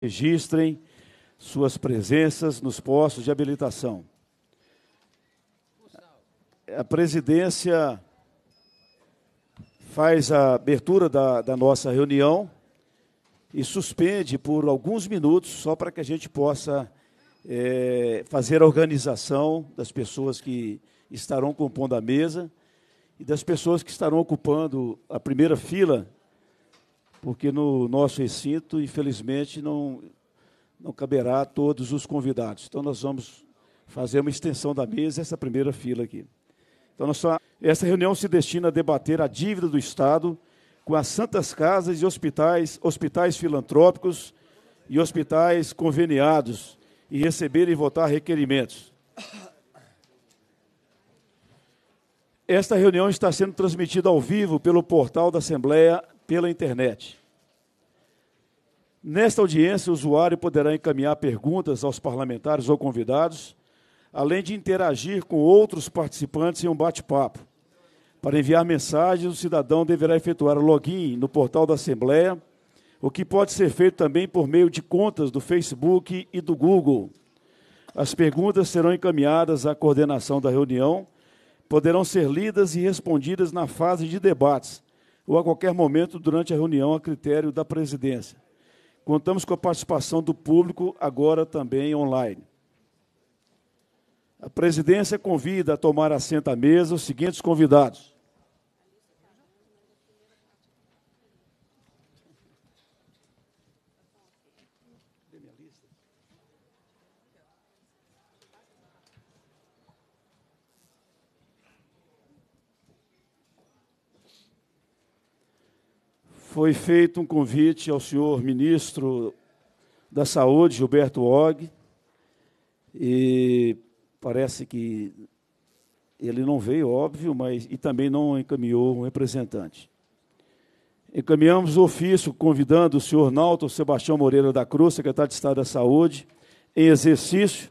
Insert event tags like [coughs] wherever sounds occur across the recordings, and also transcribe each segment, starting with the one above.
registrem suas presenças nos postos de habilitação. A presidência faz a abertura da, da, nossa reunião e suspende por alguns minutos, só para que a gente possa é, fazer a organização das pessoas que estarão compondo a mesa e das pessoas que estarão ocupando a primeira fila porque no nosso recinto, infelizmente, não, não caberá a todos os convidados. Então, nós vamos fazer uma extensão da mesa, essa primeira fila aqui. Então, nossa, essa reunião se destina a debater a dívida do Estado com as santas casas e hospitais, hospitais filantrópicos e hospitais conveniados e receber e votar requerimentos. Esta reunião está sendo transmitida ao vivo pelo portal da Assembleia pela internet. Nesta audiência, o usuário poderá encaminhar perguntas aos parlamentares ou convidados, além de interagir com outros participantes em um bate-papo. Para enviar mensagens, o cidadão deverá efetuar o login no portal da Assembleia, o que pode ser feito também por meio de contas do Facebook e do Google. As perguntas serão encaminhadas à coordenação da reunião, poderão ser lidas e respondidas na fase de debates ou a qualquer momento durante a reunião a critério da presidência. Contamos com a participação do público agora também online. A presidência convida a tomar assento à mesa os seguintes convidados: foi feito um convite ao senhor ministro da Saúde, Gilberto Og, e parece que ele não veio, óbvio, mas e também não encaminhou um representante. Encaminhamos o ofício convidando o senhor Nalto Sebastião Moreira da Cruz, secretário de Estado da Saúde, em exercício.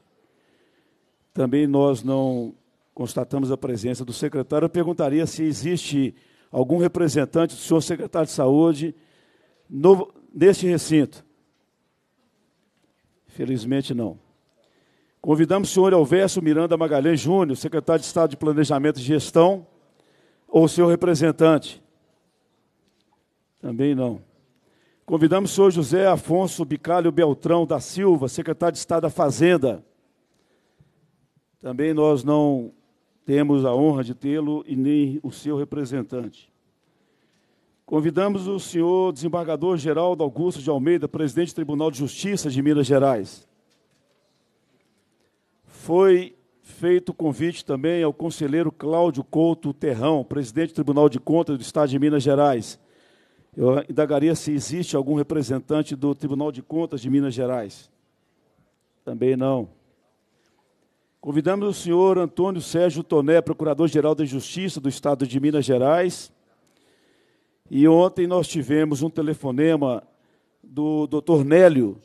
Também nós não constatamos a presença do secretário. Eu perguntaria se existe algum representante do senhor secretário de saúde no, neste recinto? Felizmente não. Convidamos o senhor Elvésio Miranda Magalhães Júnior, secretário de Estado de Planejamento e Gestão, ou seu representante? Também não. Convidamos o senhor José Afonso Bicalho Beltrão da Silva, secretário de Estado da Fazenda. Também nós não temos a honra de tê-lo e nem o seu representante. Convidamos o senhor desembargador Geraldo Augusto de Almeida, presidente do Tribunal de Justiça de Minas Gerais. Foi feito o convite também ao conselheiro Cláudio Couto Terrão, presidente do Tribunal de Contas do Estado de Minas Gerais. Eu indagaria se existe algum representante do Tribunal de Contas de Minas Gerais. Também não. Convidamos o senhor Antônio Sérgio Toné, Procurador-Geral da Justiça do Estado de Minas Gerais. E ontem nós tivemos um telefonema do doutor Nélio,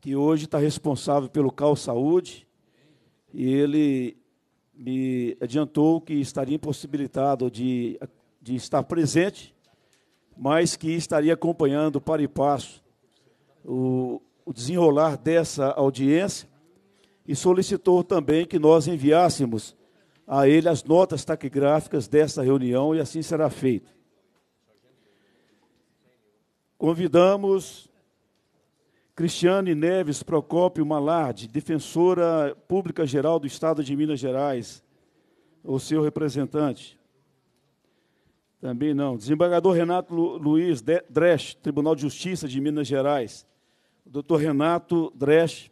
que hoje está responsável pelo CAL Saúde, e ele me adiantou que estaria impossibilitado de, de estar presente, mas que estaria acompanhando para e passo o, o desenrolar dessa audiência e solicitou também que nós enviássemos a ele as notas taquigráficas dessa reunião e assim será feito. Convidamos Cristiane Neves Procópio Malardi, defensora pública geral do Estado de Minas Gerais, o seu representante. Também não. Desembargador Renato Luiz Dresch, Tribunal de Justiça de Minas Gerais. O doutor Renato Dresch,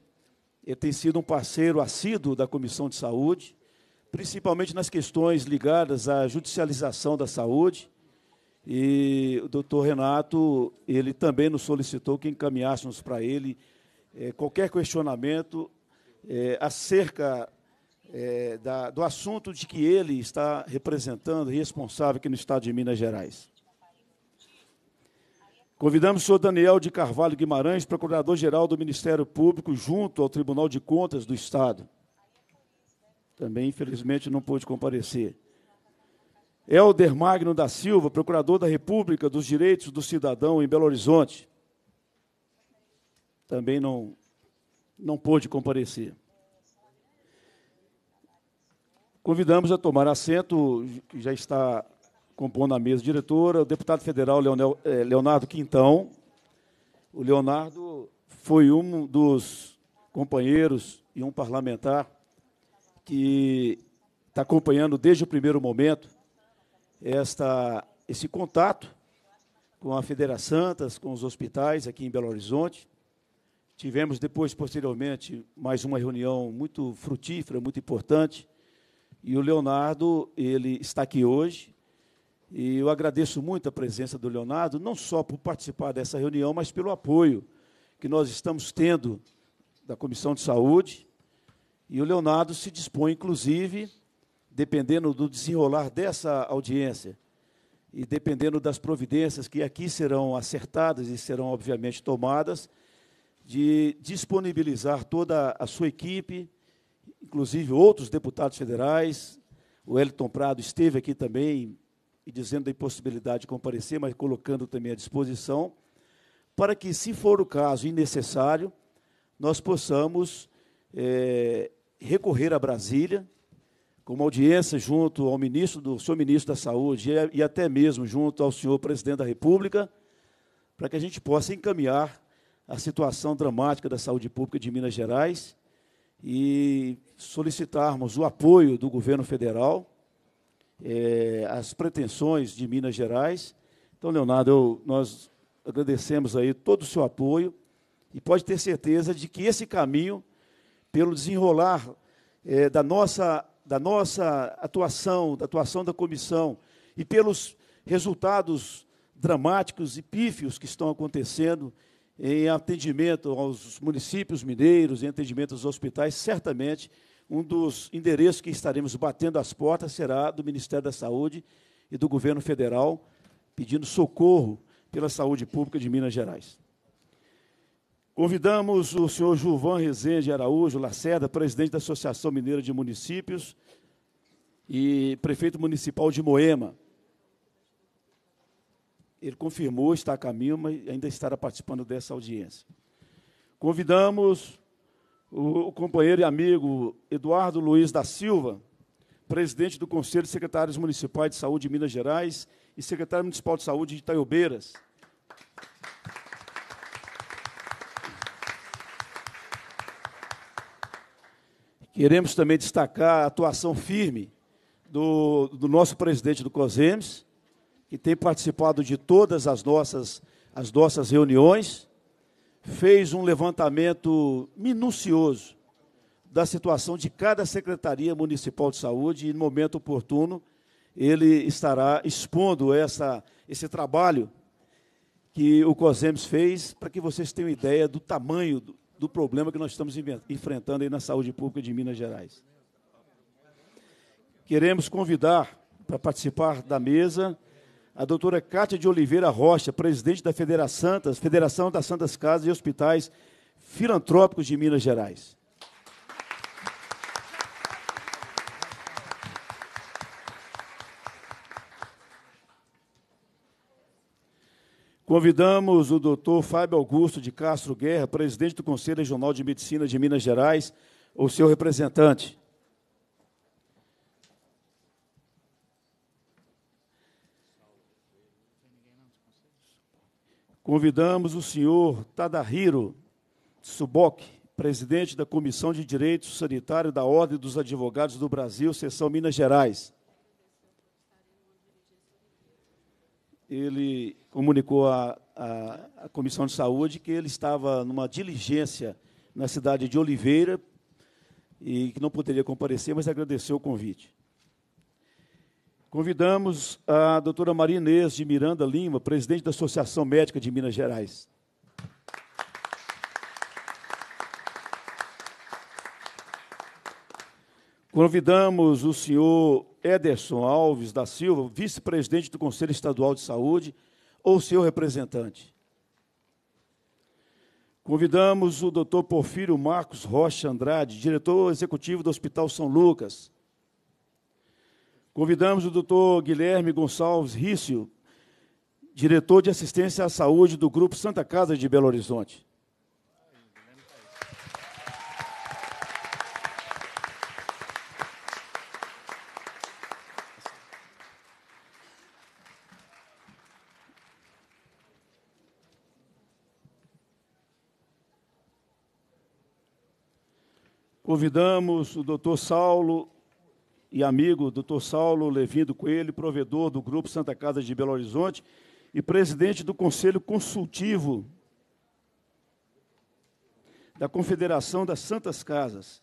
ele tem sido um parceiro assíduo da Comissão de Saúde, principalmente nas questões ligadas à judicialização da saúde. E o doutor Renato, ele também nos solicitou que encaminhássemos para ele é, qualquer questionamento é, acerca é, da, do assunto de que ele está representando e responsável aqui no Estado de Minas Gerais. Convidamos o senhor Daniel de Carvalho Guimarães, procurador-geral do Ministério Público, junto ao Tribunal de Contas do Estado. Também, infelizmente, não pôde comparecer. Helder Magno da Silva, procurador da República dos Direitos do Cidadão em Belo Horizonte. Também não, não pôde comparecer. Convidamos a tomar assento, já está compondo a mesa diretora, o deputado federal Leonel, eh, Leonardo Quintão. O Leonardo foi um dos companheiros e um parlamentar que está acompanhando desde o primeiro momento esta, esse contato com a Federa Santas, com os hospitais aqui em Belo Horizonte. Tivemos depois, posteriormente, mais uma reunião muito frutífera, muito importante, e o Leonardo, ele está aqui hoje, e eu agradeço muito a presença do Leonardo, não só por participar dessa reunião, mas pelo apoio que nós estamos tendo da Comissão de Saúde. E o Leonardo se dispõe, inclusive, dependendo do desenrolar dessa audiência e dependendo das providências que aqui serão acertadas e serão, obviamente, tomadas, de disponibilizar toda a sua equipe, inclusive outros deputados federais. O Elton Prado esteve aqui também e dizendo a impossibilidade de comparecer, mas colocando também à disposição, para que, se for o caso e necessário, nós possamos é, recorrer a Brasília, com uma audiência junto ao ministro do senhor ministro da Saúde e, e até mesmo junto ao senhor presidente da República, para que a gente possa encaminhar a situação dramática da saúde pública de Minas Gerais e solicitarmos o apoio do governo federal é, as pretensões de Minas Gerais. Então, Leonardo, eu, nós agradecemos aí todo o seu apoio e pode ter certeza de que esse caminho, pelo desenrolar é, da, nossa, da nossa atuação, da atuação da comissão e pelos resultados dramáticos e pífios que estão acontecendo em atendimento aos municípios mineiros, em atendimento aos hospitais, certamente um dos endereços que estaremos batendo as portas será do Ministério da Saúde e do governo federal, pedindo socorro pela saúde pública de Minas Gerais. Convidamos o senhor Juvan Rezende Araújo Lacerda, presidente da Associação Mineira de Municípios e prefeito municipal de Moema. Ele confirmou, está a caminho, mas ainda estará participando dessa audiência. Convidamos o companheiro e amigo Eduardo Luiz da Silva, presidente do Conselho de Secretários Municipais de Saúde de Minas Gerais e secretário municipal de saúde de Itaiobeiras. Queremos também destacar a atuação firme do, do nosso presidente do COSEMES, que tem participado de todas as nossas, as nossas reuniões fez um levantamento minucioso da situação de cada Secretaria Municipal de Saúde e, no momento oportuno, ele estará expondo essa, esse trabalho que o COSEMES fez para que vocês tenham ideia do tamanho do, do problema que nós estamos enfrentando aí na saúde pública de Minas Gerais. Queremos convidar para participar da mesa a doutora Cátia de Oliveira Rocha, presidente da Santas, Federação das Santas Casas e Hospitais Filantrópicos de Minas Gerais. Convidamos o doutor Fábio Augusto de Castro Guerra, presidente do Conselho Regional de Medicina de Minas Gerais, ou seu representante. Convidamos o senhor Tadahiro Subok, presidente da Comissão de Direito Sanitário da Ordem dos Advogados do Brasil, sessão Minas Gerais. Ele comunicou à, à, à Comissão de Saúde que ele estava numa diligência na cidade de Oliveira e que não poderia comparecer, mas agradeceu o convite. Convidamos a doutora Maria Inês de Miranda Lima, presidente da Associação Médica de Minas Gerais. Convidamos o senhor Ederson Alves da Silva, vice-presidente do Conselho Estadual de Saúde, ou seu representante. Convidamos o doutor Porfírio Marcos Rocha Andrade, diretor executivo do Hospital São Lucas Convidamos o doutor Guilherme Gonçalves Rício, diretor de assistência à saúde do Grupo Santa Casa de Belo Horizonte. Convidamos o doutor Saulo e amigo doutor Saulo Levindo Coelho, provedor do Grupo Santa Casa de Belo Horizonte e presidente do Conselho Consultivo da Confederação das Santas Casas.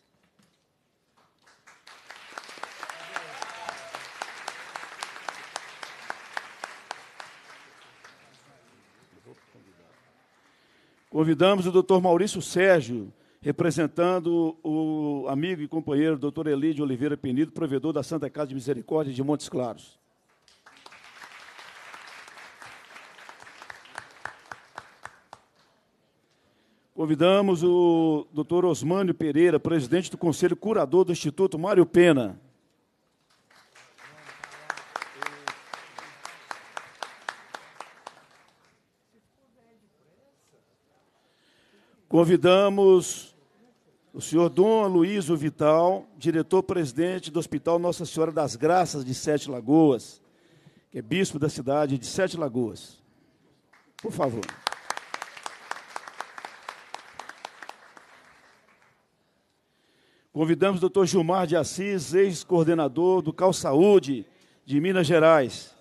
Convidamos o doutor Maurício Sérgio, representando o amigo e companheiro Dr. Elide Oliveira Penido, provedor da Santa Casa de Misericórdia de Montes Claros. Convidamos o Dr. Osmânio Pereira, presidente do Conselho Curador do Instituto Mário Pena. Convidamos o senhor Dom Aloysio Vital, diretor-presidente do Hospital Nossa Senhora das Graças de Sete Lagoas, que é bispo da cidade de Sete Lagoas. Por favor. Convidamos o doutor Gilmar de Assis, ex-coordenador do Cal Saúde de Minas Gerais,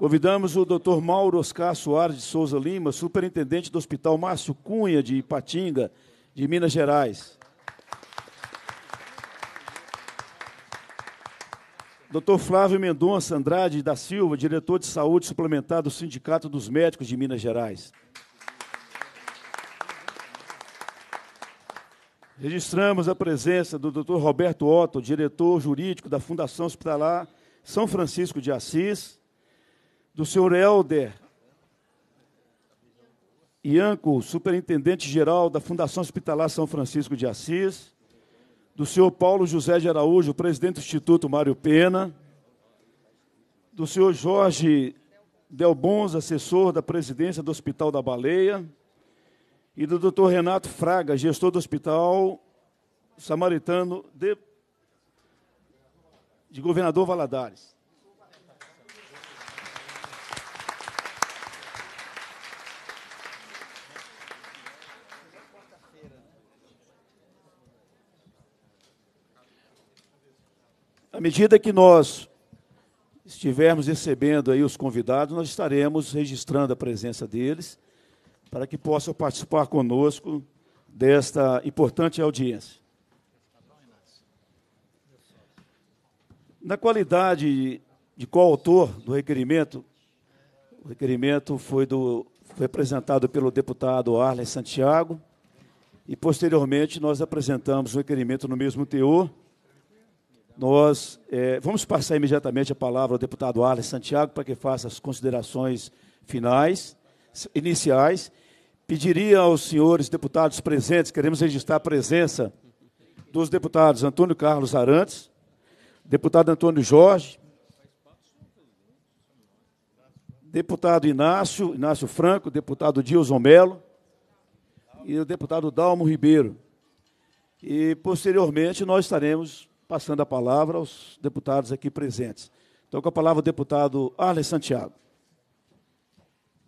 Convidamos o Dr. Mauro Oscar Soares de Souza Lima, superintendente do Hospital Márcio Cunha de Ipatinga, de Minas Gerais. Dr. Flávio Mendonça Andrade da Silva, diretor de saúde suplementar do Sindicato dos Médicos de Minas Gerais. Registramos a presença do Dr. Roberto Otto, diretor jurídico da Fundação Hospitalar São Francisco de Assis do senhor Helder Ianco, superintendente-geral da Fundação Hospitalar São Francisco de Assis, do senhor Paulo José de Araújo, presidente do Instituto Mário Pena, do senhor Jorge Delbons, assessor da presidência do Hospital da Baleia, e do doutor Renato Fraga, gestor do Hospital Samaritano de, de Governador Valadares. À medida que nós estivermos recebendo aí os convidados, nós estaremos registrando a presença deles para que possam participar conosco desta importante audiência. Na qualidade de coautor do requerimento, o requerimento foi, do, foi apresentado pelo deputado Arlen Santiago e, posteriormente, nós apresentamos o requerimento no mesmo teor nós é, vamos passar imediatamente a palavra ao deputado Arles Santiago para que faça as considerações finais, iniciais. Pediria aos senhores deputados presentes, queremos registrar a presença dos deputados Antônio Carlos Arantes, deputado Antônio Jorge, deputado Inácio, Inácio Franco, deputado Dilson Melo e o deputado Dalmo Ribeiro. E, posteriormente, nós estaremos passando a palavra aos deputados aqui presentes. Então, com a palavra o deputado Arlen Santiago.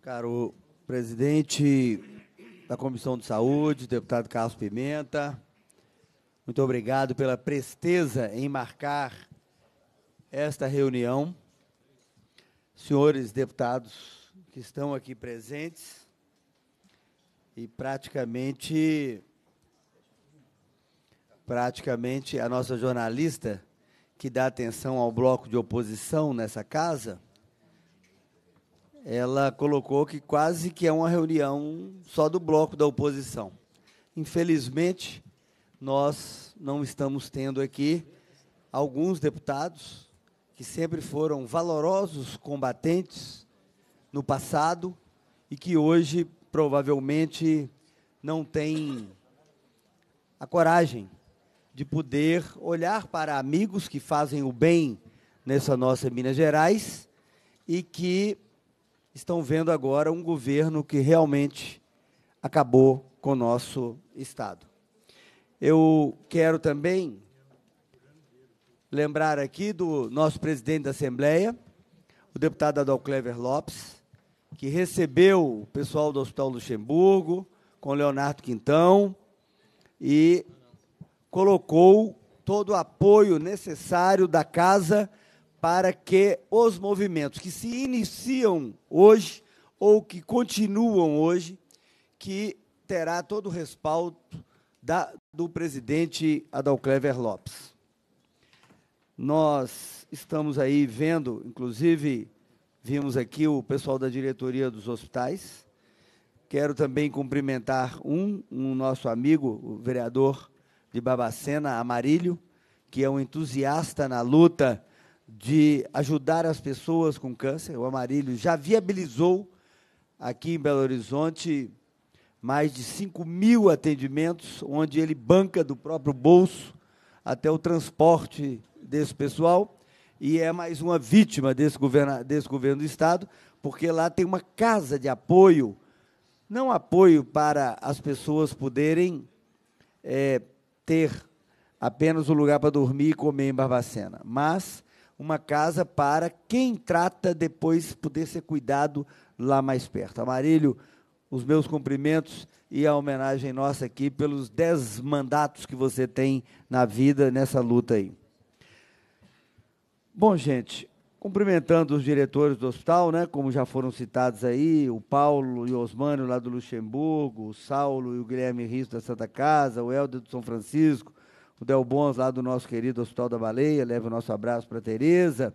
Caro presidente da Comissão de Saúde, deputado Carlos Pimenta, muito obrigado pela presteza em marcar esta reunião. Senhores deputados que estão aqui presentes, e praticamente praticamente a nossa jornalista que dá atenção ao bloco de oposição nessa casa, ela colocou que quase que é uma reunião só do bloco da oposição. Infelizmente, nós não estamos tendo aqui alguns deputados que sempre foram valorosos combatentes no passado e que hoje provavelmente não têm a coragem de poder olhar para amigos que fazem o bem nessa nossa Minas Gerais e que estão vendo agora um governo que realmente acabou com o nosso Estado. Eu quero também lembrar aqui do nosso presidente da Assembleia, o deputado Adalclever Lopes, que recebeu o pessoal do Hospital Luxemburgo, com Leonardo Quintão, e colocou todo o apoio necessário da casa para que os movimentos que se iniciam hoje ou que continuam hoje, que terá todo o respaldo da, do presidente Adalclever Lopes. Nós estamos aí vendo, inclusive, vimos aqui o pessoal da diretoria dos hospitais. Quero também cumprimentar um, um nosso amigo, o vereador de Babacena Amarilho, que é um entusiasta na luta de ajudar as pessoas com câncer. O Amarilho já viabilizou aqui em Belo Horizonte mais de 5 mil atendimentos, onde ele banca do próprio bolso até o transporte desse pessoal. E é mais uma vítima desse governo, desse governo do Estado, porque lá tem uma casa de apoio, não apoio para as pessoas poderem é, ter apenas um lugar para dormir e comer em Barbacena, mas uma casa para quem trata depois poder ser cuidado lá mais perto. Amarílio, os meus cumprimentos e a homenagem nossa aqui pelos dez mandatos que você tem na vida nessa luta aí. Bom, gente, Cumprimentando os diretores do hospital, né, como já foram citados aí, o Paulo e o Osmânio lá do Luxemburgo, o Saulo e o Guilherme Rios da Santa Casa, o Helder do São Francisco, o Del Bons lá do nosso querido Hospital da Baleia, leve o nosso abraço para a Tereza,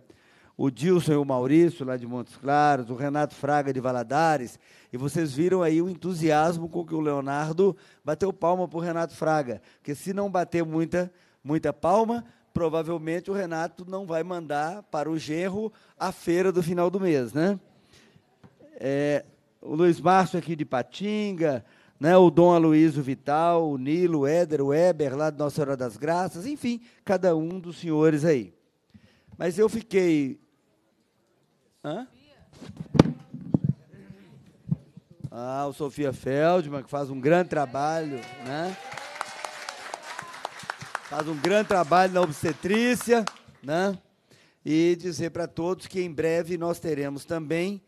o Dilson e o Maurício lá de Montes Claros, o Renato Fraga de Valadares, e vocês viram aí o entusiasmo com que o Leonardo bateu palma para o Renato Fraga, porque se não bater muita, muita palma, provavelmente o Renato não vai mandar para o Genro a feira do final do mês, né? É, o Luiz Márcio aqui de Patinga, né? o Dom Aloysio Vital, o Nilo, o Éder, o Weber, lá de Nossa Senhora das Graças, enfim, cada um dos senhores aí. Mas eu fiquei. Hã? Ah, o Sofia Feldman, que faz um grande trabalho, né? faz um grande trabalho na obstetrícia, né? E dizer para todos que em breve nós teremos também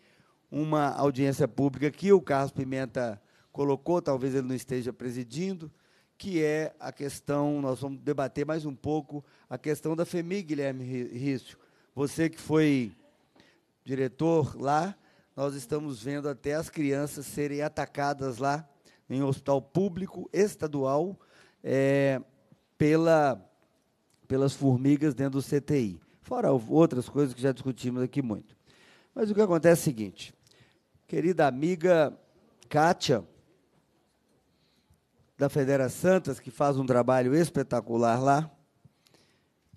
uma audiência pública que o Carlos Pimenta colocou, talvez ele não esteja presidindo, que é a questão, nós vamos debater mais um pouco a questão da FEMI, Guilherme Rício. Você que foi diretor lá, nós estamos vendo até as crianças serem atacadas lá em um hospital público estadual, é, pela, pelas formigas dentro do CTI. Fora outras coisas que já discutimos aqui muito. Mas o que acontece é o seguinte, querida amiga Kátia, da Federa Santas, que faz um trabalho espetacular lá,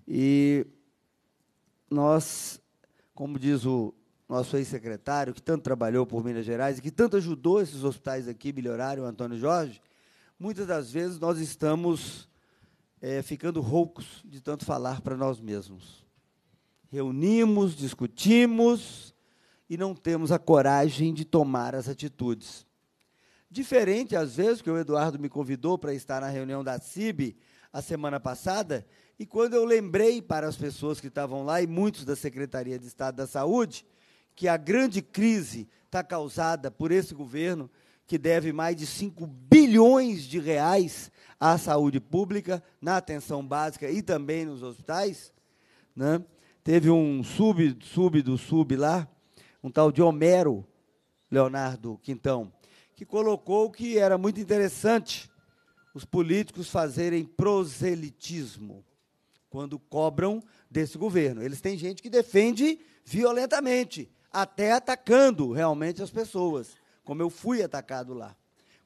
e nós, como diz o nosso ex-secretário, que tanto trabalhou por Minas Gerais e que tanto ajudou esses hospitais aqui, o Antônio Jorge, muitas das vezes nós estamos é, ficando roucos de tanto falar para nós mesmos. Reunimos, discutimos e não temos a coragem de tomar as atitudes. Diferente, às vezes, que o Eduardo me convidou para estar na reunião da CIB a semana passada, e quando eu lembrei para as pessoas que estavam lá, e muitos da Secretaria de Estado da Saúde, que a grande crise está causada por esse governo que deve mais de 5 bilhões de reais à saúde pública, na atenção básica e também nos hospitais. Né? Teve um sub, sub do sub lá, um tal de Homero Leonardo Quintão, que colocou que era muito interessante os políticos fazerem proselitismo quando cobram desse governo. Eles têm gente que defende violentamente, até atacando realmente as pessoas como eu fui atacado lá.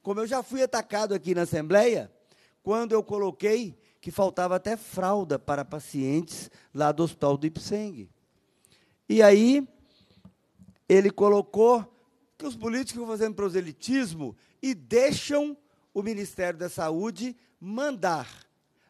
Como eu já fui atacado aqui na Assembleia, quando eu coloquei que faltava até fralda para pacientes lá do Hospital do Ipseng. E aí, ele colocou que os políticos estão fazendo proselitismo e deixam o Ministério da Saúde mandar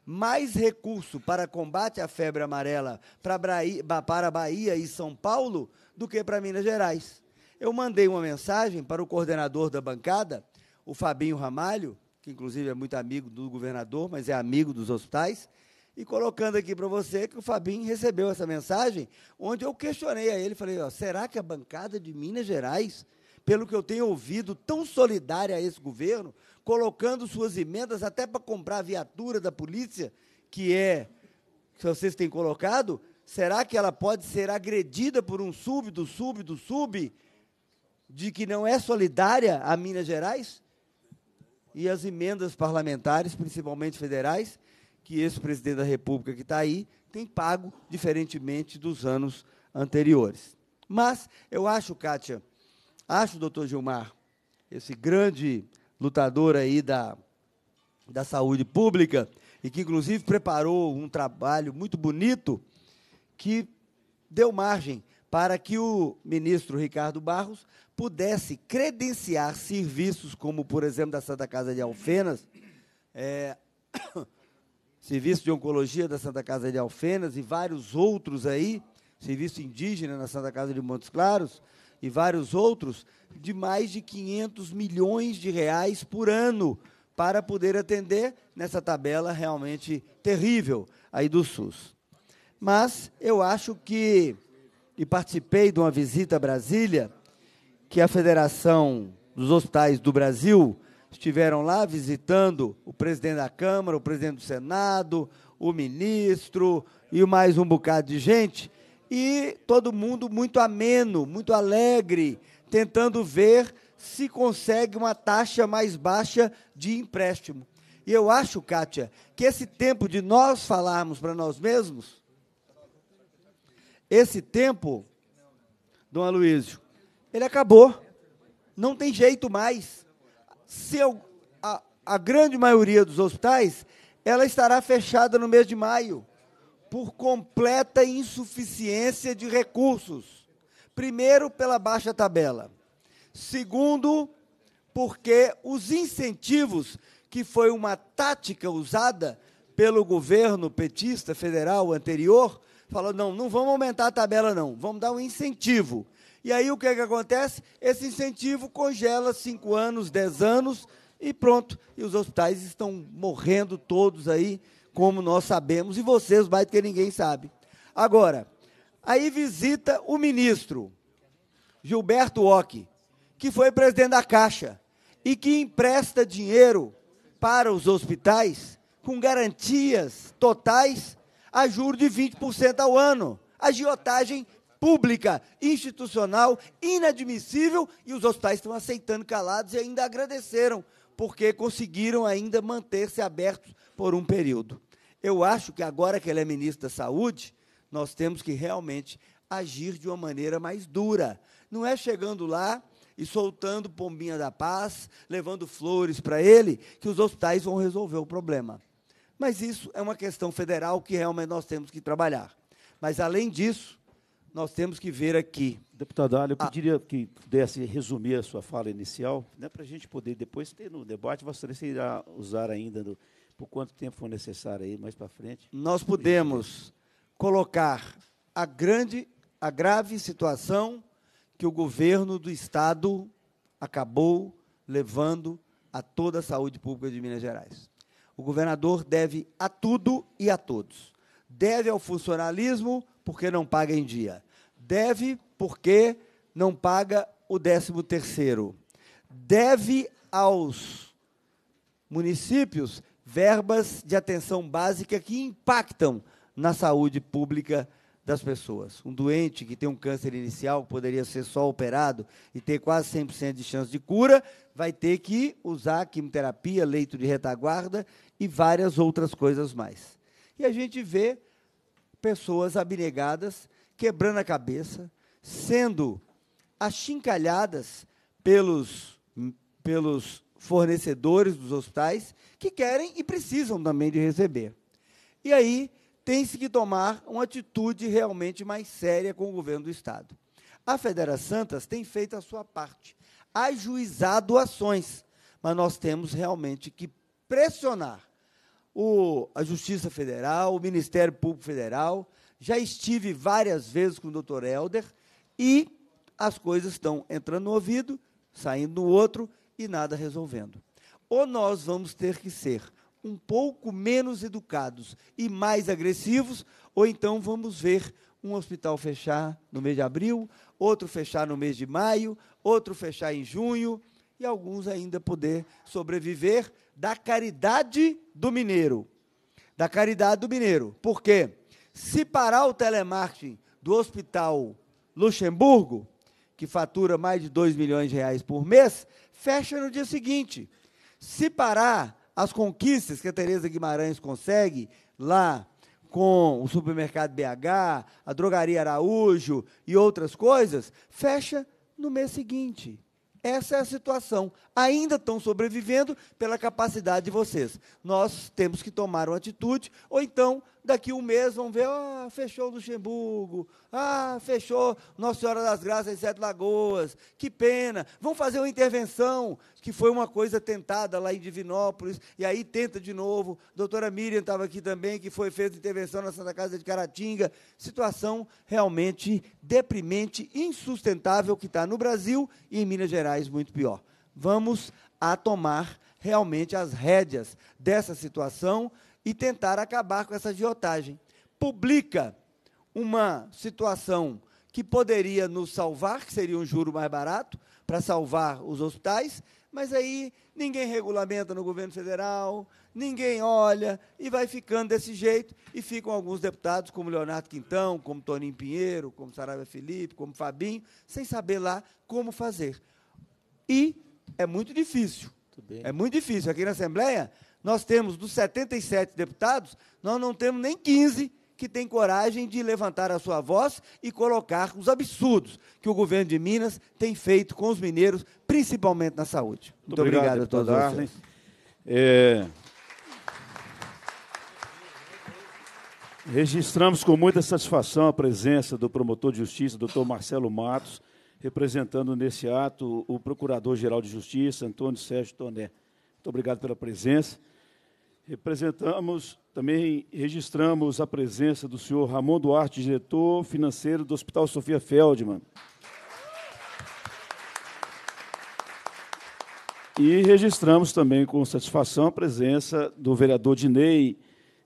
mais recurso para combate à febre amarela para, Bahia e São Paulo do que para Minas Gerais. Eu mandei uma mensagem para o coordenador da bancada, o Fabinho Ramalho, que inclusive é muito amigo do governador, mas é amigo dos hospitais, e colocando aqui para você que o Fabinho recebeu essa mensagem, onde eu questionei a ele, falei, ó, será que a bancada de Minas Gerais, pelo que eu tenho ouvido, tão solidária a esse governo, colocando suas emendas até para comprar a viatura da polícia, que é, que vocês têm colocado, será que ela pode ser agredida por um sub do sub do sub de que não é solidária a Minas Gerais e as emendas parlamentares, principalmente federais, que esse presidente da República que está aí tem pago, diferentemente dos anos anteriores. Mas eu acho, Kátia, acho, doutor Gilmar, esse grande lutador aí da, da saúde pública, e que inclusive preparou um trabalho muito bonito que deu margem para que o ministro Ricardo Barros pudesse credenciar serviços, como, por exemplo, da Santa Casa de Alfenas, é, [coughs] serviço de oncologia da Santa Casa de Alfenas e vários outros aí, serviço indígena na Santa Casa de Montes Claros e vários outros, de mais de 500 milhões de reais por ano para poder atender nessa tabela realmente terrível aí do SUS. Mas eu acho que, e participei de uma visita a Brasília, que a Federação dos Hospitais do Brasil estiveram lá visitando o presidente da Câmara, o presidente do Senado, o ministro e mais um bocado de gente. E todo mundo muito ameno, muito alegre, tentando ver se consegue uma taxa mais baixa de empréstimo. E eu acho, Kátia, que esse tempo de nós falarmos para nós mesmos, esse tempo, Dom Aloysio, ele acabou. Não tem jeito mais. Seu a, a grande maioria dos hospitais, ela estará fechada no mês de maio por completa insuficiência de recursos. Primeiro, pela baixa tabela. Segundo, porque os incentivos, que foi uma tática usada pelo governo petista federal anterior, falou: não, não vamos aumentar a tabela, não, vamos dar um incentivo. E aí o que, é que acontece? Esse incentivo congela 5 anos, 10 anos e pronto. E os hospitais estão morrendo todos aí, como nós sabemos, e vocês mais do que ninguém sabe. Agora, aí visita o ministro Gilberto Ock, que foi presidente da Caixa e que empresta dinheiro para os hospitais com garantias totais a juro de 20% ao ano. Agiotagem pública institucional inadmissível e os hospitais estão aceitando calados e ainda agradeceram porque conseguiram ainda manter-se abertos por um período. Eu acho que agora que ele é ministro da Saúde, nós temos que realmente agir de uma maneira mais dura. Não é chegando lá e soltando pombinha da paz, levando flores para ele, que os hospitais vão resolver o problema. Mas isso é uma questão federal que realmente nós temos que trabalhar. Mas, além disso, nós temos que ver aqui. Deputado Alho, eu ah. pediria que pudesse resumir a sua fala inicial, né, para a gente poder depois ter no debate, você Excelência irá usar ainda no, por quanto tempo for necessário aí, mais para frente. Nós podemos colocar a grande, a grave situação que o governo do Estado acabou levando a toda a saúde pública de Minas Gerais. O governador deve a tudo e a todos. Deve ao funcionalismo porque não paga em dia. Deve porque não paga o décimo terceiro. Deve aos municípios verbas de atenção básica que impactam na saúde pública das pessoas. Um doente que tem um câncer inicial, que poderia ser só operado e ter quase 100% de chance de cura, vai ter que usar quimioterapia, leito de retaguarda e várias outras coisas mais. E a gente vê pessoas abnegadas, quebrando a cabeça, sendo achincalhadas pelos, pelos fornecedores dos hospitais, que querem e precisam também de receber. E aí tem-se que tomar uma atitude realmente mais séria com o governo do Estado. A Federa Santas tem feito a sua parte, ajuizado ações, mas nós temos realmente que pressionar o, a Justiça Federal, o Ministério Público Federal. Já estive várias vezes com o doutor Helder e as coisas estão entrando no ouvido, saindo no outro e nada resolvendo. Ou nós vamos ter que ser um pouco menos educados e mais agressivos, ou então vamos ver um hospital fechar no mês de abril, outro fechar no mês de maio, outro fechar em junho e alguns ainda poder sobreviver da caridade do mineiro. Da caridade do mineiro. Por quê? Se parar o telemarketing do Hospital Luxemburgo, que fatura mais de 2 milhões de reais por mês, fecha no dia seguinte. Se parar as conquistas que a Tereza Guimarães consegue lá com o supermercado BH, a drogaria Araújo e outras coisas, fecha no mês seguinte. Essa é a situação. Ainda estão sobrevivendo pela capacidade de vocês. Nós temos que tomar uma atitude, ou então Daqui um mês vão ver, ah, fechou Luxemburgo, ah, fechou Nossa Senhora das Graças em Sete Lagoas, que pena. Vão fazer uma intervenção, que foi uma coisa tentada lá em Divinópolis, e aí tenta de novo. A doutora Miriam estava aqui também, que foi fez intervenção na Santa Casa de Caratinga. Situação realmente deprimente, insustentável que está no Brasil e em Minas Gerais muito pior. Vamos a tomar realmente as rédeas dessa situação e tentar acabar com essa viotagem Publica uma situação que poderia nos salvar, que seria um juro mais barato para salvar os hospitais, mas aí ninguém regulamenta no governo federal, ninguém olha e vai ficando desse jeito e ficam alguns deputados como Leonardo Quintão, como Toninho Pinheiro, como Saraiva Felipe, como Fabinho, sem saber lá como fazer. E é muito difícil. É muito difícil. Aqui na Assembleia, nós temos, dos 77 deputados, nós não temos nem 15 que têm coragem de levantar a sua voz e colocar os absurdos que o governo de Minas tem feito com os mineiros, principalmente na saúde. Muito, Muito obrigado, obrigado, a todos vocês. É... Registramos com muita satisfação a presença do promotor de justiça, doutor Marcelo Matos, representando nesse ato o Procurador-Geral de Justiça, Antônio Sérgio Toné. Muito obrigado pela presença. Representamos, também registramos a presença do senhor Ramon Duarte, diretor financeiro do Hospital Sofia Feldman. E registramos também com satisfação a presença do vereador Dinei,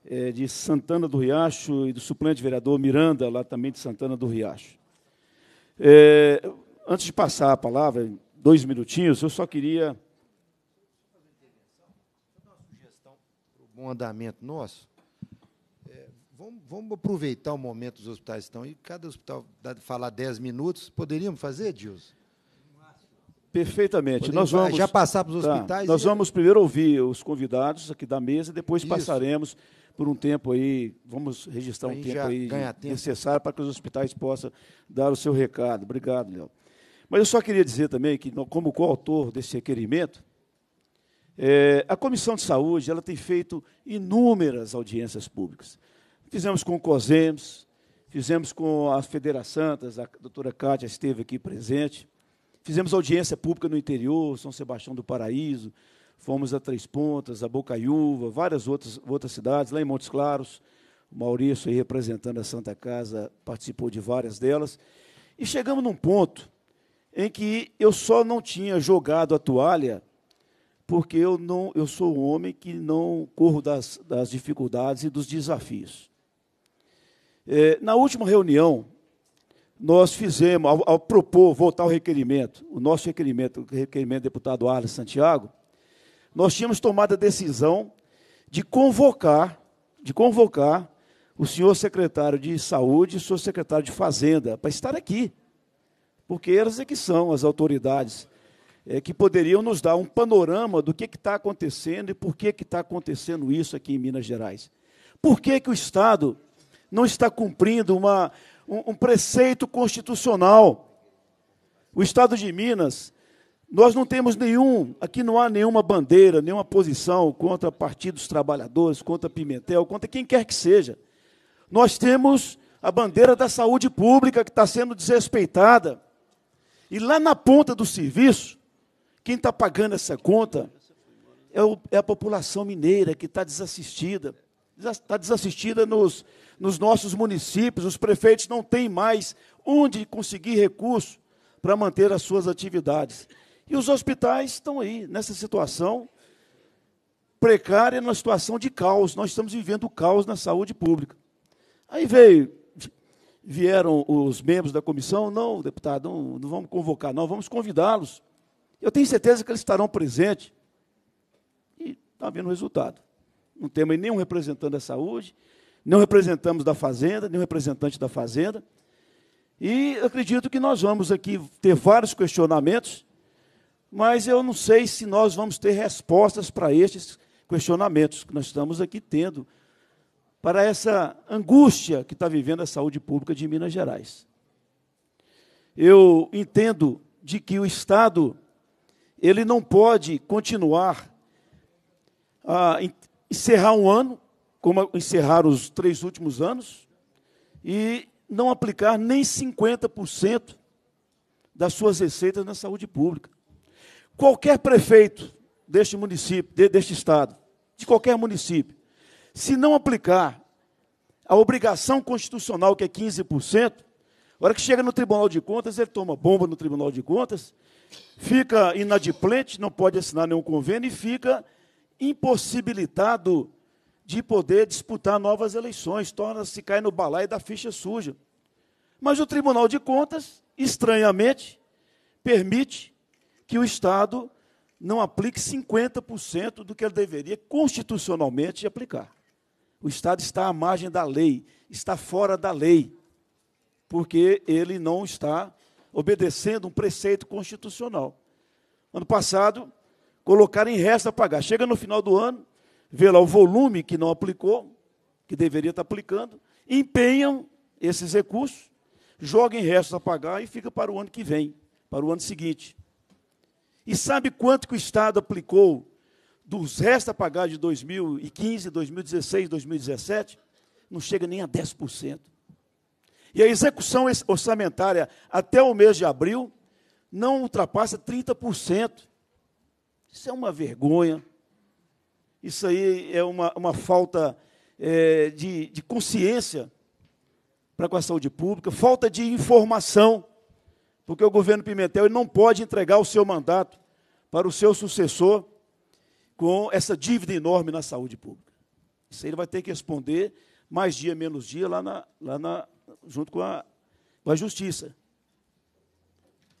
eh, de Santana do Riacho, e do suplente vereador Miranda, lá também de Santana do Riacho. Eh, antes de passar a palavra, dois minutinhos, eu só queria bom andamento nosso, é, vamos, vamos, aproveitar o momento que os hospitais estão. E cada hospital dá, falar 10 minutos, poderíamos fazer, Dilson? Perfeitamente. Podemos nós vamos já passar para os tá. hospitais. Tá. Nós e... vamos primeiro ouvir os convidados aqui da mesa, depois Isso. passaremos por um tempo aí, vamos registrar um tempo aí tempo. necessário para que os hospitais possam dar o seu recado. Obrigado, Léo. Mas eu só queria dizer também que, como coautor desse requerimento, é, a Comissão de Saúde ela tem feito inúmeras audiências públicas. Fizemos com o COSEMS, fizemos com a Federa Santas, a doutora Cátia esteve aqui presente. Fizemos audiência pública no interior, São Sebastião do Paraíso, fomos a Três Pontas, a Bocaiúva, várias outras, outras cidades, lá em Montes Claros. O Maurício, aí, representando a Santa Casa, participou de várias delas. E chegamos num ponto em que eu só não tinha jogado a toalha porque eu não, eu sou um homem que não corro das, das dificuldades e dos desafios. É, na última reunião, nós fizemos, ao, ao, propor votar o requerimento, o nosso requerimento, o requerimento do deputado Arles Santiago, nós tínhamos tomado a decisão de convocar, de convocar o senhor secretário de Saúde e o senhor secretário de Fazenda para estar aqui, porque elas é que são as autoridades é, que poderiam nos dar um panorama do que está acontecendo e por que está acontecendo isso aqui em Minas Gerais. Por que, que o Estado não está cumprindo uma, um, um preceito constitucional? O Estado de Minas, nós não temos nenhum, aqui não há nenhuma bandeira, nenhuma posição contra partidos trabalhadores, contra Pimentel, contra quem quer que seja. Nós temos a bandeira da saúde pública que está sendo desrespeitada. E lá na ponta do serviço, quem está pagando essa conta é, o, é, a população mineira que está desassistida. Está desassistida nos, nos nossos municípios, os prefeitos não têm mais onde conseguir recurso para manter as suas atividades. E os hospitais estão aí, nessa situação precária, numa situação de caos. Nós estamos vivendo o caos na saúde pública. Aí veio, vieram os membros da comissão, não, deputado, não, não vamos convocar, não, vamos convidá-los eu tenho certeza que eles estarão presentes e está vendo o resultado. Não temos nenhum representante da saúde, não representamos da fazenda, nenhum representante da fazenda. E acredito que nós vamos aqui ter vários questionamentos, mas eu não sei se nós vamos ter respostas para estes questionamentos que nós estamos aqui tendo, para essa angústia que está vivendo a saúde pública de Minas Gerais. Eu entendo de que o Estado ele não pode continuar a ah, encerrar um ano, como encerrar os três últimos anos, e não aplicar nem 50% das suas receitas na saúde pública. Qualquer prefeito deste município, deste estado, de qualquer município, se não aplicar a obrigação constitucional, que é 15%, a hora que chega no Tribunal de Contas, ele toma bomba no Tribunal de Contas, fica inadimplente, não pode assinar nenhum convênio e fica impossibilitado de poder disputar novas eleições, torna-se cai no balaio da ficha suja. Mas o Tribunal de Contas, estranhamente, permite que o Estado não aplique 50% do que ele deveria constitucionalmente aplicar. O Estado está à margem da lei, está fora da lei porque ele não está obedecendo um preceito constitucional. Ano passado, colocaram em resta a pagar. Chega no final do ano, vê lá o volume que não aplicou, que deveria estar aplicando, empenham esses recursos, jogam em restos a pagar e fica para o ano que vem, para o ano seguinte. E sabe quanto que o Estado aplicou dos restos a pagar de 2015, 2016, 2017? Não chega nem a 10%. E a execução orçamentária até o mês de abril não ultrapassa 30%. Isso é uma vergonha. Isso aí é uma, uma falta é, de, de consciência para com a saúde pública, falta de informação, porque o governo Pimentel não pode entregar o seu mandato para o seu sucessor com essa dívida enorme na saúde pública. Isso aí ele vai ter que responder mais dia, menos dia, lá na, lá na junto com a, com a justiça. Ele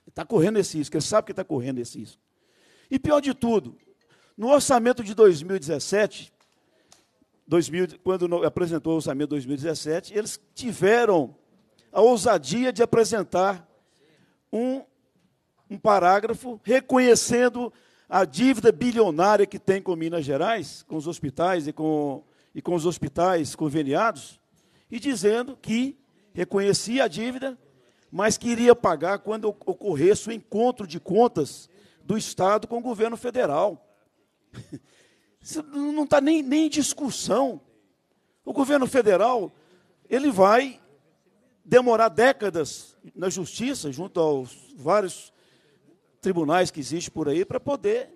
está correndo esse risco, ele sabe que está correndo esse risco. E pior de tudo, no orçamento de 2017, 2000, quando apresentou o orçamento de 2017, eles tiveram a ousadia de apresentar um, um parágrafo reconhecendo a dívida bilionária que tem com Minas Gerais, com os hospitais e com, e com os hospitais conveniados, e dizendo que reconhecia a dívida, mas queria pagar quando ocorresse o encontro de contas do Estado com o governo federal. [laughs] Isso não está nem, nem em discussão. O governo federal ele vai demorar décadas na justiça, junto aos vários tribunais que existem por aí, para poder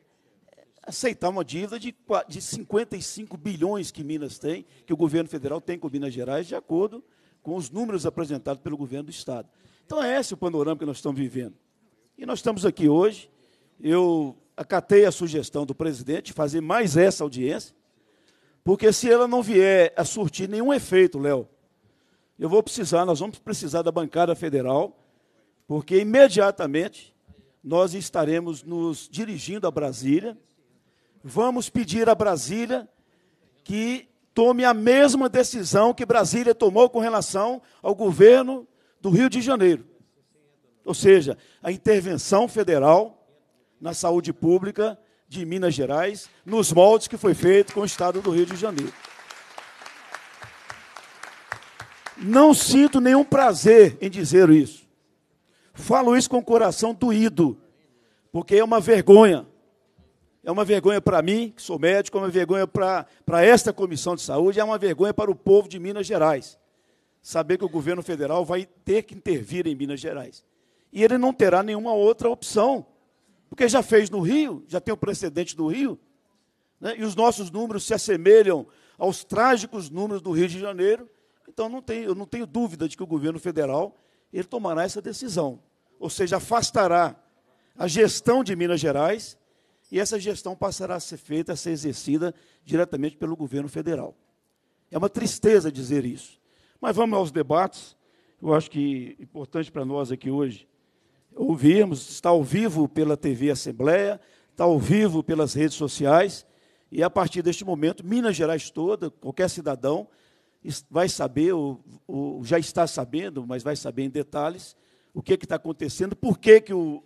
aceitar uma dívida de, de 55 bilhões que Minas tem, que o governo federal tem com Minas Gerais, de acordo com com os números apresentados pelo governo do Estado. Então, é esse o panorama que nós estamos vivendo. E nós estamos aqui hoje. Eu acatei a sugestão do presidente de fazer mais essa audiência, porque se ela não vier a surtir nenhum efeito, Léo, eu vou precisar, nós vamos precisar da bancada federal, porque imediatamente nós estaremos nos dirigindo a Brasília, vamos pedir a Brasília que tome a mesma decisão que Brasília tomou com relação ao governo do Rio de Janeiro. Ou seja, a intervenção federal na saúde pública de Minas Gerais, nos moldes que foi feito com o estado do Rio de Janeiro. Não sinto nenhum prazer em dizer isso. Falo isso com o coração doído, porque é uma vergonha é uma vergonha para mim, que sou médico, é uma vergonha para esta comissão de saúde, é uma vergonha para o povo de Minas Gerais. Saber que o governo federal vai ter que intervir em Minas Gerais. E ele não terá nenhuma outra opção, porque já fez no Rio, já tem o precedente do Rio, né? e os nossos números se assemelham aos trágicos números do Rio de Janeiro. Então, não tem, eu não tenho dúvida de que o governo federal ele tomará essa decisão, ou seja, afastará a gestão de Minas Gerais e essa gestão passará a ser feita, a ser exercida diretamente pelo governo federal. É uma tristeza dizer isso. Mas vamos aos debates. Eu acho que é importante para nós aqui hoje ouvirmos, está ao vivo pela TV Assembleia, está ao vivo pelas redes sociais, e a partir deste momento, Minas Gerais toda, qualquer cidadão, vai saber, ou, ou já está sabendo, mas vai saber em detalhes, o que, é que está acontecendo, por que, que o,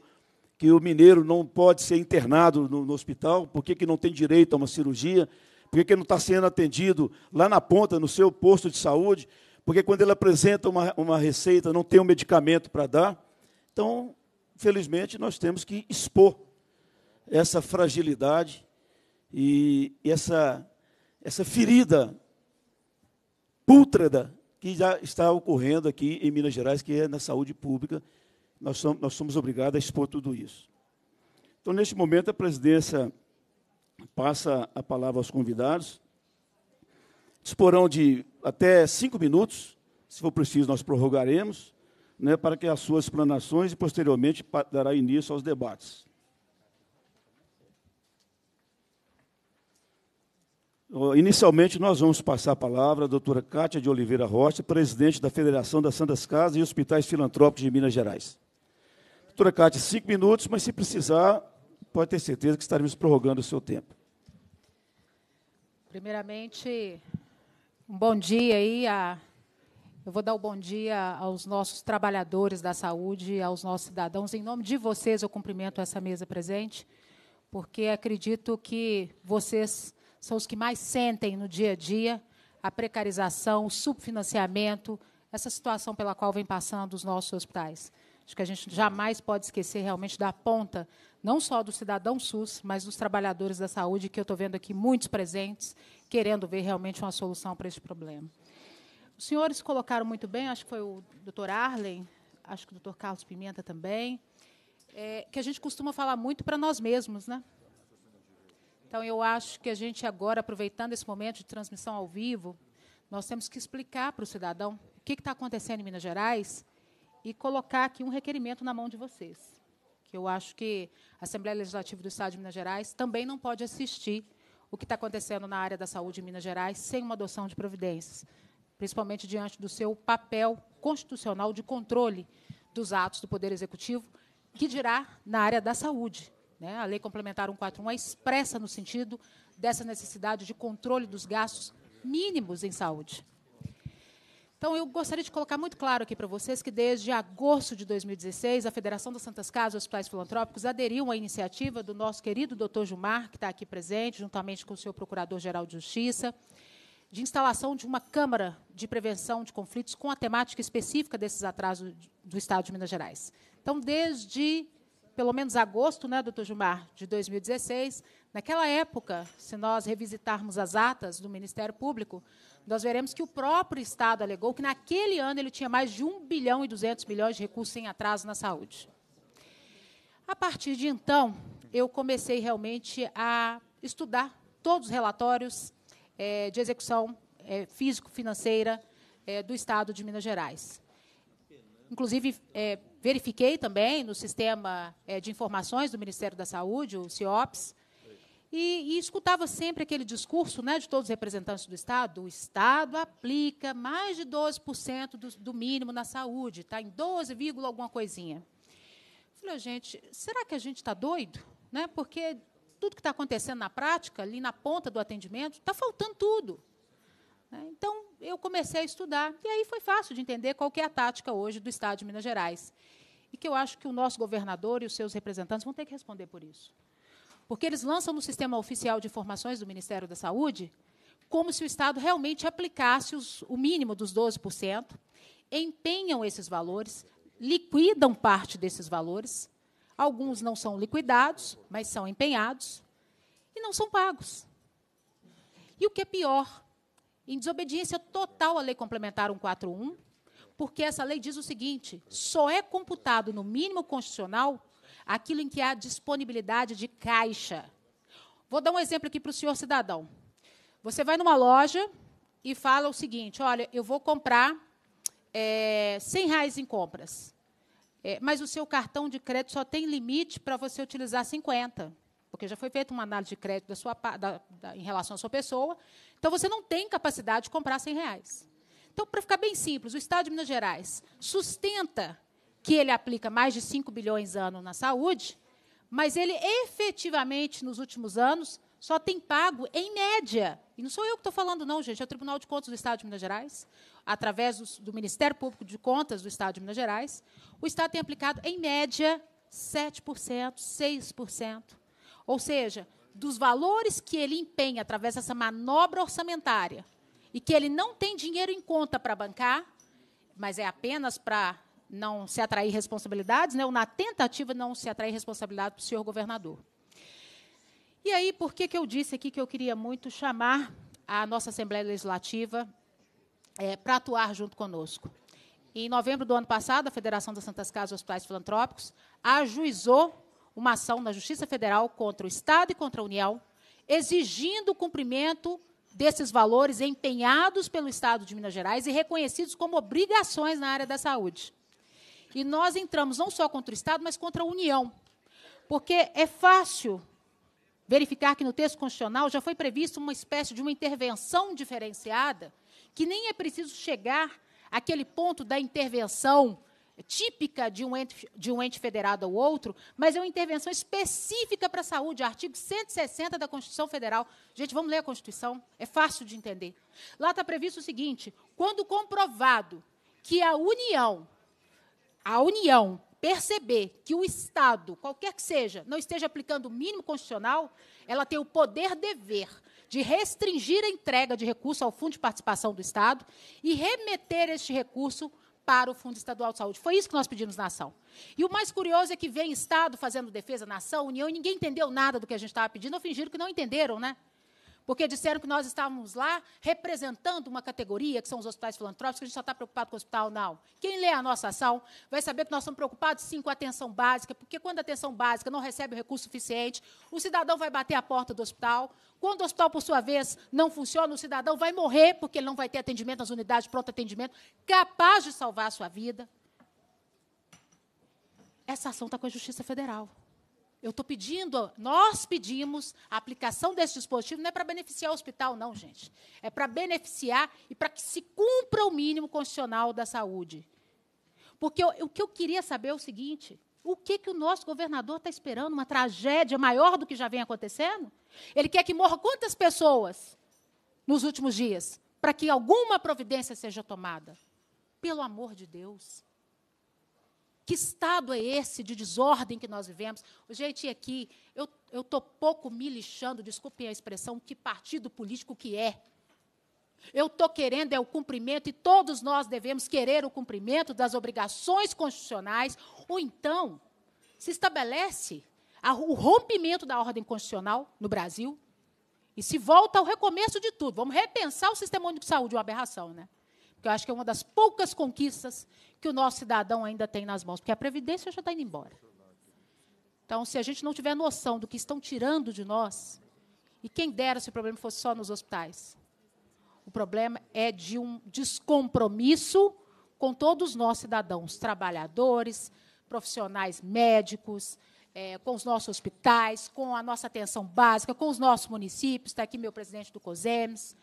que o mineiro não pode ser internado no, no hospital, por que, que não tem direito a uma cirurgia, por que, que não está sendo atendido lá na ponta, no seu posto de saúde, porque quando ele apresenta uma, uma receita, não tem um medicamento para dar. Então, felizmente, nós temos que expor essa fragilidade e, e essa, essa ferida pútrida que já está ocorrendo aqui em Minas Gerais, que é na saúde pública, nós somos, nós somos obrigados a expor tudo isso. Então, neste momento, a presidência passa a palavra aos convidados. Disporão de até cinco minutos, se for preciso, nós prorrogaremos, né, para que as suas explanações e, posteriormente, dará início aos debates. Inicialmente, nós vamos passar a palavra à doutora Cátia de Oliveira Rocha, presidente da Federação das Santas Casas e Hospitais Filantrópicos de Minas Gerais. Doutora Cátia, cinco minutos, mas se precisar, pode ter certeza que estaremos prorrogando o seu tempo. Primeiramente, um bom dia aí a eu vou dar o bom dia aos nossos trabalhadores da saúde, aos nossos cidadãos. Em nome de vocês, eu cumprimento essa mesa presente, porque acredito que vocês são os que mais sentem no dia a dia a precarização, o subfinanciamento, essa situação pela qual vem passando os nossos hospitais. Acho que a gente jamais pode esquecer realmente da ponta, não só do cidadão SUS, mas dos trabalhadores da saúde, que eu estou vendo aqui muitos presentes, querendo ver realmente uma solução para esse problema. Os senhores colocaram muito bem, acho que foi o doutor Arlen, acho que o doutor Carlos Pimenta também, é, que a gente costuma falar muito para nós mesmos, né? Então, eu acho que a gente agora, aproveitando esse momento de transmissão ao vivo, nós temos que explicar para o cidadão o que está acontecendo em Minas Gerais, e colocar aqui um requerimento na mão de vocês. Que eu acho que a Assembleia Legislativa do Estado de Minas Gerais também não pode assistir o que está acontecendo na área da saúde em Minas Gerais sem uma adoção de providências, principalmente diante do seu papel constitucional de controle dos atos do Poder Executivo, que dirá na área da saúde. Né? A Lei Complementar 141 é expressa no sentido dessa necessidade de controle dos gastos mínimos em saúde. Então, eu gostaria de colocar muito claro aqui para vocês que, desde agosto de 2016, a Federação das Santas Casas e Hospitais Filantrópicos aderiu à iniciativa do nosso querido doutor Gilmar, que está aqui presente, juntamente com o seu Procurador-Geral de Justiça, de instalação de uma Câmara de Prevenção de Conflitos com a temática específica desses atrasos do Estado de Minas Gerais. Então, desde pelo menos agosto, né, doutor Gilmar, de 2016, naquela época, se nós revisitarmos as atas do Ministério Público, nós veremos que o próprio Estado alegou que naquele ano ele tinha mais de 1 bilhão e 200 milhões de recursos em atraso na saúde. A partir de então, eu comecei realmente a estudar todos os relatórios é, de execução é, físico-financeira é, do Estado de Minas Gerais. Inclusive, verifiquei também no sistema de informações do Ministério da Saúde, o CIOPS, e, e, escutava sempre aquele discurso né, de todos os representantes do Estado: o Estado aplica mais de 12% do, do mínimo na saúde, está em 12, alguma coisinha. Falei, gente, será que a gente está doido? Né? Porque tudo que está acontecendo na prática, ali na ponta do atendimento, está faltando tudo. Né, então, eu comecei a estudar. E aí foi fácil de entender qual que é a tática hoje do Estado de Minas Gerais. E que eu acho que o nosso governador e os seus representantes vão ter que responder por isso. Porque eles lançam no sistema oficial de informações do Ministério da Saúde como se o Estado realmente aplicasse os, o mínimo dos 12%, empenham esses valores, liquidam parte desses valores. Alguns não são liquidados, mas são empenhados e não são pagos. E o que é pior, em desobediência total à Lei Complementar 141, porque essa lei diz o seguinte: só é computado no mínimo constitucional aquilo em que há disponibilidade de caixa. Vou dar um exemplo aqui para o senhor cidadão. Você vai numa loja e fala o seguinte: olha, eu vou comprar é, eh, 100 reais em compras, é, mas o seu cartão de crédito só tem limite para você utilizar 50 porque já foi feita uma análise de crédito da sua, da, da, em relação à sua pessoa. Então, você não tem capacidade de comprar 100 reais. Então, para ficar bem simples, o Estado de Minas Gerais sustenta que ele aplica mais de 5 bilhões ano na saúde, mas ele efetivamente, nos últimos anos, só tem pago, em média, e não sou eu que estou falando, não, gente, é o Tribunal de Contas do Estado de Minas Gerais, através do, do Ministério Público de Contas do Estado de Minas Gerais, o Estado tem aplicado, em média, 7%, 6%. Ou seja, dos valores que ele empenha através dessa manobra orçamentária e que ele não tem dinheiro em conta para bancar, mas é apenas para não se atrair responsabilidades, né, ou na tentativa de não se atrair responsabilidade para o senhor governador. E aí, por que, que eu disse aqui que eu queria muito chamar a nossa Assembleia Legislativa é, para atuar junto conosco? Em novembro do ano passado, a Federação das Santas Casas e Hospitais Filantrópicos ajuizou uma ação na Justiça Federal contra o Estado e contra a União, exigindo o cumprimento desses valores empenhados pelo Estado de Minas Gerais e reconhecidos como obrigações na área da saúde. E nós entramos não só contra o Estado, mas contra a União. Porque é fácil verificar que no texto constitucional já foi previsto uma espécie de uma intervenção diferenciada, que nem é preciso chegar àquele ponto da intervenção típica de um, ente, de um ente federado ao outro, mas é uma intervenção específica para a saúde, artigo 160 da Constituição Federal. Gente, vamos ler a Constituição, é fácil de entender. Lá está previsto o seguinte: quando comprovado que a União a União perceber que o Estado, qualquer que seja, não esteja aplicando o mínimo constitucional, ela tem o poder-dever de restringir a entrega de recurso ao Fundo de Participação do Estado e remeter este recurso para o Fundo Estadual de Saúde. Foi isso que nós pedimos na ação. E o mais curioso é que vem Estado fazendo defesa na ação, União, e ninguém entendeu nada do que a gente estava pedindo, ou fingiram que não entenderam, né? Porque disseram que nós estávamos lá representando uma categoria, que são os hospitais filantrópicos, que a gente só está preocupado com o hospital, não. Quem lê a nossa ação vai saber que nós estamos preocupados, sim, com a atenção básica, porque quando a atenção básica não recebe o recurso suficiente, o cidadão vai bater a porta do hospital. Quando o hospital, por sua vez, não funciona, o cidadão vai morrer, porque ele não vai ter atendimento nas unidades de pronto atendimento, capaz de salvar a sua vida. Essa ação está com a Justiça Federal. Eu estou pedindo, nós pedimos a aplicação desse dispositivo, não é para beneficiar o hospital, não, gente. É para beneficiar e para que se cumpra o mínimo constitucional da saúde. Porque eu, o que eu queria saber é o seguinte: o que, que o nosso governador está esperando? Uma tragédia maior do que já vem acontecendo? Ele quer que morra quantas pessoas nos últimos dias para que alguma providência seja tomada? Pelo amor de Deus. Que estado é esse de desordem que nós vivemos? Gente, aqui, eu estou pouco me lixando, desculpem a expressão, que partido político que é. Eu estou querendo é o cumprimento, e todos nós devemos querer o cumprimento das obrigações constitucionais, ou então se estabelece o rompimento da ordem constitucional no Brasil e se volta ao recomeço de tudo. Vamos repensar o sistema único de saúde, uma aberração, né? que eu acho que é uma das poucas conquistas que o nosso cidadão ainda tem nas mãos, porque a Previdência já está indo embora. Então, se a gente não tiver noção do que estão tirando de nós, e quem dera se o problema fosse só nos hospitais, o problema é de um descompromisso com todos nós, cidadãos, trabalhadores, profissionais médicos, é, com os nossos hospitais, com a nossa atenção básica, com os nossos municípios. Está aqui meu presidente do COSEMES,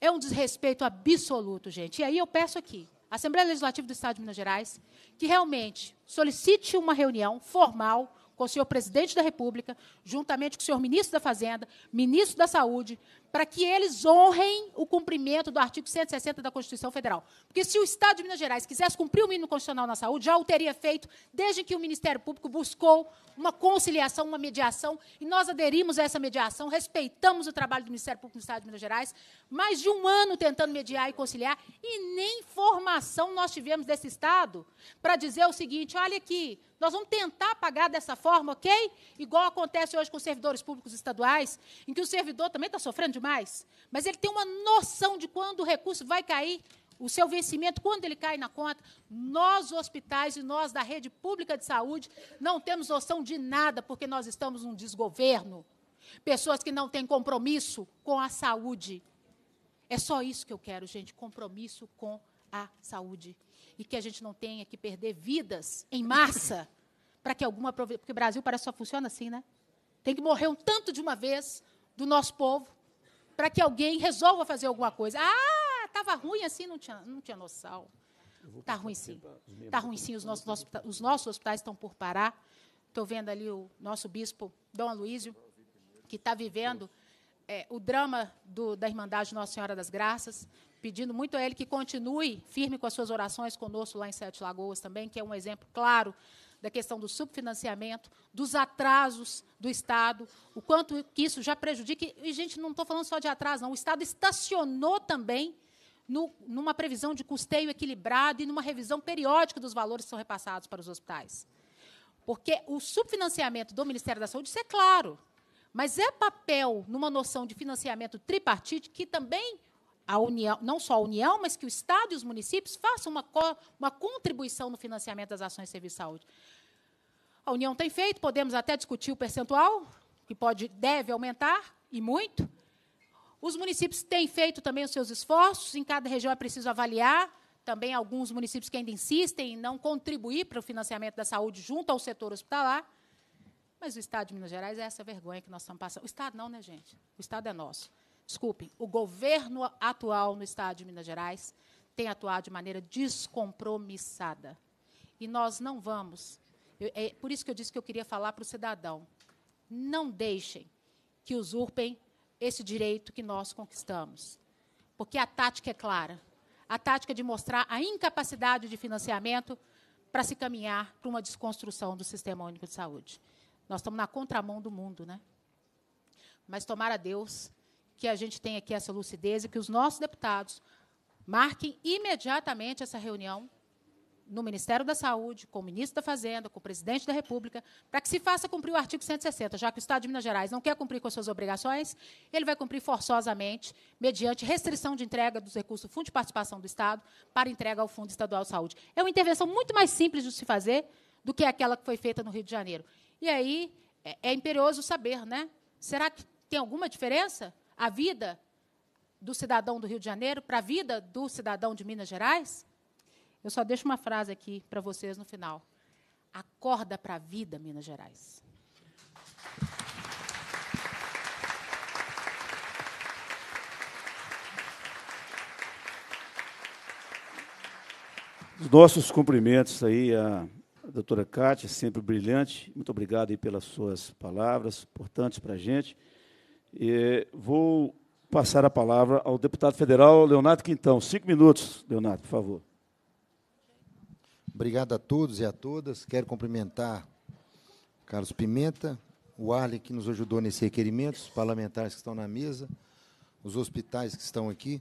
é um desrespeito absoluto, gente. E aí eu peço aqui, a Assembleia Legislativa do Estado de Minas Gerais, que realmente solicite uma reunião formal com o senhor presidente da República, juntamente com o senhor ministro da Fazenda, ministro da Saúde, para que eles honrem o cumprimento do artigo 160 da Constituição Federal. Porque se o Estado de Minas Gerais quisesse cumprir o mínimo constitucional na saúde, já o teria feito desde que o Ministério Público buscou uma conciliação, uma mediação, e nós aderimos a essa mediação, respeitamos o trabalho do Ministério Público do Estado de Minas Gerais, mais de um ano tentando mediar e conciliar, e nem formação nós tivemos desse Estado para dizer o seguinte, olha aqui, nós vamos tentar pagar dessa forma, ok? Igual acontece hoje com servidores públicos estaduais, em que o servidor também está sofrendo demais, mas ele tem uma noção de quando o recurso vai cair, o seu vencimento, quando ele cai na conta. Nós, hospitais e nós da rede pública de saúde, não temos noção de nada, porque nós estamos num desgoverno. Pessoas que não têm compromisso com a saúde. É só isso que eu quero, gente: compromisso com a saúde e que a gente não tenha que perder vidas em massa para que alguma. Porque o Brasil parece que só funciona assim, né? Tem que morrer um tanto de uma vez do nosso povo para que alguém resolva fazer alguma coisa. Ah, estava ruim assim, não tinha, não tinha noção. Está ruim sim. Está ruim sim, os nossos, nossos, os nossos hospitais estão por parar. Estou vendo ali o nosso bispo, Dom Aloísio, que está vivendo é, o drama do, da Irmandade Nossa Senhora das Graças, pedindo muito a ele que continue firme com as suas orações conosco lá em Sete Lagoas também, que é um exemplo claro da questão do subfinanciamento, dos atrasos do Estado, o quanto que isso já prejudica. E, gente, não estou falando só de atraso, não. O Estado estacionou também no, numa previsão de custeio equilibrado e numa revisão periódica dos valores que são repassados para os hospitais. Porque o subfinanciamento do Ministério da Saúde, isso é claro. Mas é papel, numa noção de financiamento tripartite, que também a União, não só a União, mas que o Estado e os municípios façam uma, co, uma contribuição no financiamento das ações de serviço de saúde. A União tem feito, podemos até discutir o percentual, que pode, deve aumentar, e muito. Os municípios têm feito também os seus esforços, em cada região é preciso avaliar. Também alguns municípios que ainda insistem em não contribuir para o financiamento da saúde junto ao setor hospitalar. Mas o Estado de Minas Gerais é essa vergonha que nós estamos passando. O Estado não, né, gente? O Estado é nosso. Desculpem, o governo atual no Estado de Minas Gerais tem atuado de maneira descompromissada. E nós não vamos. Eu, é por isso que eu disse que eu queria falar para o cidadão. Não deixem que usurpem esse direito que nós conquistamos. Porque a tática é clara. A tática é de mostrar a incapacidade de financiamento para se caminhar para uma desconstrução do sistema único de saúde. Nós estamos na contramão do mundo, né? Mas tomara Deus que a gente tenha aqui essa lucidez e que os nossos deputados marquem imediatamente essa reunião no Ministério da Saúde, com o ministro da Fazenda, com o presidente da República, para que se faça cumprir o artigo 160, já que o Estado de Minas Gerais não quer cumprir com as suas obrigações, ele vai cumprir forçosamente, mediante restrição de entrega dos recursos do Fundo de Participação do Estado para entrega ao Fundo Estadual de Saúde. É uma intervenção muito mais simples de se fazer do que aquela que foi feita no Rio de Janeiro. E aí é, é imperioso saber, né? Será que tem alguma diferença a vida do cidadão do Rio de Janeiro para a vida do cidadão de Minas Gerais? Eu só deixo uma frase aqui para vocês no final. Acorda para a vida, Minas Gerais. Os nossos cumprimentos aí a doutora Cátia, é sempre brilhante. Muito obrigado pelas suas palavras importantes para a gente. E vou passar a palavra ao deputado federal Leonardo Quintão. Cinco minutos, Leonardo, por favor. Obrigado a todos e a todas. Quero cumprimentar Carlos Pimenta, o Arlen que nos ajudou nesse requerimento, os parlamentares que estão na mesa, os hospitais que estão aqui.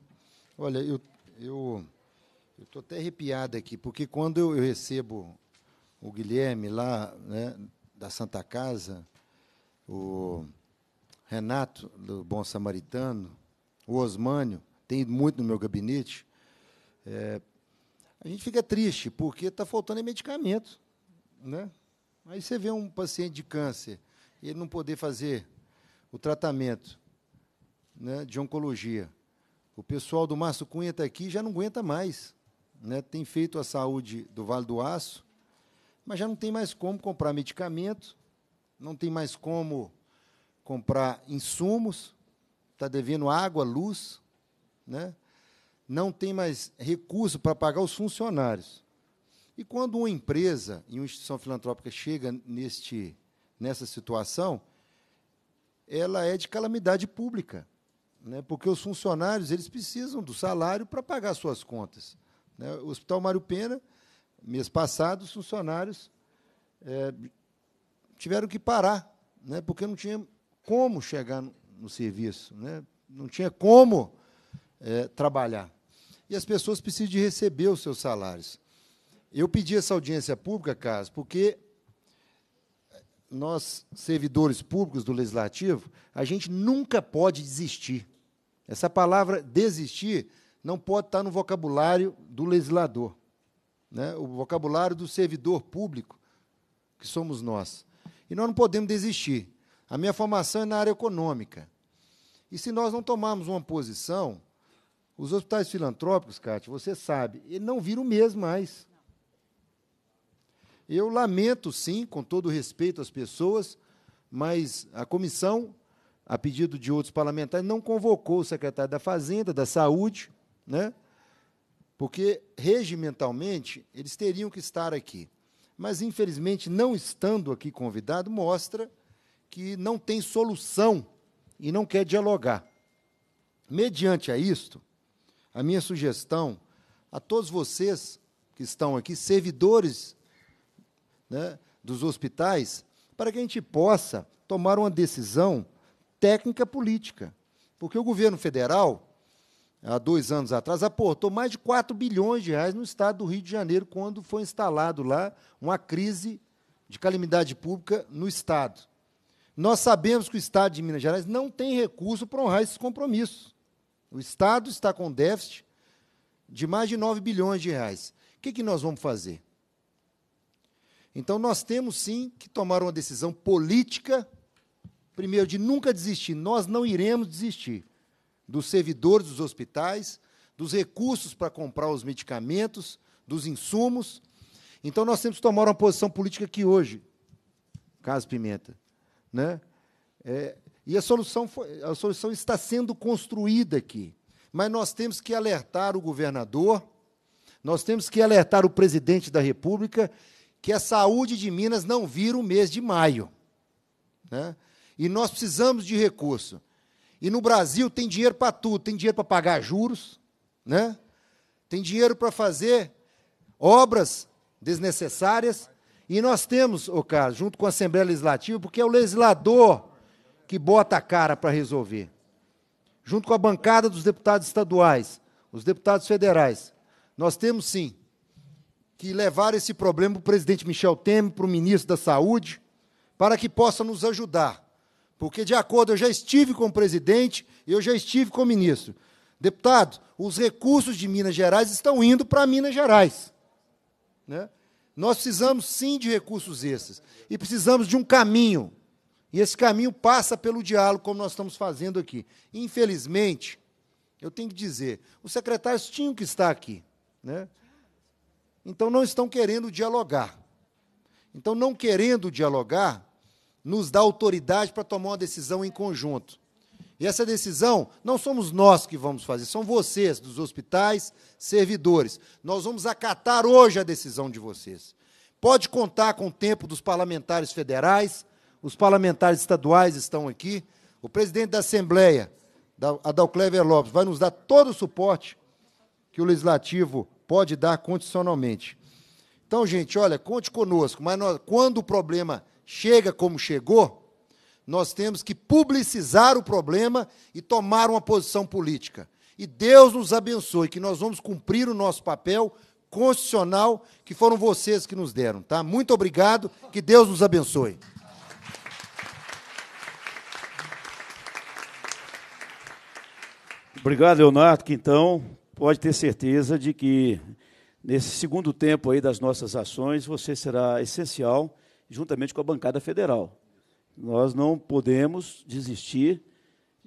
Olha, eu estou eu, eu até arrepiado aqui, porque quando eu, eu recebo o Guilherme lá né, da Santa Casa, o Renato do Bom Samaritano, o Osmânio, tem muito no meu gabinete. É, a gente fica triste porque está faltando medicamento, né? Aí você vê um paciente de câncer e ele não poder fazer o tratamento né, de oncologia. O pessoal do Márcio Cunha está aqui já não aguenta mais. Né, tem feito a saúde do Vale do Aço mas já não tem mais como comprar medicamento, não tem mais como comprar insumos, está devendo água, luz, né? não tem mais recurso para pagar os funcionários. E quando uma empresa e uma instituição filantrópica chega neste, nessa situação, ela é de calamidade pública, né? porque os funcionários eles precisam do salário para pagar suas contas. Né? O Hospital Mário Pena mês passado, os funcionários é, tiveram que parar, né, porque não tinha como chegar no, no serviço, né, não tinha como é, trabalhar. E as pessoas precisam de receber os seus salários. Eu pedi essa audiência pública, Carlos, porque nós, servidores públicos do Legislativo, a gente nunca pode desistir. Essa palavra desistir não pode estar no vocabulário do legislador né, o vocabulário do servidor público, que somos nós. E nós não podemos desistir. A minha formação é na área econômica. E se nós não tomarmos uma posição, os hospitais filantrópicos, Cátia, você sabe, ele não vira o mesmo mais. Eu lamento, sim, com todo respeito às pessoas, mas a comissão, a pedido de outros parlamentares, não convocou o secretário da Fazenda, da Saúde, né? porque regimentalmente eles teriam que estar aqui. Mas, infelizmente, não estando aqui convidado, mostra que não tem solução e não quer dialogar. Mediante a isto, a minha sugestão a todos vocês que estão aqui, servidores né, dos hospitais, para que a gente possa tomar uma decisão técnica política. Porque o governo federal há dois anos atrás, aportou mais de 4 bilhões de reais no estado do Rio de Janeiro, quando foi instalado lá uma crise de calamidade pública no estado. Nós sabemos que o estado de Minas Gerais não tem recurso para honrar esses compromissos. O estado está com déficit de mais de 9 bilhões de reais. O que, que nós vamos fazer? Então, nós temos sim que tomar uma decisão política, primeiro, de nunca desistir. Nós não iremos desistir dos servidores dos hospitais, dos recursos para comprar os medicamentos, dos insumos. Então, nós temos que tomar uma posição política aqui hoje, caso Pimenta. Né? É, e a solução, foi, a solução está sendo construída aqui. Mas nós temos que alertar o governador, nós temos que alertar o presidente da República que a saúde de Minas não vira o mês de maio. Né? E nós precisamos de recurso. E no Brasil tem dinheiro para tudo, tem dinheiro para pagar juros, né? Tem dinheiro para fazer obras desnecessárias. E nós temos, o caso, junto com a Assembleia Legislativa, porque é o legislador que bota a cara para resolver. Junto com a bancada dos deputados estaduais, os deputados federais, nós temos sim que levar esse problema para o presidente Michel Temer, para o ministro da Saúde, para que possa nos ajudar porque, de acordo, eu já estive com o presidente, eu já estive com o ministro. Deputado, os recursos de Minas Gerais estão indo para Minas Gerais. Né? Nós precisamos sim de recursos esses. E precisamos de um caminho. E esse caminho passa pelo diálogo, como nós estamos fazendo aqui. Infelizmente, eu tenho que dizer, os secretários tinham que estar aqui. Né? Então, não estão querendo dialogar. Então, não querendo dialogar, nos dá autoridade para tomar uma decisão em conjunto. E essa decisão não somos nós que vamos fazer, são vocês, dos hospitais, servidores. Nós vamos acatar hoje a decisão de vocês. Pode contar com o tempo dos parlamentares federais, os parlamentares estaduais estão aqui, o presidente da Assembleia, Adalclever Lopes, vai nos dar todo o suporte que o Legislativo pode dar condicionalmente. Então, gente, olha, conte conosco, mas nós, quando o problema chega como chegou, nós temos que publicizar o problema e tomar uma posição política. E Deus nos abençoe, que nós vamos cumprir o nosso papel constitucional, que foram vocês que nos deram. Tá? Muito obrigado, que Deus nos abençoe. Obrigado, Leonardo, que então pode ter certeza de que nesse segundo tempo aí das nossas ações você será essencial juntamente com a bancada federal. Nós não podemos desistir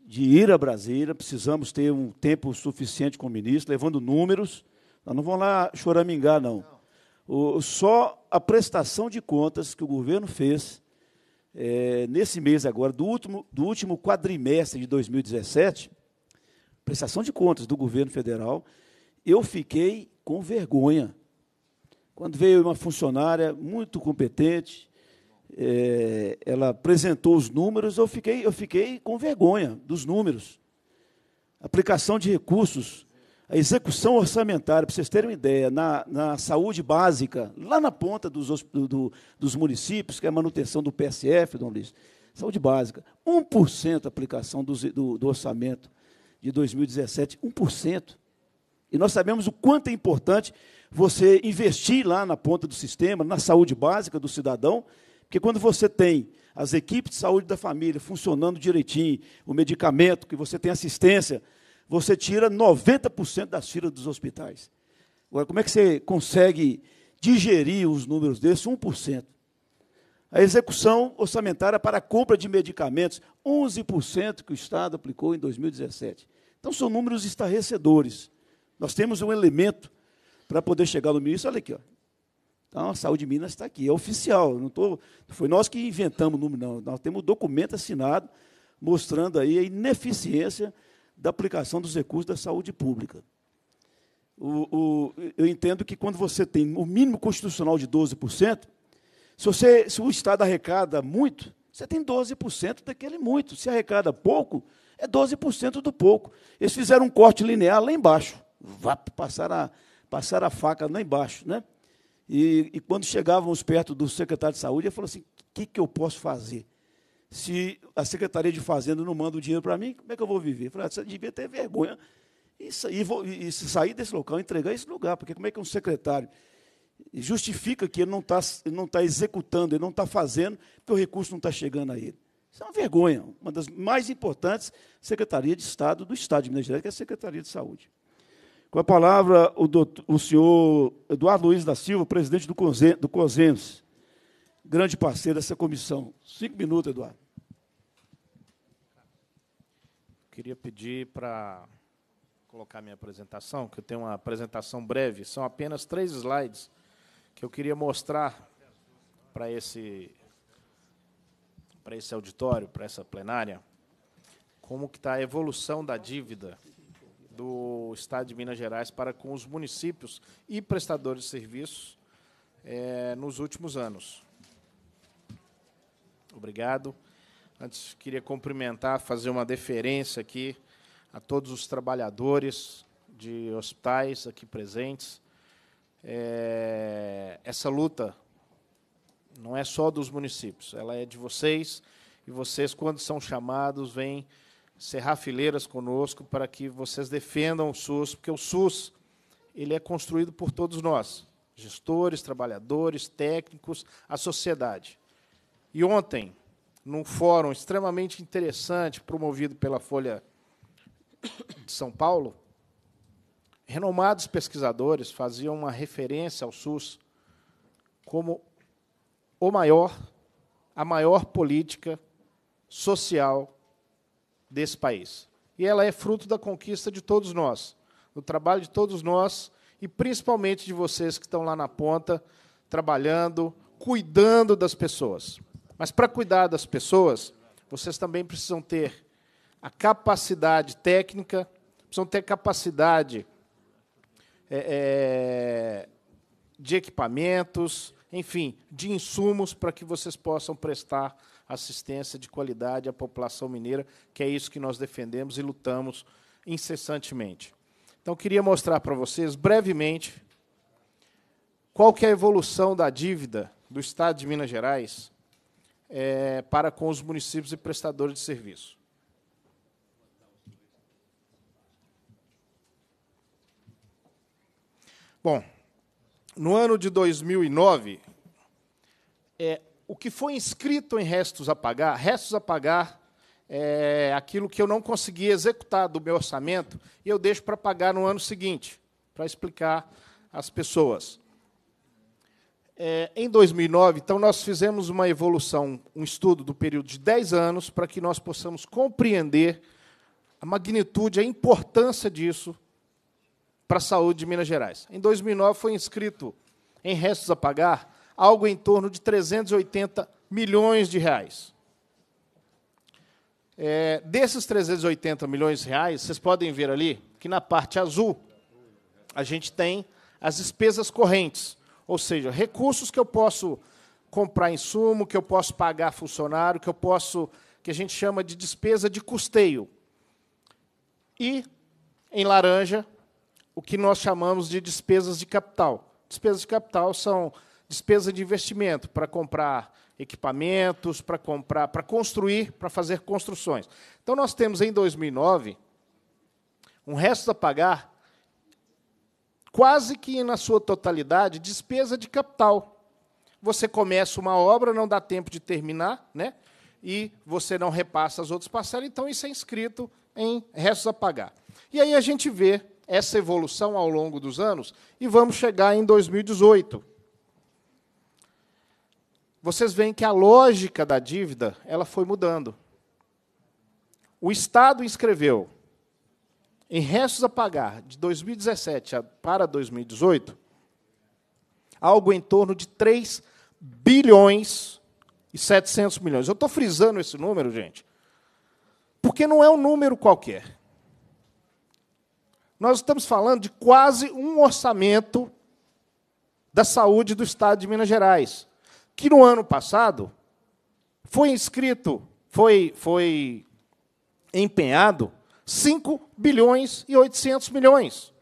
de ir a Brasília, precisamos ter um tempo suficiente com o ministro, levando números. Nós não vamos lá choramingar, não. O, só a prestação de contas que o governo fez é, nesse mês agora, do último, do último quadrimestre de 2017, prestação de contas do governo federal, eu fiquei com vergonha. Quando veio uma funcionária muito competente, é, ela apresentou os números, eu fiquei, eu fiquei com vergonha dos números. Aplicação de recursos, a execução orçamentária, para vocês terem uma ideia, na, na saúde básica, lá na ponta dos, do, dos municípios, que é a manutenção do PSF, Dom Luiz, saúde básica, 1% a aplicação do, do, do orçamento de 2017, 1%. E nós sabemos o quanto é importante você investir lá na ponta do sistema, na saúde básica do cidadão, porque quando você tem as equipes de saúde da família funcionando direitinho, o medicamento, que você tem assistência, você tira 90% das filas dos hospitais. Agora, como é que você consegue digerir os números desses? 1%. A execução orçamentária para a compra de medicamentos, 11% que o Estado aplicou em 2017. Então, são números estarrecedores. Nós temos um elemento para poder chegar no ministro. Olha aqui, ó, então, a Saúde Minas está aqui, é oficial. Não tô, foi nós que inventamos o número, não. Nós temos um documento assinado mostrando aí a ineficiência da aplicação dos recursos da saúde pública. O, o, eu entendo que quando você tem o mínimo constitucional de 12%, se, você, se o Estado arrecada muito, você tem 12% daquele muito. Se arrecada pouco, é 12% do pouco. Eles fizeram um corte linear lá embaixo. Vá, a, a faca lá embaixo. Né? E, e quando chegávamos perto do secretário de saúde, ele falou assim: o que, que eu posso fazer? Se a Secretaria de Fazenda não manda o dinheiro para mim, como é que eu vou viver? Eu falei, ah, você devia ter vergonha e, sair, e sair desse local, entregar esse lugar, porque como é que um secretário justifica que ele não está não tá executando, ele não está fazendo, porque o recurso não está chegando a ele. Isso é uma vergonha. Uma das mais importantes Secretaria de Estado do Estado de Minas Gerais, que é a Secretaria de Saúde. Com a palavra, o, doutor, o senhor Eduardo Luiz da Silva, presidente do, Cosen, do COSEMS, grande parceiro dessa comissão. Cinco minutos, Eduardo. Queria pedir para colocar minha apresentação, que eu tenho uma apresentação breve, são apenas três slides que eu queria mostrar para esse, para esse auditório, para essa plenária, como que está a evolução da dívida do Estado de Minas Gerais para com os municípios e prestadores de serviços é, nos últimos anos. Obrigado. Antes, queria cumprimentar, fazer uma deferência aqui a todos os trabalhadores de hospitais aqui presentes. É, essa luta não é só dos municípios, ela é de vocês, e vocês, quando são chamados, vêm cerrar fileiras conosco para que vocês defendam o SUS, porque o SUS ele é construído por todos nós, gestores, trabalhadores, técnicos, a sociedade. E ontem, num fórum extremamente interessante promovido pela Folha de São Paulo, renomados pesquisadores faziam uma referência ao SUS como o maior, a maior política social desse país. E ela é fruto da conquista de todos nós, do trabalho de todos nós e principalmente de vocês que estão lá na ponta, trabalhando, cuidando das pessoas. Mas para cuidar das pessoas, vocês também precisam ter a capacidade técnica, precisam ter capacidade é, é, de equipamentos, enfim, de insumos para que vocês possam prestar assistência de qualidade à população mineira, que é isso que nós defendemos e lutamos incessantemente. Então, queria mostrar para vocês, brevemente, qual que é a evolução da dívida do Estado de Minas Gerais é, para com os municípios e prestadores de serviço. Bom, no ano de 2009, é, o que foi inscrito em restos a pagar, restos a pagar é aquilo que eu não consegui executar do meu orçamento e eu deixo para pagar no ano seguinte, para explicar às pessoas. É, em 2009, então, nós fizemos uma evolução, um estudo do período de 10 anos, para que nós possamos compreender a magnitude, a importância disso para a saúde de Minas Gerais. Em 2009, foi inscrito em restos a pagar algo em torno de 380 milhões de reais. É, desses 380 milhões de reais, vocês podem ver ali que na parte azul a gente tem as despesas correntes, ou seja, recursos que eu posso comprar insumo, que eu posso pagar funcionário, que eu posso que a gente chama de despesa de custeio. E em laranja, o que nós chamamos de despesas de capital. Despesas de capital são despesa de investimento para comprar equipamentos, para comprar, para construir, para fazer construções. Então nós temos em 2009 um resto a pagar quase que na sua totalidade despesa de capital. Você começa uma obra, não dá tempo de terminar, né? E você não repassa as outras parcelas, então isso é inscrito em restos a pagar. E aí a gente vê essa evolução ao longo dos anos e vamos chegar em 2018 vocês veem que a lógica da dívida ela foi mudando. O Estado inscreveu em restos a pagar de 2017 para 2018 algo em torno de 3 bilhões e 700 milhões. Eu estou frisando esse número, gente, porque não é um número qualquer. Nós estamos falando de quase um orçamento da saúde do Estado de Minas Gerais que no ano passado foi inscrito, foi, foi empenhado 5 bilhões e 800 milhões.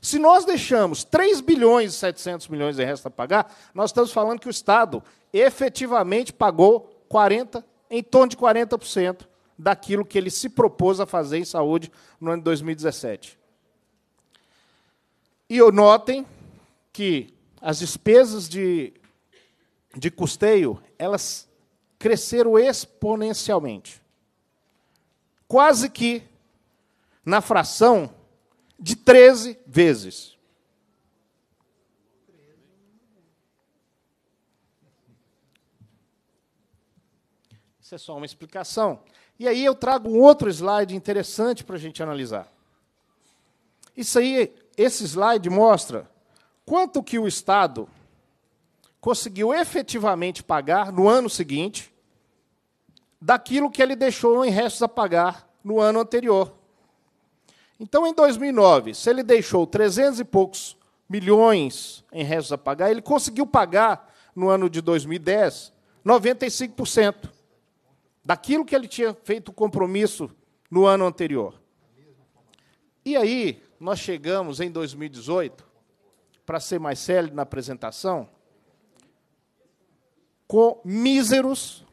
Se nós deixamos 3 bilhões e 700 milhões em a pagar, nós estamos falando que o Estado efetivamente pagou 40, em torno de 40% daquilo que ele se propôs a fazer em saúde no ano de 2017. E notem que as despesas de de custeio, elas cresceram exponencialmente. Quase que na fração de 13 vezes. Isso é só uma explicação. E aí eu trago um outro slide interessante para a gente analisar. Isso aí, esse slide mostra quanto que o Estado conseguiu efetivamente pagar no ano seguinte daquilo que ele deixou em restos a pagar no ano anterior. Então, em 2009, se ele deixou 300 e poucos milhões em restos a pagar, ele conseguiu pagar no ano de 2010 95% daquilo que ele tinha feito compromisso no ano anterior. E aí, nós chegamos em 2018, para ser mais célebre na apresentação, com míseros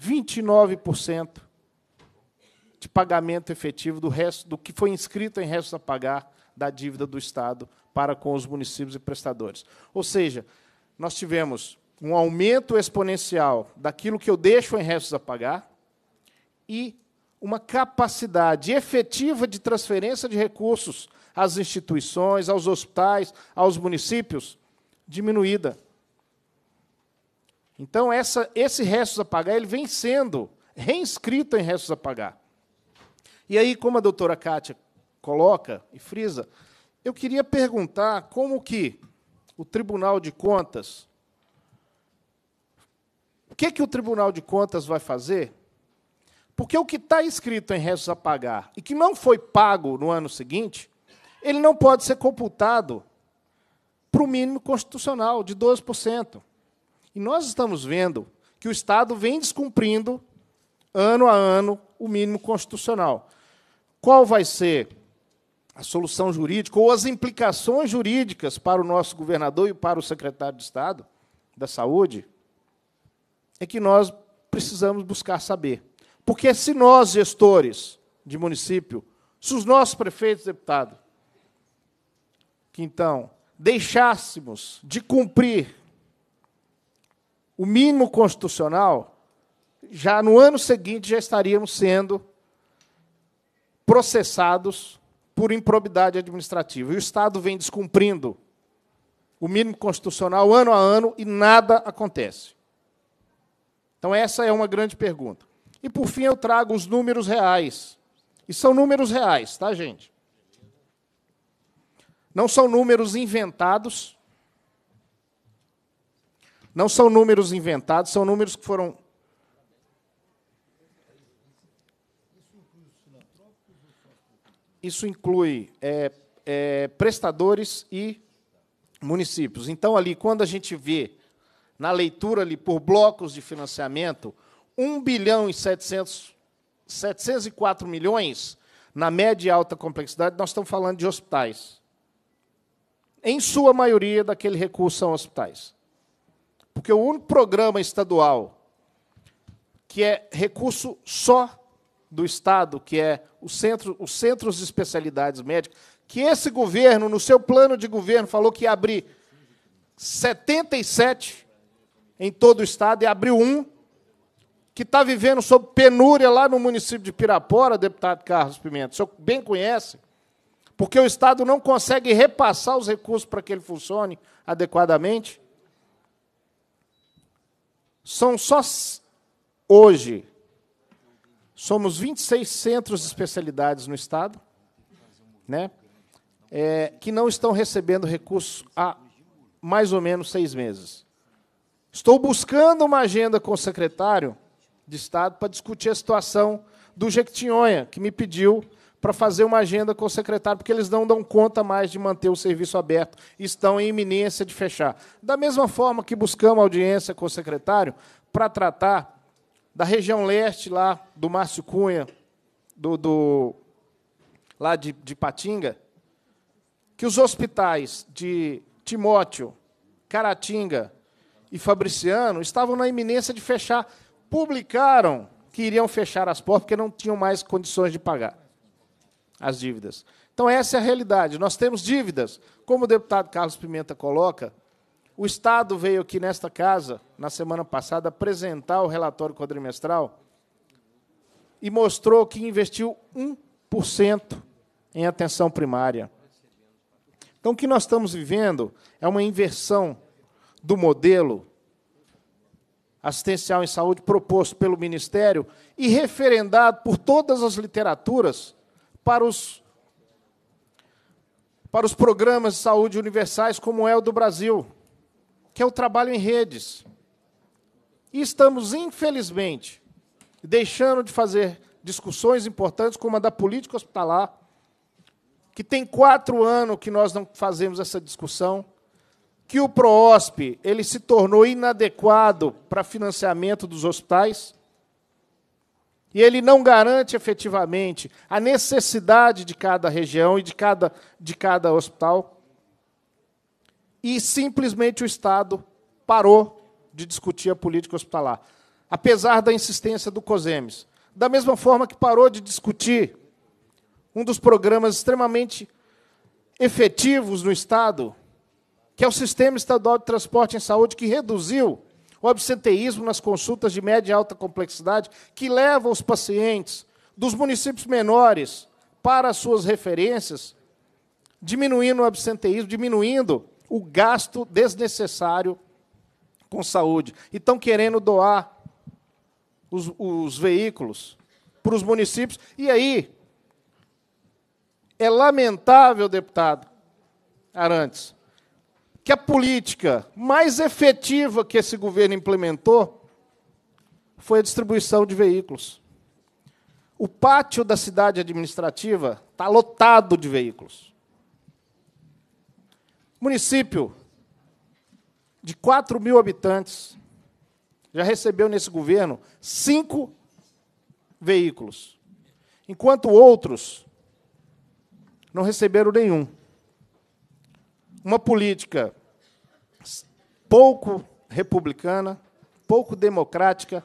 29% de pagamento efetivo do resto do que foi inscrito em restos a pagar da dívida do Estado para com os municípios e prestadores. Ou seja, nós tivemos um aumento exponencial daquilo que eu deixo em restos a pagar e uma capacidade efetiva de transferência de recursos às instituições, aos hospitais, aos municípios diminuída. Então, essa, esse restos a pagar, ele vem sendo reinscrito em restos a pagar. E aí, como a doutora Kátia coloca e frisa, eu queria perguntar como que o Tribunal de Contas, o que, que o Tribunal de Contas vai fazer? Porque o que está escrito em restos a pagar e que não foi pago no ano seguinte, ele não pode ser computado para o mínimo constitucional de 12%. E nós estamos vendo que o Estado vem descumprindo, ano a ano, o mínimo constitucional. Qual vai ser a solução jurídica ou as implicações jurídicas para o nosso governador e para o secretário de Estado da Saúde? É que nós precisamos buscar saber. Porque se nós, gestores de município, se os nossos prefeitos, deputado, que então deixássemos de cumprir o mínimo constitucional, já no ano seguinte já estaríamos sendo processados por improbidade administrativa. E o Estado vem descumprindo o mínimo constitucional ano a ano e nada acontece. Então, essa é uma grande pergunta. E, por fim, eu trago os números reais. E são números reais, tá, gente? Não são números inventados não são números inventados, são números que foram. Isso inclui é, é, prestadores e municípios. Então, ali, quando a gente vê na leitura ali por blocos de financiamento, 1 bilhão e 700, 704 milhões na média e alta complexidade, nós estamos falando de hospitais. Em sua maioria, daquele recurso são hospitais. Porque o único programa estadual que é recurso só do Estado, que é o centro, os centros de especialidades médicas, que esse governo, no seu plano de governo, falou que ia abrir 77 em todo o Estado e abriu um, que está vivendo sob penúria lá no município de Pirapora, deputado Carlos Pimenta. O senhor bem conhece, porque o Estado não consegue repassar os recursos para que ele funcione adequadamente. São só hoje. Somos 26 centros de especialidades no estado, né? É, que não estão recebendo recursos há mais ou menos seis meses. Estou buscando uma agenda com o secretário de Estado para discutir a situação do Jequitinhonha, que me pediu para fazer uma agenda com o secretário, porque eles não dão conta mais de manter o serviço aberto, estão em iminência de fechar. Da mesma forma que buscamos audiência com o secretário para tratar da região leste lá do Márcio Cunha, do, do lá de, de Patinga, que os hospitais de Timóteo, Caratinga e Fabriciano estavam na iminência de fechar, publicaram que iriam fechar as portas porque não tinham mais condições de pagar as dívidas. Então, essa é a realidade. Nós temos dívidas. Como o deputado Carlos Pimenta coloca, o Estado veio aqui nesta casa, na semana passada, apresentar o relatório quadrimestral e mostrou que investiu 1% em atenção primária. Então, o que nós estamos vivendo é uma inversão do modelo assistencial em saúde proposto pelo Ministério e referendado por todas as literaturas para os, para os programas de saúde universais, como é o do Brasil, que é o trabalho em redes. E estamos, infelizmente, deixando de fazer discussões importantes, como a da política hospitalar, que tem quatro anos que nós não fazemos essa discussão, que o PROOSP ele se tornou inadequado para financiamento dos hospitais, e ele não garante efetivamente a necessidade de cada região e de cada, de cada hospital. E simplesmente o Estado parou de discutir a política hospitalar, apesar da insistência do COSEMES. Da mesma forma que parou de discutir um dos programas extremamente efetivos no Estado, que é o Sistema Estadual de Transporte em Saúde, que reduziu o absenteísmo nas consultas de média e alta complexidade, que leva os pacientes dos municípios menores para as suas referências, diminuindo o absenteísmo, diminuindo o gasto desnecessário com saúde. E estão querendo doar os, os veículos para os municípios. E aí, é lamentável, deputado Arantes, que a política mais efetiva que esse governo implementou foi a distribuição de veículos. O pátio da cidade administrativa está lotado de veículos. Município de 4 mil habitantes já recebeu nesse governo cinco veículos, enquanto outros não receberam nenhum. Uma política pouco republicana, pouco democrática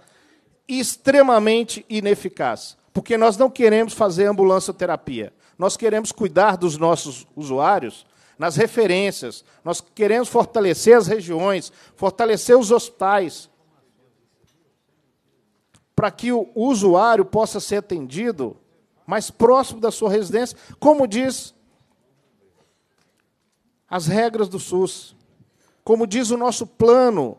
e extremamente ineficaz. Porque nós não queremos fazer ambulância-terapia. Nós queremos cuidar dos nossos usuários nas referências. Nós queremos fortalecer as regiões, fortalecer os hospitais, para que o usuário possa ser atendido mais próximo da sua residência, como diz as regras do SUS como diz o nosso plano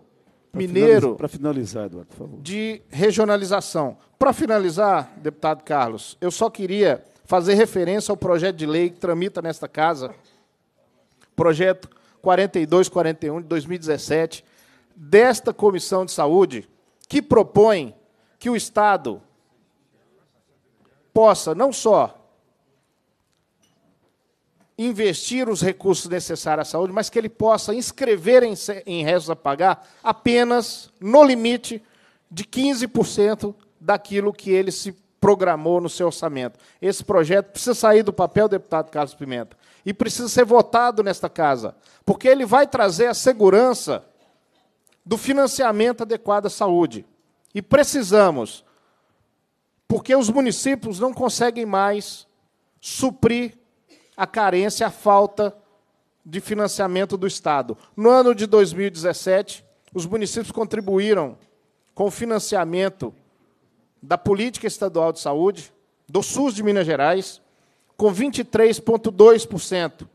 pra mineiro. Para finalizar, Eduardo, por favor. De regionalização. Para finalizar, deputado Carlos, eu só queria fazer referência ao projeto de lei que tramita nesta casa, projeto 4241 de 2017, desta Comissão de Saúde, que propõe que o Estado possa não só investir os recursos necessários à saúde, mas que ele possa inscrever em, em restos a pagar apenas no limite de 15% daquilo que ele se programou no seu orçamento. Esse projeto precisa sair do papel, deputado Carlos Pimenta, e precisa ser votado nesta casa, porque ele vai trazer a segurança do financiamento adequado à saúde. E precisamos, porque os municípios não conseguem mais suprir a carência, a falta de financiamento do Estado. No ano de 2017, os municípios contribuíram com o financiamento da Política Estadual de Saúde, do SUS de Minas Gerais, com 23,2%.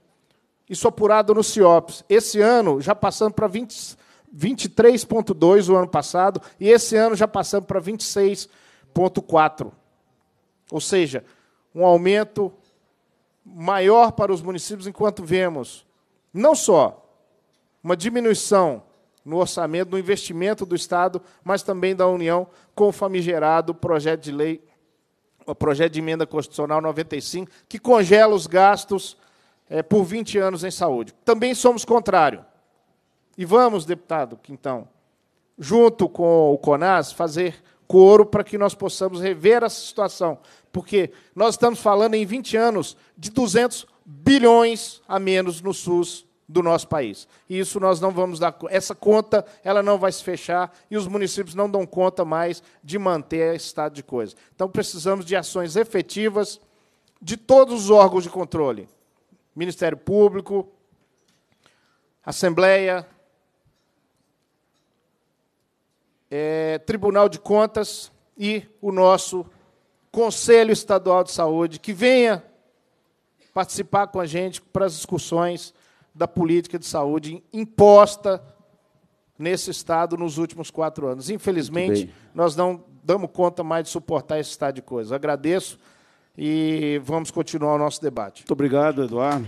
Isso apurado no CIOPS. Esse ano, já passando para 23,2% o ano passado, e esse ano já passando para 26,4%. Ou seja, um aumento maior para os municípios, enquanto vemos não só uma diminuição no orçamento, no investimento do Estado, mas também da União, com o famigerado projeto de lei, o projeto de emenda constitucional 95, que congela os gastos é, por 20 anos em saúde. Também somos contrário. E vamos, deputado Quintão, junto com o CONAS, fazer coro para que nós possamos rever essa situação, porque nós estamos falando em 20 anos de 200 bilhões a menos no SUS do nosso país. E isso nós não vamos dar essa conta, ela não vai se fechar e os municípios não dão conta mais de manter esse estado de coisa. Então precisamos de ações efetivas de todos os órgãos de controle. Ministério Público, Assembleia, é, Tribunal de Contas e o nosso Conselho Estadual de Saúde, que venha participar com a gente para as discussões da política de saúde imposta nesse Estado nos últimos quatro anos. Infelizmente, nós não damos conta mais de suportar esse estado de coisas. Agradeço e vamos continuar o nosso debate. Muito obrigado, Eduardo.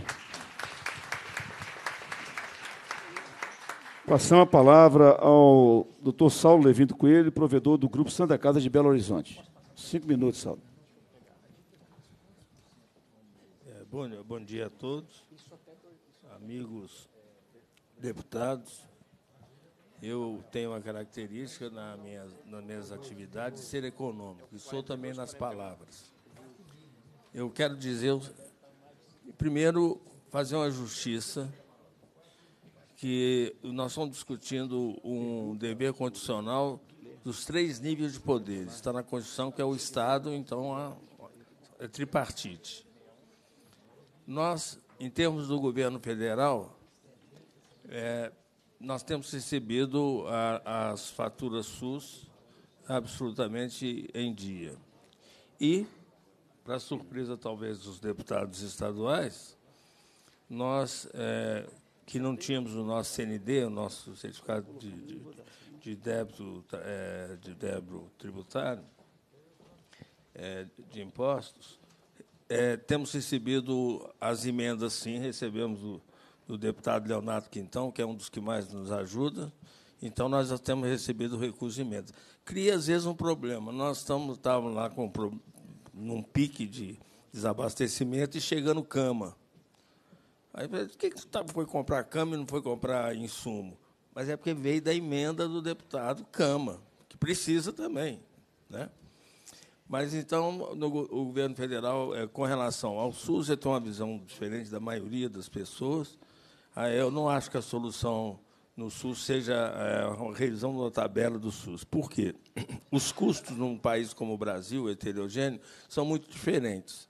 Passar a palavra ao Dr. Saulo Levindo Coelho, provedor do Grupo Santa Casa de Belo Horizonte. Cinco minutos, Saulo. É, bom, bom dia a todos, amigos deputados. Eu tenho uma característica na minha, nas minhas atividades de ser econômico, e sou também nas palavras. Eu quero dizer, primeiro, fazer uma justiça que nós estamos discutindo um dever constitucional dos três níveis de poderes. Está na Constituição, que é o Estado, então é tripartite. Nós, em termos do governo federal, é, nós temos recebido a, as faturas SUS absolutamente em dia. E, para surpresa talvez dos deputados estaduais, nós é, que não tínhamos o nosso CND, o nosso certificado de, de, de débito, é, de débito tributário, é, de impostos, é, temos recebido as emendas, sim, recebemos do, do deputado Leonardo Quintão, que é um dos que mais nos ajuda, então, nós já temos recebido recursos de emendas. Cria, às vezes, um problema. Nós estamos, estávamos lá com, num pique de desabastecimento e chegando cama. Aí, por que, que tu tá, foi comprar cama e não foi comprar insumo? Mas é porque veio da emenda do deputado Cama, que precisa também. Né? Mas então, no, o governo federal, é, com relação ao SUS, você tem uma visão diferente da maioria das pessoas. Aí, ah, eu não acho que a solução no SUS seja é, a revisão da tabela do SUS. Por quê? [clears throat] Os custos num país como o Brasil, heterogêneo, são muito diferentes.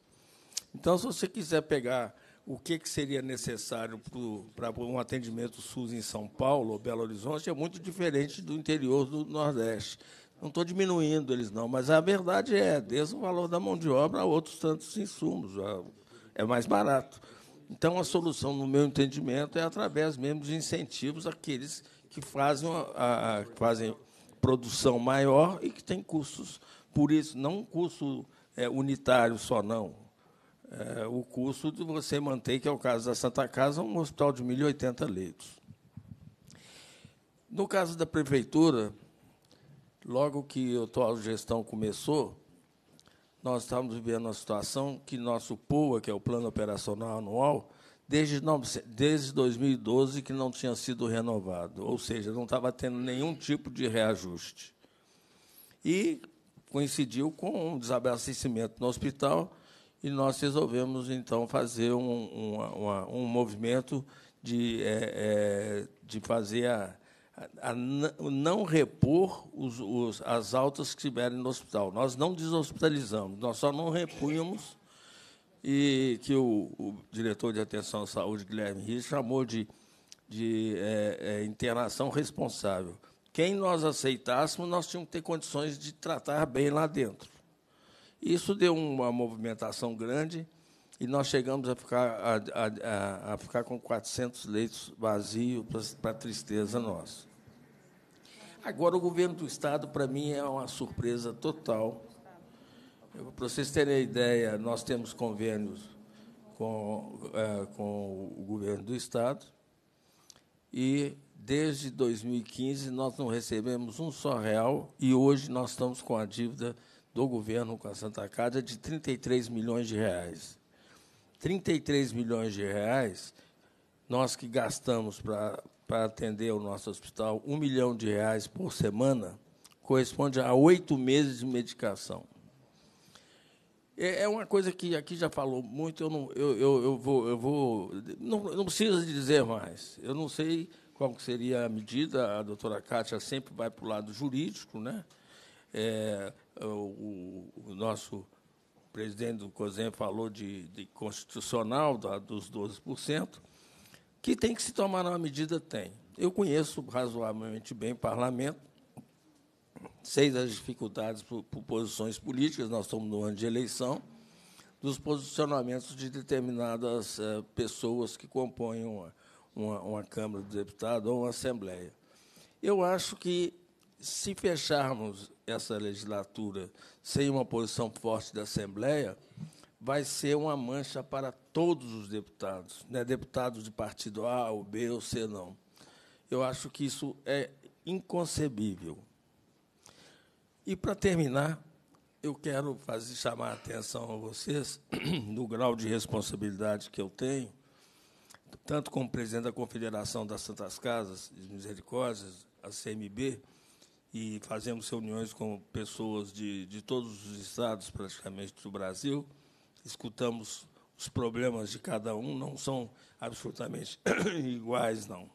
Então, se você quiser pegar o que, que seria necessário para um atendimento SUS em São Paulo ou Belo Horizonte é muito diferente do interior do Nordeste. Não estou diminuindo eles, não, mas a verdade é, desde o valor da mão de obra a outros tantos insumos, é mais barato. Então, a solução, no meu entendimento, é através mesmo de incentivos àqueles que fazem, a, a fazem produção maior e que têm custos por isso, não um custo é, unitário só, não. É, o custo de você manter, que é o caso da Santa Casa, um hospital de 1.080 leitos. No caso da prefeitura, logo que a atual gestão começou, nós estávamos vivendo uma situação que nosso POA, que é o Plano Operacional Anual, desde, desde 2012 que não tinha sido renovado, ou seja, não estava tendo nenhum tipo de reajuste. E coincidiu com um desabastecimento no hospital, e nós resolvemos, então, fazer um, um, uma, um movimento de, é, é, de fazer a, a, a não repor os, os, as altas que tiverem no hospital. Nós não deshospitalizamos, nós só não repunhamos e que o, o, diretor de atenção à saúde, Guilherme Riz, chamou de, de é, é, internação responsável. Quem nós aceitássemos, nós tínhamos que ter condições de tratar bem lá dentro. Isso deu uma movimentação grande e nós chegamos a ficar, a, a, a ficar com 400 leitos vazios para tristeza nossa. Agora, o governo do Estado, para mim, é uma surpresa total. Para vocês terem ideia, nós temos convênios com, é, com o governo do Estado e, desde 2015, nós não recebemos um só real e hoje nós estamos com a dívida do governo com a Santa Casa de 33 milhões de reais. 33 milhões de reais, nós que gastamos para, para atender o nosso hospital um milhão de reais por semana, corresponde a oito meses de medicação. É, é uma coisa que aqui já falou muito, eu não, eu, eu, eu vou, eu vou não, não precisa dizer mais. Eu não sei qual seria a medida, a doutora Cátia sempre vai para o lado jurídico, né? É, é, o, o nosso presidente do COSEM falou de, de constitucional, da, dos 12%, que tem que se tomar uma medida, tem. Eu conheço razoavelmente bem o parlamento, sei das dificuldades por, por posições políticas, nós estamos no ano de eleição, dos posicionamentos de determinadas é, pessoas que compõem uma, uma, uma Câmara de Deputados ou uma Assembleia. Eu acho que se fecharmos essa legislatura sem uma posição forte da Assembleia, vai ser uma mancha para todos os deputados, né? deputados de partido A, ou B ou C não. Eu acho que isso é inconcebível. E para terminar, eu quero fazer chamar a atenção a vocês [clears throat] do grau de responsabilidade que eu tenho, tanto como presidente da Confederação das Santas Casas de Misericórdias, a CMB, e fazemos reuniões com pessoas de, de todos os estados, praticamente, do Brasil. Escutamos os problemas de cada um, não são absolutamente [coughs] iguais, não.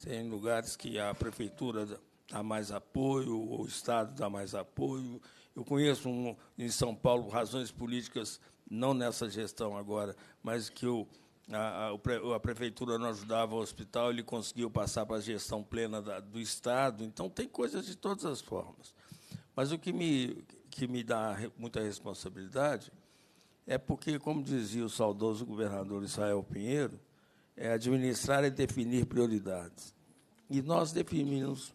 Tem lugares que a prefeitura dá mais apoio, ou o Estado dá mais apoio. Eu conheço um, em São Paulo razões políticas, não nessa gestão agora, mas que eu a, a, a, prefeitura não ajudava o hospital, ele conseguiu passar para a gestão plena da, do Estado. Então, tem coisas de todas as formas. Mas o que me, que me dá muita responsabilidade é porque, como dizia o saudoso governador Israel Pinheiro, é administrar e é definir prioridades. E nós definimos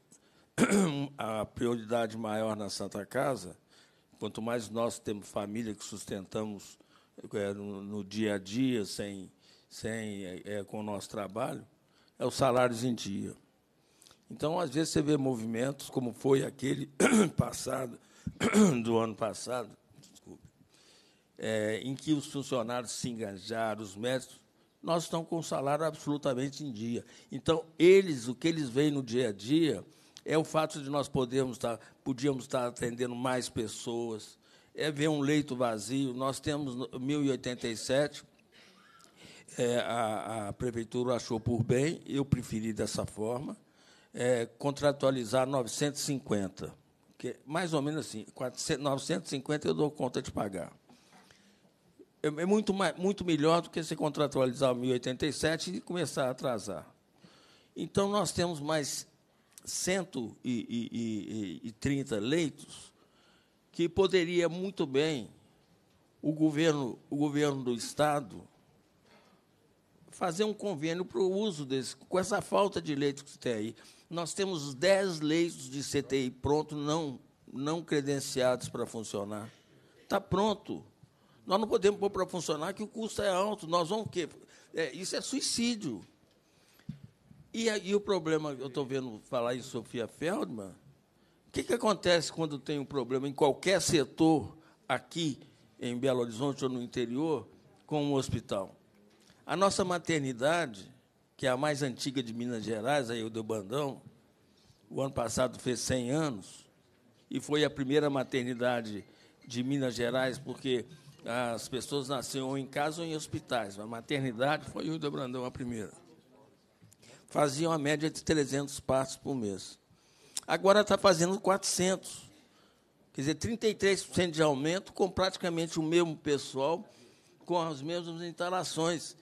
[clears throat] a prioridade maior na Santa Casa, quanto mais nós temos família que sustentamos eh, no, no dia a dia, sem sem, é, é, com o nosso trabalho, é os salários em dia. Então, às vezes, você vê movimentos como foi aquele [coughs] passado, [coughs] do ano passado, desculpe, é, em que os funcionários se engajaram, os médicos, nós estamos com o salário absolutamente em dia. Então, eles, o que eles veem no dia a dia é o fato de nós podermos estar, podíamos estar atendendo mais pessoas, é ver um leito vazio. Nós temos 1.087 é, a, a, prefeitura achou por bem, eu preferi dessa forma, é, contratualizar 950. Que, mais ou menos assim, 400, 950 eu dou conta de pagar. É, é muito, mais, muito melhor do que se contratualizar 1087 e começar a atrasar. Então, nós temos mais 130 leitos que poderia muito bem o governo, o governo do Estado fazer um convênio para o uso desse, com essa falta de leitos que tem aí. Nós temos 10 leitos de CTI pronto, não, não credenciados para funcionar. Está pronto. Nós não podemos pôr para funcionar que o custo é alto. Nós vamos o quê? É, isso é suicídio. E, e o problema, eu estou vendo falar em Sofia Feldman, o que, que acontece quando tem um problema em qualquer setor aqui em Belo Horizonte ou no interior com um hospital? A nossa maternidade, que é a mais antiga de Minas Gerais, a do Bandão, o ano passado fez 100 anos, e foi a primeira maternidade de Minas Gerais, porque as pessoas nasciam em casa ou em hospitais. A maternidade foi do Brandão a primeira. Faziam a média de 300 partos por mês. Agora está fazendo 400. Quer dizer, 33% de aumento com praticamente o mesmo pessoal, com as mesmas instalações.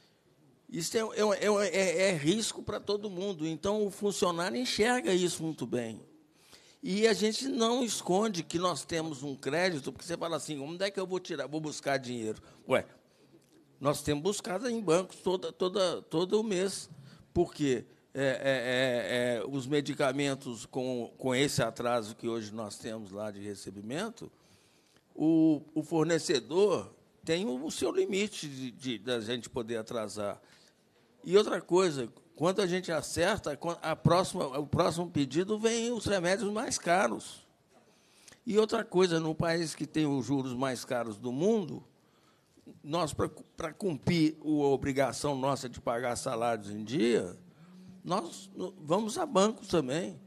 Isso é, é, é, é, é risco para todo mundo. Então, o funcionário enxerga isso muito bem. E a gente não esconde que nós temos um crédito, porque você fala assim: onde é que eu vou tirar? Vou buscar dinheiro. Ué, nós temos buscado em bancos toda, toda, todo mês, porque é, é, é os medicamentos com, com esse atraso que hoje nós temos lá de recebimento, o, o fornecedor tem o seu limite de, de, da gente poder atrasar. E outra coisa, quando a gente acerta, a próxima, o próximo pedido vem os remédios mais caros. E outra coisa, no país que tem os juros mais caros do mundo, nós, para cumprir a obrigação nossa de pagar salários em dia, nós vamos a bancos também.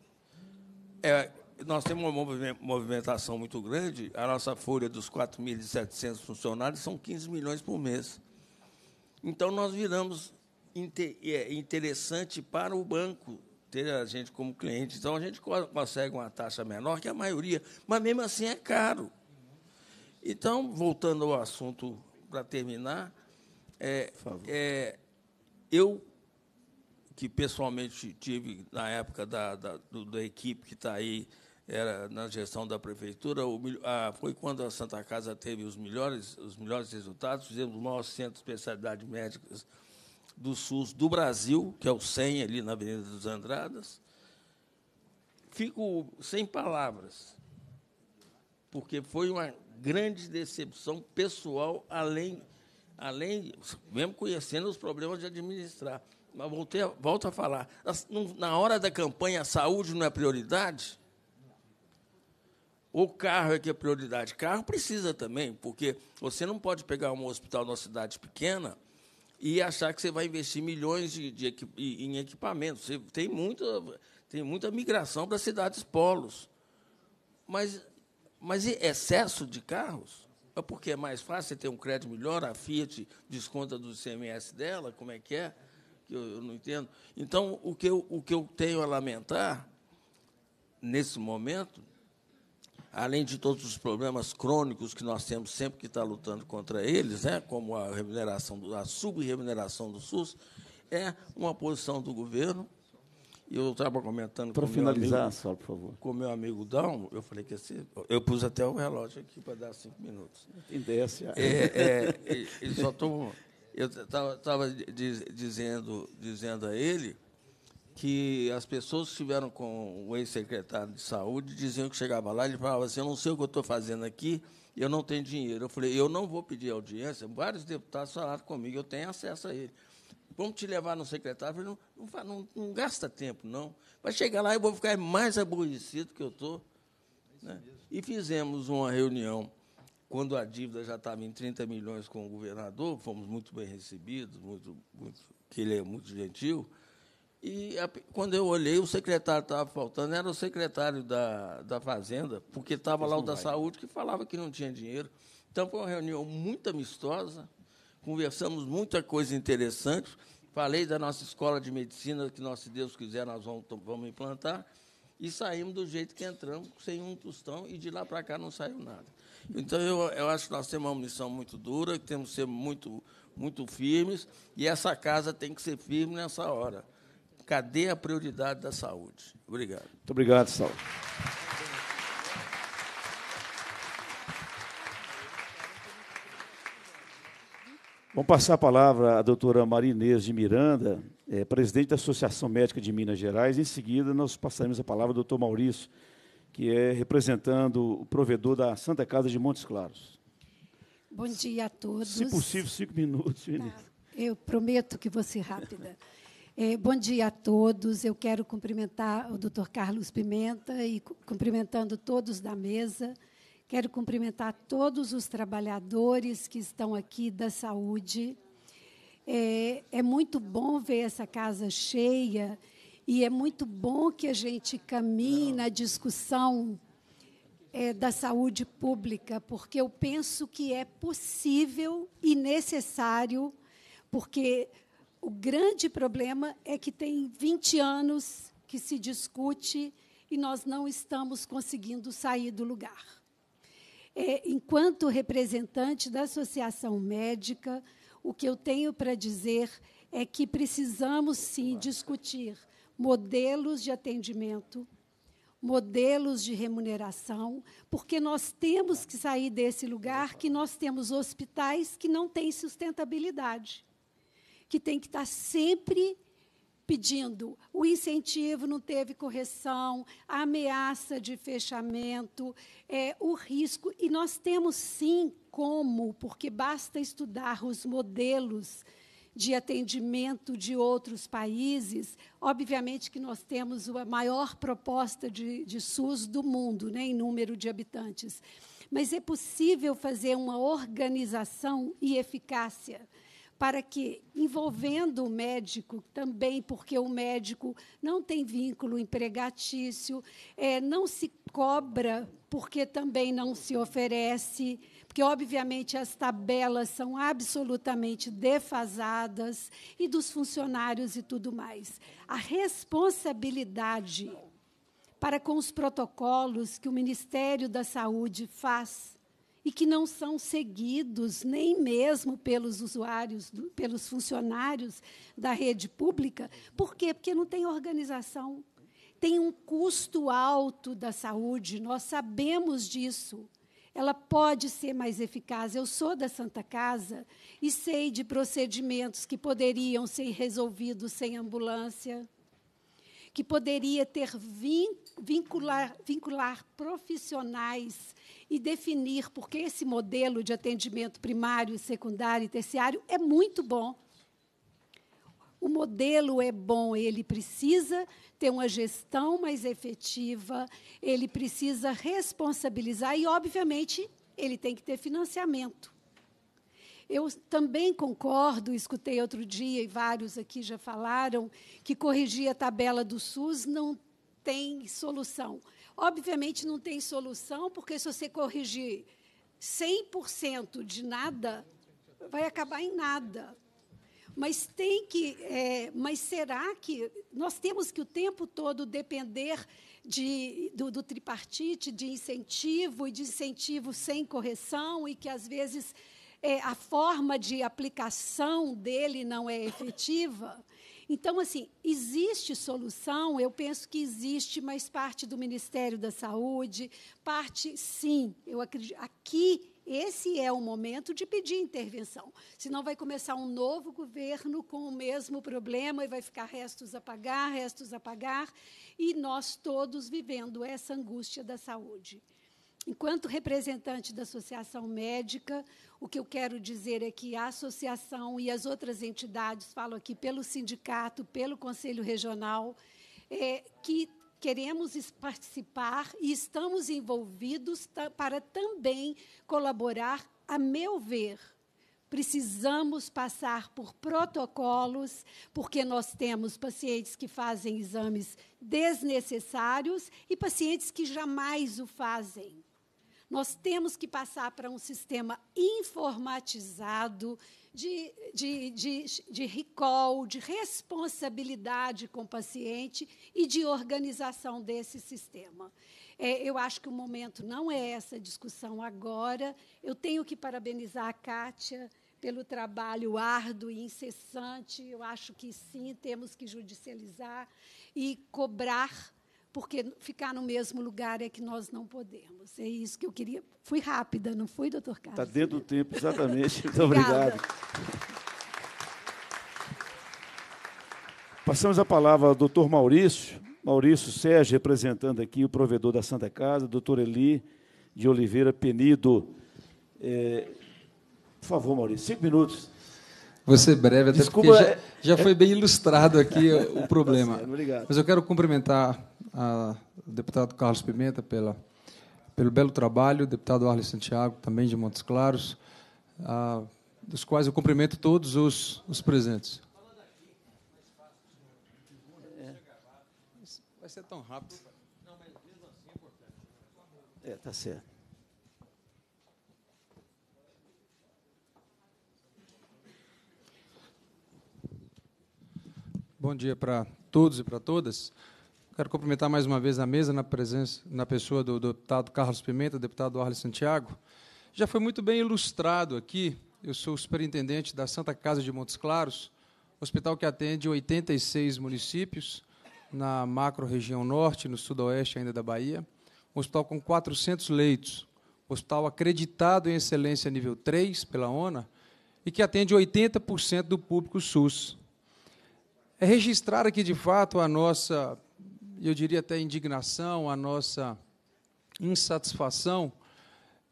É, nós temos uma movimentação muito grande, a nossa folha dos 4.700 funcionários são 15 milhões por mês. Então, nós viramos é, interessante para o banco ter a gente como cliente. Então, a gente consegue uma taxa menor que a maioria, mas mesmo assim é caro. Então, voltando ao assunto para terminar, é, é, eu, que pessoalmente tive na época da, da, da equipe que está aí, era na gestão da prefeitura, o, a, ah, foi quando a Santa Casa teve os melhores, os melhores resultados, fizemos o maior centro de especialidade médicas do SUS do Brasil, que é o 100 ali na Avenida dos Andradas. Fico sem palavras, porque foi uma grande decepção pessoal, além, além mesmo conhecendo os problemas de administrar. Mas voltei, volto a falar. Na hora da campanha, a saúde não é prioridade? O carro é que é prioridade. Carro precisa também, porque você não pode pegar um hospital numa cidade pequena e achar que você vai investir milhões de, de em equipamentos. Você tem muita, tem muita migração para cidades polos. Mas, mas excesso de carros? É porque é mais fácil, você tem um crédito melhor, a Fiat desconta do CMS dela, como é que é? Eu, eu não entendo. Então, o que eu, o que eu tenho a lamentar, nesse momento, além de todos os problemas crônicos que nós temos sempre que está lutando contra eles, né, como a remuneração, do, a subremuneração do SUS, é uma posição do governo. E eu estava comentando para com finalizar, amigo, só por favor. Com meu amigo Dão, eu falei que esse, eu pus até o um relógio aqui para dar cinco minutos. Em é, assim, é, é, é, só tô, eu estava dizendo, dizendo a ele que as pessoas que estiveram com o ex-secretário de saúde diziam que chegava lá ele falava assim: Eu não sei o que eu estou fazendo aqui, eu não tenho dinheiro. Eu falei: Eu não vou pedir audiência. Vários deputados falaram comigo, eu tenho acesso a ele. Vamos te levar no secretário. Eu falei: Não, não, não, não gasta tempo, não. Vai chegar lá e eu vou ficar mais aborrecido que eu estou. É né? E fizemos uma reunião quando a dívida já estava em 30 milhões com o governador, fomos muito bem recebidos, muito, muito, que ele é muito gentil. E a, quando eu olhei, o secretário estava faltando, era o secretário da, da Fazenda, porque estava lá o da vai. Saúde, que falava que não tinha dinheiro. Então, foi uma reunião muito amistosa, conversamos muita coisa interessante. Falei da nossa escola de medicina, que nós, se Deus quiser, nós vamos, vamos implantar. E saímos do jeito que entramos, sem um tostão, e de lá para cá não saiu nada. Então, eu, eu acho que nós temos uma missão muito dura, que temos que ser muito, muito firmes, e essa casa tem que ser firme nessa hora. Cadê a prioridade da saúde? Obrigado. Muito obrigado, Saúde. Vamos passar a palavra à doutora Maria Inês de Miranda, é, presidente da Associação Médica de Minas Gerais. Em seguida, nós passaremos a palavra ao doutor Maurício, que é representando o provedor da Santa Casa de Montes Claros. Bom dia a todos. Se possível, cinco minutos, tá. Eu prometo que vou ser rápida. É, bom dia a todos. Eu quero cumprimentar o Dr. Carlos Pimenta e cumprimentando todos da mesa. Quero cumprimentar todos os trabalhadores que estão aqui da saúde. É, é, muito bom ver essa casa cheia e é muito bom que a gente caminhe na discussão é, da saúde pública, porque eu penso que é possível e necessário, porque o grande problema é que tem 20 anos que se discute e nós não estamos conseguindo sair do lugar. É, enquanto representante da Associação Médica, o que eu tenho para dizer é que precisamos sim discutir modelos de atendimento, modelos de remuneração, porque nós temos que sair desse lugar que nós temos hospitais que não têm sustentabilidade que tem que estar sempre pedindo. O incentivo não teve correção, a ameaça de fechamento, é, o risco. E nós temos sim como, porque basta estudar os modelos de atendimento de outros países. Obviamente que nós temos a maior proposta de, de SUS do mundo, né, em número de habitantes. Mas é possível fazer uma organização e eficácia para que, envolvendo o médico também, porque o médico não tem vínculo empregatício, é, não se cobra, porque também não se oferece, porque, obviamente, as tabelas são absolutamente defasadas, e dos funcionários e tudo mais. A responsabilidade para com os protocolos que o Ministério da Saúde faz e que não são seguidos nem mesmo pelos usuários, pelos funcionários da rede pública. Por quê? Porque não tem organização. Tem um custo alto da saúde, nós sabemos disso. Ela pode ser mais eficaz. Eu sou da Santa Casa e sei de procedimentos que poderiam ser resolvidos sem ambulância que poderia ter vincular, vincular profissionais e definir, porque esse modelo de atendimento primário, secundário e terciário é muito bom. O modelo é bom, ele precisa ter uma gestão mais efetiva, ele precisa responsabilizar e, obviamente, ele tem que ter financiamento. Eu também concordo, escutei outro dia, e vários aqui já falaram, que corrigir a tabela do SUS não tem solução. Obviamente não tem solução, porque se você corrigir 100% de nada, vai acabar em nada. Mas tem que. É, mas será que nós temos que o tempo todo depender de, do, do tripartite, de incentivo e de incentivo sem correção, e que às vezes é, a forma de aplicação dele não é efetiva. Então, assim, existe solução, eu penso que existe, mas parte do Ministério da Saúde, parte, sim, eu acredito, aqui esse é o momento de pedir intervenção. Senão vai começar um novo governo com o mesmo problema e vai ficar restos a pagar, restos a pagar, e nós todos vivendo essa angústia da saúde. Enquanto representante da Associação Médica, o que eu quero dizer é que a associação e as outras entidades, falo aqui pelo sindicato, pelo Conselho Regional, é, que queremos participar e estamos envolvidos para também colaborar, a meu ver, precisamos passar por protocolos, porque nós temos pacientes que fazem exames desnecessários e pacientes que jamais o fazem. Nós temos que passar para um sistema informatizado de, de, de, de recall, de responsabilidade com o paciente e de organização desse sistema. É, eu acho que o momento não é essa discussão agora. Eu tenho que parabenizar a Kátia pelo trabalho árduo e incessante. Eu acho que sim, temos que judicializar e cobrar porque ficar no mesmo lugar é que nós não podemos. É isso que eu queria. Fui rápida, não fui, doutor Carlos? Está dentro do tempo, exatamente. [laughs] Muito obrigado. Passamos a palavra ao doutor Maurício. Maurício Sérgio, representando aqui o provedor da Santa Casa, doutor Eli de Oliveira Penido. É... por favor, Maurício, cinco minutos. Você breve, até Desculpa, porque já, já é- foi bem ilustrado aqui [laughs] o problema. Tá Mas eu quero cumprimentar a, o deputado Carlos Pimenta pela, pelo belo trabalho, o deputado Arles Santiago, também de Montes Claros, a, dos quais eu cumprimento todos os, os presentes. É. Vai ser tão rápido. É, tá certo. Bom dia para todos e para todas. Quero cumprimentar mais uma vez a mesa na presença, na pessoa do, do deputado Carlos Pimenta, deputado Arles Santiago. Já foi muito bem ilustrado aqui. Eu sou superintendente da Santa Casa de Montes Claros, hospital que atende 86 municípios na macro-região norte, no sudoeste ainda da Bahia. Um hospital com 400 leitos, hospital acreditado em excelência nível 3 pela ONA e que atende 80% do público SUS é registrar aqui de fato a nossa, eu diria até indignação, a nossa insatisfação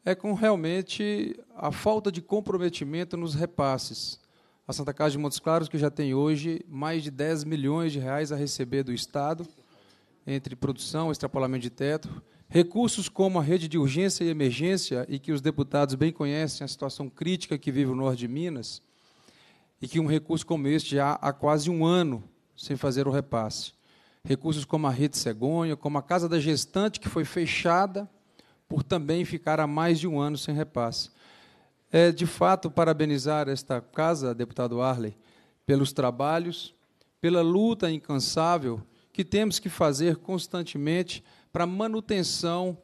é com realmente a falta de comprometimento nos repasses. A Santa Casa de Montes Claros, que já tem hoje mais de 10 milhões de reais a receber do Estado, entre produção, extrapolamento de teto, recursos como a rede de urgência e emergência, e que os deputados bem conhecem a situação crítica que vive o norte de Minas, e que um recurso como este já há quase um ano sem fazer o repasse. Recursos como a Rede Cegonha, como a Casa da Gestante, que foi fechada por também ficar há mais de um ano sem repasse. É, de fato, parabenizar esta casa, deputado Arley, pelos trabalhos, pela luta incansável que temos que fazer constantemente para a manutenção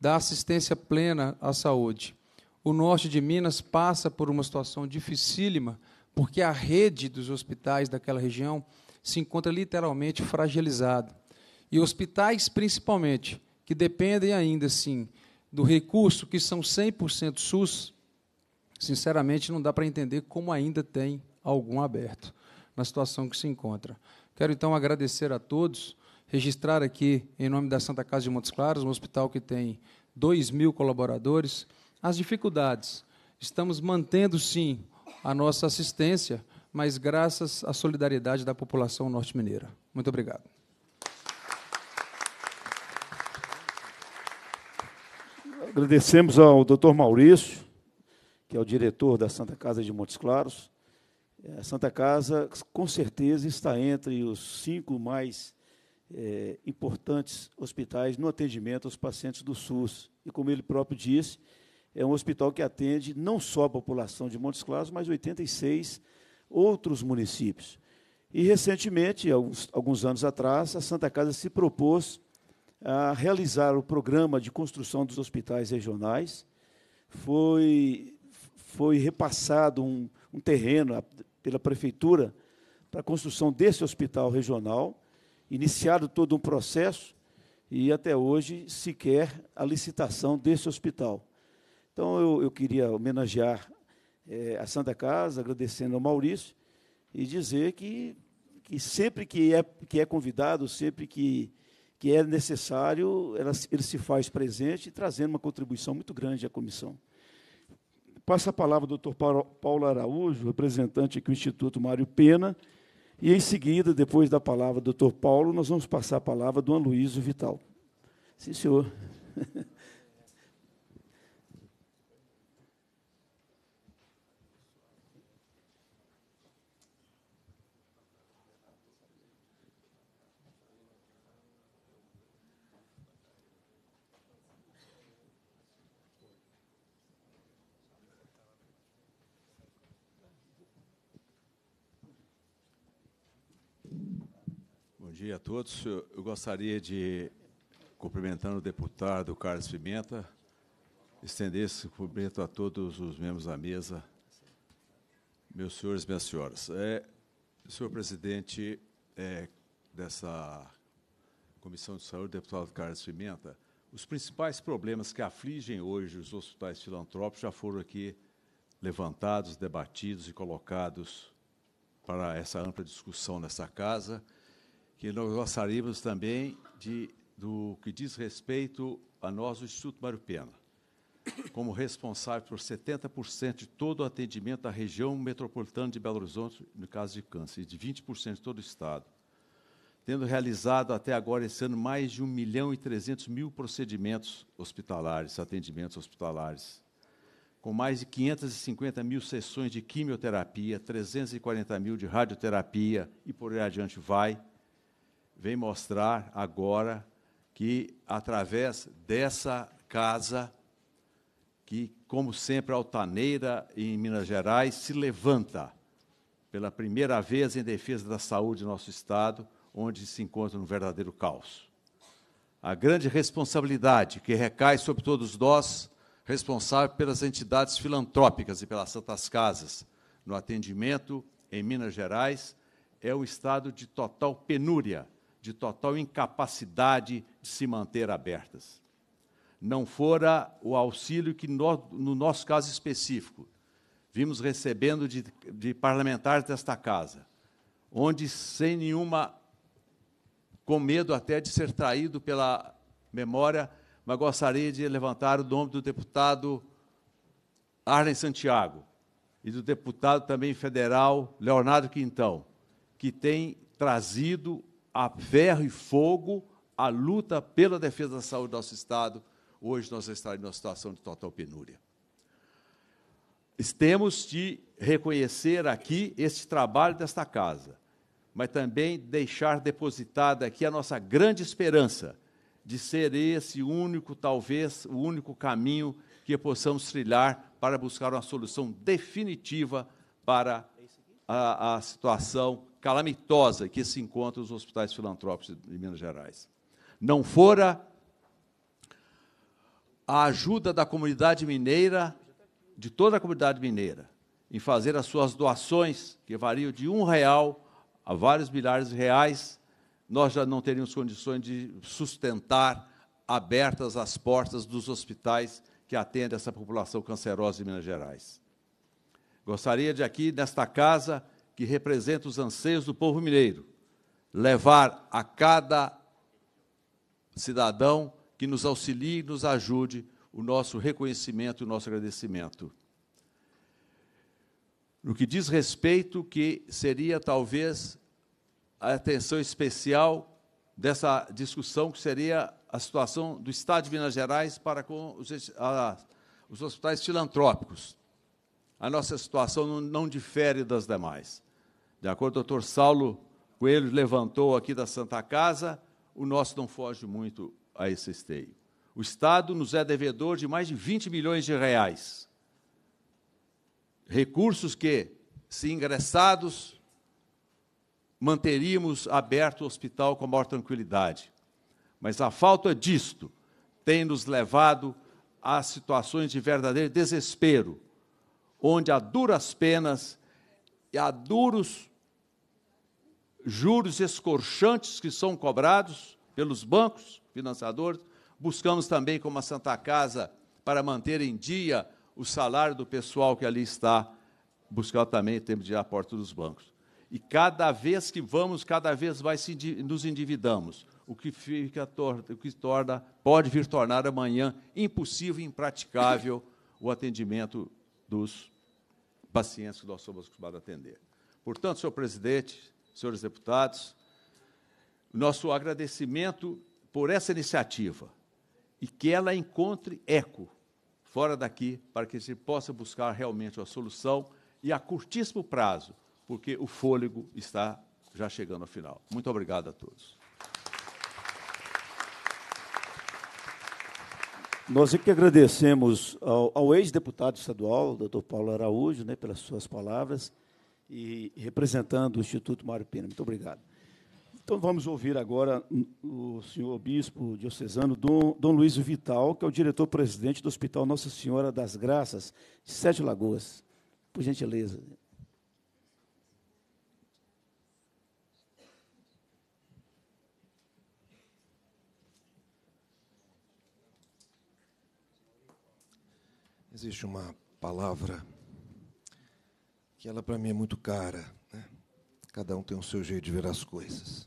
da assistência plena à saúde. O norte de Minas passa por uma situação dificílima porque a rede dos hospitais daquela região se encontra literalmente fragilizada. E hospitais, principalmente, que dependem ainda, sim, do recurso que são 100% SUS, sinceramente, não dá para entender como ainda tem algum aberto na situação que se encontra. Quero, então, agradecer a todos, registrar aqui, em nome da Santa Casa de Montes Claros, um hospital que tem 2 mil colaboradores, as dificuldades. Estamos mantendo, sim, a nossa assistência, mas graças à solidariedade da população norte-mineira. Muito obrigado. Agradecemos ao Dr. Maurício, que é o diretor da Santa Casa de Montes Claros. É, a Santa Casa, com certeza, está entre os cinco mais é, importantes hospitais no atendimento aos pacientes do SUS. E como ele próprio disse, é um hospital que atende não só a população de Montes Claros, mas 86 outros municípios. E, recentemente, alguns, alguns anos atrás, a Santa Casa se propôs a realizar o programa de construção dos hospitais regionais. Foi, foi repassado um, um terreno pela Prefeitura para a construção desse hospital regional, iniciado todo um processo e, até hoje, sequer a licitação desse hospital. Então, eu, eu queria homenagear é, a Santa Casa, agradecendo ao Maurício, e dizer que, que sempre que é, que é convidado, sempre que, que é necessário, ela, ele se faz presente, trazendo uma contribuição muito grande à comissão. Passa a palavra ao doutor Paulo Araújo, representante aqui do Instituto Mário Pena, e em seguida, depois da palavra do doutor Paulo, nós vamos passar a palavra do Anluísio Vital. Sim, senhor. [laughs] dia a todos. Eu gostaria de, cumprimentando o deputado Carlos Pimenta, estender esse cumprimento a todos os membros da mesa. Meus senhores, minhas senhoras. É, senhor presidente é, dessa Comissão de Saúde, deputado Carlos Pimenta, os principais problemas que afligem hoje os hospitais filantrópicos já foram aqui levantados, debatidos e colocados para essa ampla discussão nessa casa que nós gostaríamos também de, do que diz respeito a nós, o Instituto Mário Pena, como responsável por 70% de todo o atendimento da região metropolitana de Belo Horizonte, no caso de câncer, e de 20% de todo o Estado, tendo realizado até agora esse ano mais de 1 milhão e 300 mil procedimentos hospitalares, atendimentos hospitalares, com mais de 550 mil sessões de quimioterapia, 340 mil de radioterapia e por aí adiante vai, vem mostrar agora que, através dessa casa, que, como sempre, altaneira em Minas Gerais, se levanta pela primeira vez em defesa da saúde do nosso Estado, onde se encontra um verdadeiro caos. A grande responsabilidade que recai sobre todos nós, responsável pelas entidades filantrópicas e pelas Santas Casas, no atendimento em Minas Gerais, é um estado de total penúria de total incapacidade de se manter abertas. Não fora o auxílio que, no, no nosso caso específico, vimos recebendo de, de parlamentares desta casa, onde, sem nenhuma, com medo até de ser traído pela memória, mas gostaria de levantar o nome do deputado Arlen Santiago e do deputado também federal Leonardo Quintão, que tem trazido a ferro e fogo a luta pela defesa da saúde do nosso Estado, hoje nós estaremos uma situação de total penúria. Temos de reconhecer aqui este trabalho desta casa, mas também deixar depositada aqui a nossa grande esperança de ser esse único, talvez, o único caminho que possamos trilhar para buscar uma solução definitiva para a, a situação calamitosa que se encontra nos hospitais filantrópicos de Minas Gerais. Não fora a ajuda da comunidade mineira, de toda a comunidade mineira, em fazer as suas doações, que variam de um real a vários milhares de reais, nós já não teríamos condições de sustentar abertas as portas dos hospitais que atendem essa população cancerosa de Minas Gerais. Gostaria de aqui, nesta casa, que representa os anseios do povo mineiro, levar a cada cidadão que nos auxilie e nos ajude o nosso reconhecimento e o nosso agradecimento. No que diz respeito que seria talvez a atenção especial dessa discussão que seria a situação do Estado de Minas Gerais para com os, a, os hospitais filantrópicos. A nossa situação não, não difere das demais. De acordo com o doutor Saulo Coelho, levantou aqui da Santa Casa, o nosso não foge muito a esse esteio. O Estado nos é devedor de mais de 20 milhões de reais. Recursos que, se ingressados, manteríamos aberto o hospital com a maior tranquilidade. Mas a falta disto tem nos levado a situações de verdadeiro desespero, onde a duras penas e a duros juros escorchantes que são cobrados pelos bancos financiadores. Buscamos também, como a Santa Casa, para manter em dia o salário do pessoal que ali está, buscar também em termos de aporte dos bancos. E cada vez que vamos, cada vez mais nos endividamos, o que, fica, o que torna, pode vir tornar amanhã impossível e impraticável o atendimento dos pacientes que nós somos acostumados a atender. Portanto, senhor presidente, senhores deputados, nosso agradecimento por essa iniciativa e que ela encontre eco fora daqui para que se possa buscar realmente a solução e a curtíssimo prazo, porque o fôlego está já chegando ao final. Muito obrigado a todos. Nós é que agradecemos ao, ao ex-deputado estadual, doutor Paulo Araújo, né, pelas suas palavras e representando o Instituto Mário Pena. Muito obrigado. Então, vamos ouvir agora o senhor bispo diocesano Dom, Dom Luiz Vital, que é o diretor-presidente do Hospital Nossa Senhora das Graças, de Sete Lagoas. Por gentileza. Existe uma palavra que ela para mim é muito cara. Né? Cada um tem o seu jeito de ver as coisas.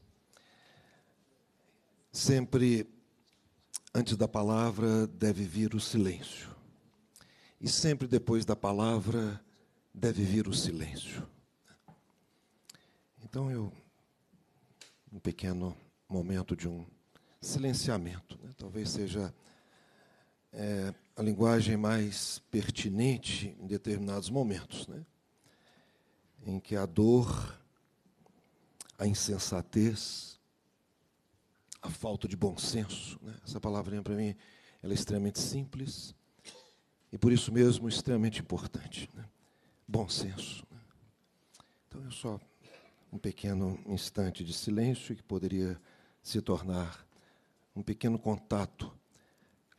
Sempre antes da palavra deve vir o silêncio. E sempre depois da palavra deve vir o silêncio. Então eu um pequeno momento de um silenciamento, né? talvez seja é, a linguagem mais pertinente em determinados momentos, né? em que a dor, a insensatez, a falta de bom senso, né? essa palavrinha para mim ela é extremamente simples e por isso mesmo extremamente importante. Né? Bom senso. Né? Então é só um pequeno instante de silêncio que poderia se tornar um pequeno contato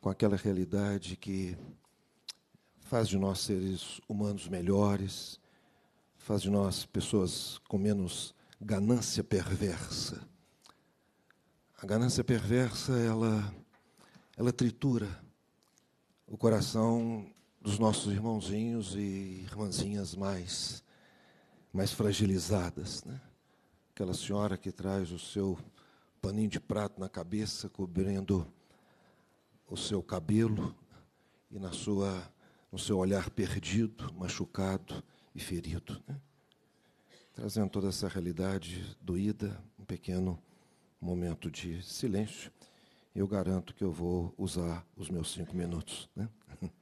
com aquela realidade que faz de nós seres humanos melhores faz de nós pessoas com menos ganância perversa. A ganância perversa, ela, ela tritura o coração dos nossos irmãozinhos e irmãzinhas mais, mais fragilizadas. Né? Aquela senhora que traz o seu paninho de prato na cabeça, cobrindo o seu cabelo e na sua, no seu olhar perdido, machucado, e ferido. Né? Trazendo toda essa realidade doída, um pequeno momento de silêncio, eu garanto que eu vou usar os meus cinco minutos. Né? [laughs]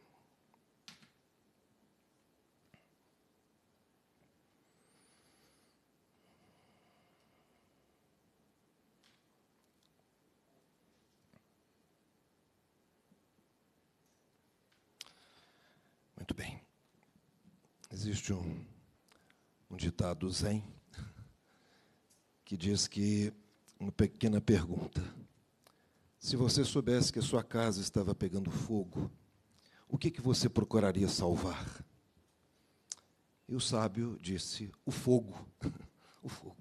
Muito bem. Existe um, um ditado zen [laughs] que diz que uma pequena pergunta. Se você soubesse que a sua casa estava pegando fogo, o que, que você procuraria salvar? E o sábio disse: o fogo. [laughs] o fogo.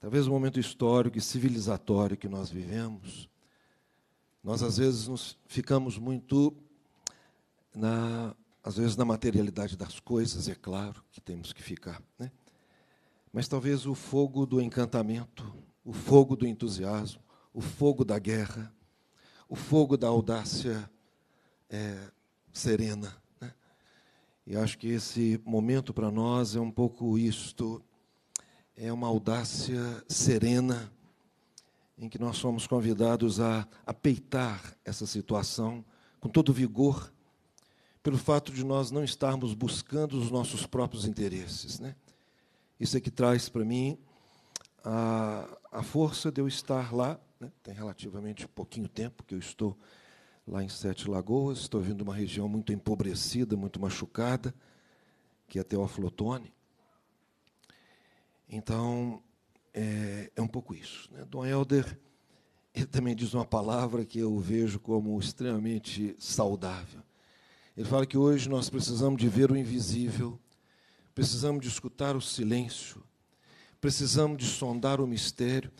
Talvez o momento histórico e civilizatório que nós vivemos, nós às vezes nos ficamos muito na às vezes, na materialidade das coisas, é claro que temos que ficar, né? mas talvez o fogo do encantamento, o fogo do entusiasmo, o fogo da guerra, o fogo da audácia é, serena. Né? E acho que esse momento para nós é um pouco isto, é uma audácia serena em que nós somos convidados a, a peitar essa situação com todo vigor pelo fato de nós não estarmos buscando os nossos próprios interesses. Né? Isso é que traz para mim a, a força de eu estar lá. Né? Tem relativamente pouquinho tempo que eu estou lá em Sete Lagoas, estou vindo de uma região muito empobrecida, muito machucada, que é Teófilo Otoni. Então, é, é, um pouco isso. Né? Dom Helder ele também diz uma palavra que eu vejo como extremamente saudável. Ele fala que hoje nós precisamos de ver o invisível, precisamos de escutar o silêncio, precisamos de sondar o mistério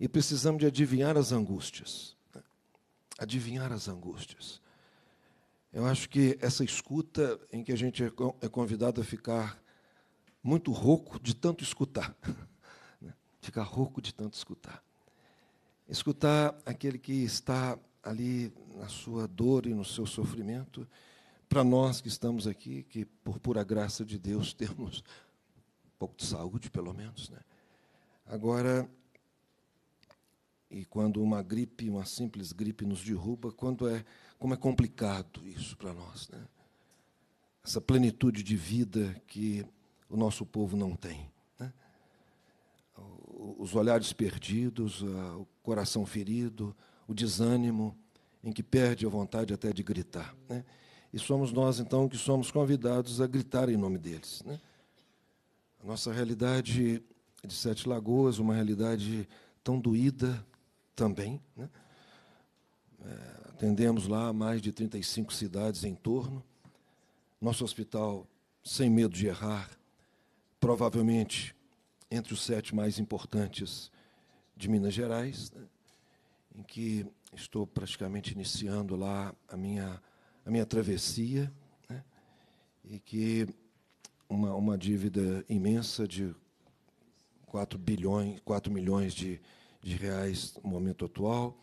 e precisamos de adivinhar as angústias. Adivinhar as angústias. Eu acho que essa escuta em que a gente é, é convidado a ficar muito rouco de tanto escutar. [laughs] Ficar rouco de tanto escutar. Escutar aquele que está ali na sua dor e no seu sofrimento para nós que estamos aqui, que por pura graça de Deus [laughs] temos um pouco de saúde, pelo menos. Né? Agora, e quando uma gripe, uma simples gripe nos derruba, quando é, como é complicado isso para nós. Né? Essa plenitude de vida que o nosso povo não tem. Né? Os olhares perdidos, o coração ferido, o desânimo, em que perde a vontade até de gritar. Né? e somos nós, então, que somos convidados a gritar em nome deles. Né? A nossa realidade de Sete Lagoas, uma realidade tão doída também. Né? É, atendemos lá mais de 35 cidades em torno. Nosso hospital, sem medo de errar, provavelmente entre os sete mais importantes de Minas Gerais, né? em que estou praticamente iniciando lá a minha a minha travessia, né? e que uma, uma dívida imensa de 4, bilhões, 4 milhões de, de reais no momento atual,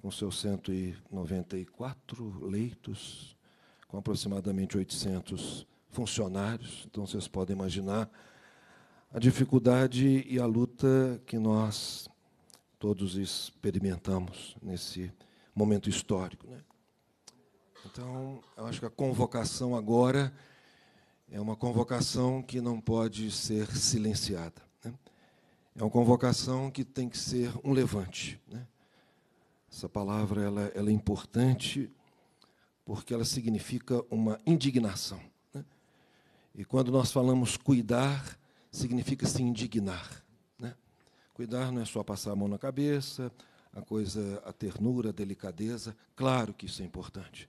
com seus 194 leitos, com aproximadamente 800 funcionários. Então, vocês podem imaginar a dificuldade e a luta que nós todos experimentamos nesse momento histórico. Né? Então, eu acho que a convocação agora é uma convocação que não pode ser silenciada. Né? É uma convocação que tem que ser um levante. Né? Essa palavra ela, ela, é importante porque ela significa uma indignação. Né? E quando nós falamos cuidar, significa se indignar. Né? Cuidar não é só passar a mão na cabeça, a coisa, a ternura, a delicadeza. Claro que isso é importante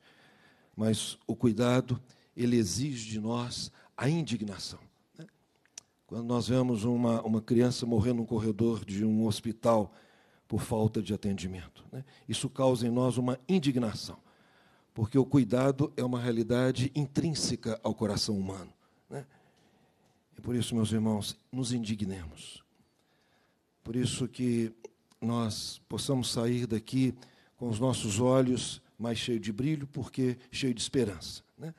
mas o cuidado, ele exige de nós a indignação. Né? Quando nós vemos uma, uma criança morrer num corredor de um hospital por falta de atendimento, né? isso causa em nós uma indignação, porque o cuidado é uma realidade intrínseca ao coração humano. Né? E é por isso, meus irmãos, nos indignemos. Por isso que nós possamos sair daqui com os nossos olhos mas cheio de brilho, porque cheio de esperança. Né?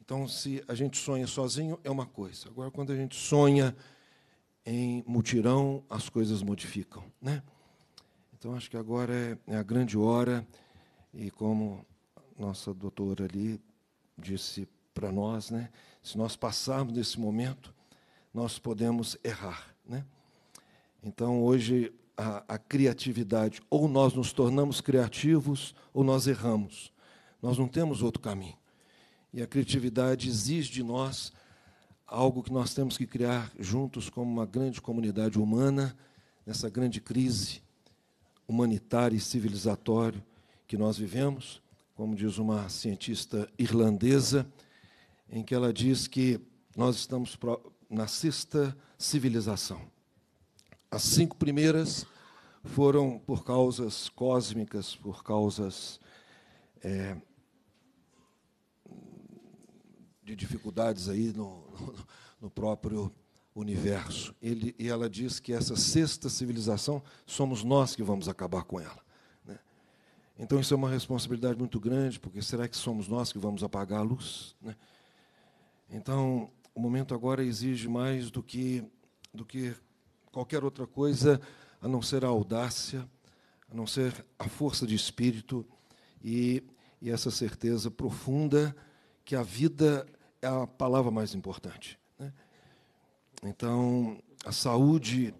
Então, se a gente sonha sozinho, é uma coisa. Agora, quando a gente sonha em mutirão, as coisas modificam. Né? Então, acho que agora é, é a grande hora, e como nossa doutora ali disse para nós, né? se nós passarmos desse momento, nós podemos errar. Né? Então, hoje, a, a criatividade. Ou nós nos tornamos criativos, ou nós erramos. Nós não temos outro caminho. E a criatividade exige de nós algo que nós temos que criar juntos como uma grande comunidade humana, nessa grande crise humanitária e civilizatória que nós vivemos, como diz uma cientista irlandesa, em que ela diz que nós estamos na sexta civilização. As cinco primeiras foram por causas cósmicas, por causas é, de dificuldades aí no, no, próprio universo. Ele, e ela diz que essa sexta civilização somos nós que vamos acabar com ela. Né? Então isso é uma responsabilidade muito grande, porque será que somos nós que vamos apagar a luz? Né? Então o momento agora exige mais do que do que qualquer outra coisa a não ser a audácia, a não ser a força de espírito e, e essa certeza profunda que a vida é a palavra mais importante. Né? Então, a saúde,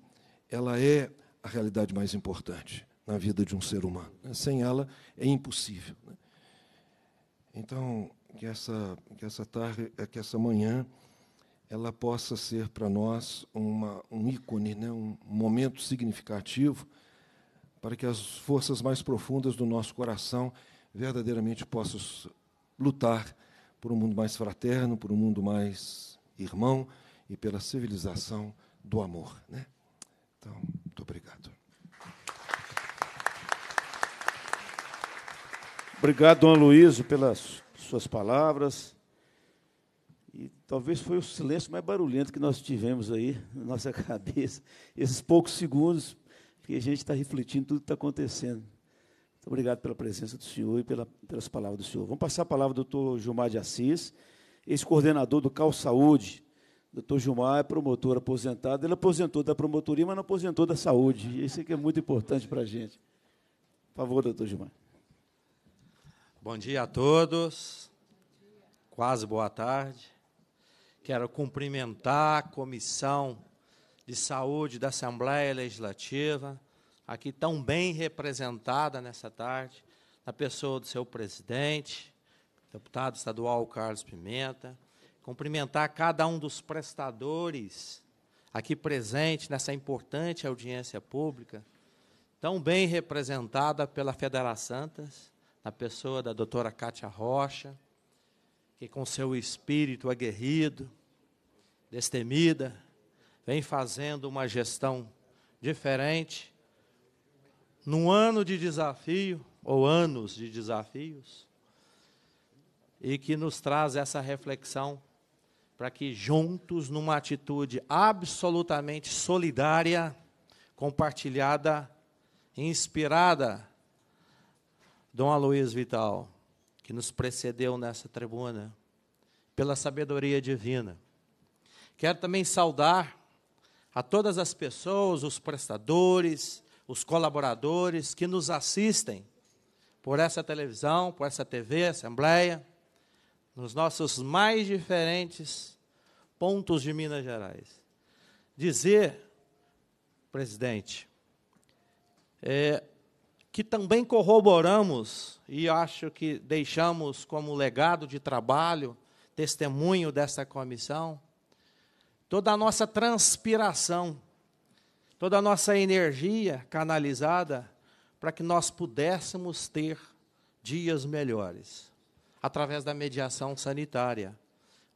ela é a realidade mais importante na vida de um ser humano. Né? Sem ela é impossível. Né? Então, que essa, que essa tarde, que essa manhã ela possa ser para nós uma, um ícone, né? um momento significativo, para que as forças mais profundas do nosso coração verdadeiramente possam lutar por um mundo mais fraterno, por um mundo mais irmão e pela civilização do amor. Né? Então, muito obrigado. Obrigado, Dom Luísio, pelas suas palavras. Talvez foi o silêncio mais barulhento que nós tivemos aí na nossa [laughs] cabeça, esses poucos segundos, que a gente está refletindo tudo que está acontecendo. Muito obrigado pela presença do senhor e pela, pelas palavras do senhor. Vamos passar a palavra do doutor Gilmar de Assis, ex-coordenador do Cal Saúde. Doutor Gilmar é promotor aposentado, ele aposentou da promotoria, mas não aposentou da saúde. Isso aqui é muito importante para a gente. Por favor, doutor Gilmar. Bom dia a todos. Quase boa tarde. Quero cumprimentar a Comissão de Saúde da Assembleia Legislativa, aqui tão bem representada nessa tarde, na pessoa do seu presidente, deputado estadual Carlos Pimenta. Cumprimentar cada um dos prestadores aqui presente nessa importante audiência pública, tão bem representada pela Federação Santas, na pessoa da doutora Cátia Rocha, que com seu espírito aguerrido, destemida, vem fazendo uma gestão diferente. Num ano de desafio, ou anos de desafios, e que nos traz essa reflexão para que juntos, numa atitude absolutamente solidária, compartilhada, inspirada, Dom Aloysio Vital, que nos precedeu nessa tribuna, pela sabedoria divina, Quero também saudar a todas as pessoas, os prestadores, os colaboradores que nos assistem por essa televisão, por essa TV, Assembleia, nos nossos mais diferentes pontos de Minas Gerais. Dizer, presidente, é, que também corroboramos e acho que deixamos como legado de trabalho, testemunho dessa comissão, toda a nossa transpiração, toda a nossa energia canalizada para que nós pudéssemos ter dias melhores, através da mediação sanitária,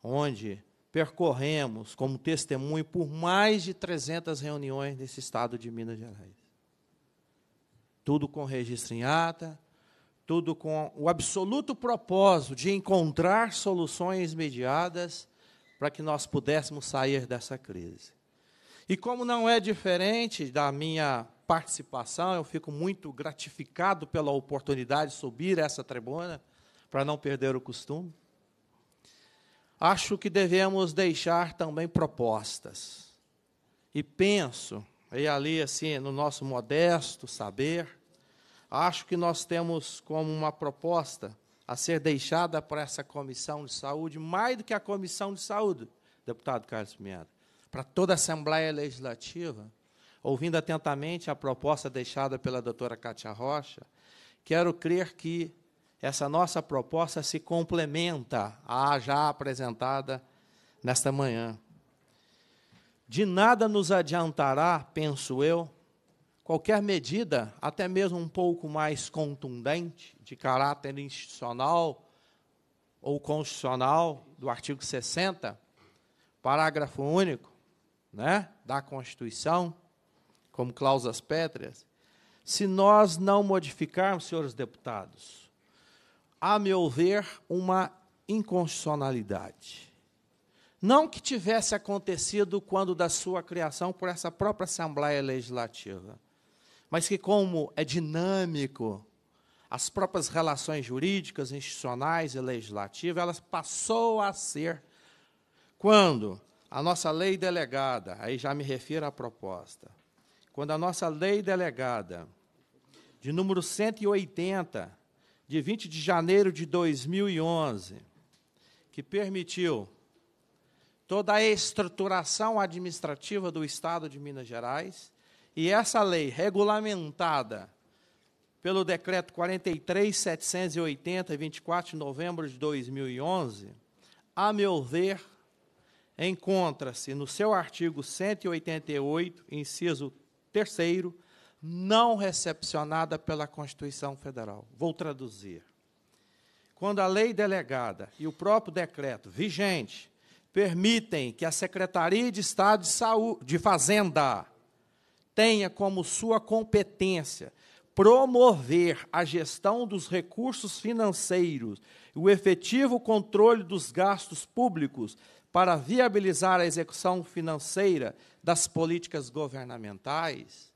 onde percorremos como testemunho por mais de 300 reuniões nesse estado de Minas Gerais. Tudo com registro em ata, tudo com o absoluto propósito de encontrar soluções mediadas para que nós pudéssemos sair dessa crise. E como não é diferente da minha participação, eu fico muito gratificado pela oportunidade de subir essa tribuna, para não perder o costume. Acho que devemos deixar também propostas. E penso, e ali assim, no nosso modesto saber, acho que nós temos como uma proposta a ser deixada para essa comissão de saúde, mais do que a comissão de saúde, deputado Carlos Pimenta, para toda a Assembleia Legislativa, ouvindo atentamente a proposta deixada pela doutora Cátia Rocha, quero crer que essa nossa proposta se complementa à já apresentada nesta manhã. De nada nos adiantará, penso eu, qualquer medida, até mesmo um pouco mais contundente, de caráter institucional ou constitucional, do artigo 60, parágrafo único né, da Constituição, como cláusulas pétreas, se nós não modificarmos, senhores deputados, a meu ver, uma inconstitucionalidade. Não que tivesse acontecido quando da sua criação por essa própria Assembleia Legislativa mas que, como é dinâmico, as próprias relações jurídicas, institucionais e legislativas, elas passou a ser quando a nossa lei delegada, aí já me refiro à proposta, quando a nossa lei delegada de número 180 de 20 de janeiro de 2011, que permitiu toda a estruturação administrativa do Estado de Minas Gerais e essa lei, regulamentada pelo decreto 43780, 24 de novembro de 2011, a meu ver, encontra-se no seu artigo 188, inciso 3 não recepcionada pela Constituição Federal. Vou traduzir. Quando a lei delegada e o próprio decreto vigente permitem que a Secretaria de Estado de, Saúde, de Fazenda tenha como sua competência promover a gestão dos recursos financeiros e o efetivo controle dos gastos públicos para viabilizar a execução financeira das políticas governamentais,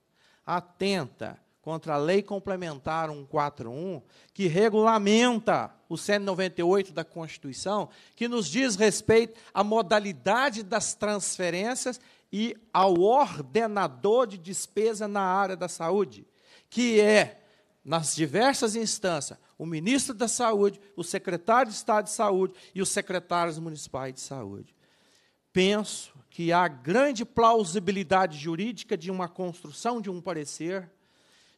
atenta contra a Lei Complementar 141, que regulamenta o 198 da Constituição, que nos diz respeito à modalidade das transferências e ao ordenador de despesa na área da saúde, que é, nas diversas instâncias, o ministro da Saúde, o secretário de Estado de Saúde e os secretários municipais de saúde. Penso que há grande plausibilidade jurídica de uma construção de um parecer,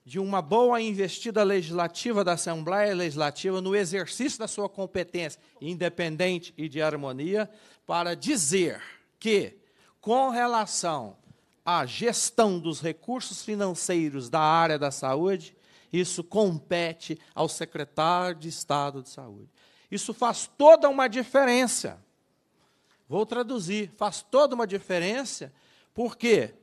de uma boa investida legislativa da Assembleia Legislativa no exercício da sua competência independente e de harmonia, para dizer que com relação à gestão dos recursos financeiros da área da saúde, isso compete ao secretário de Estado de Saúde. Isso faz toda uma diferença. Vou traduzir, faz toda uma diferença, porque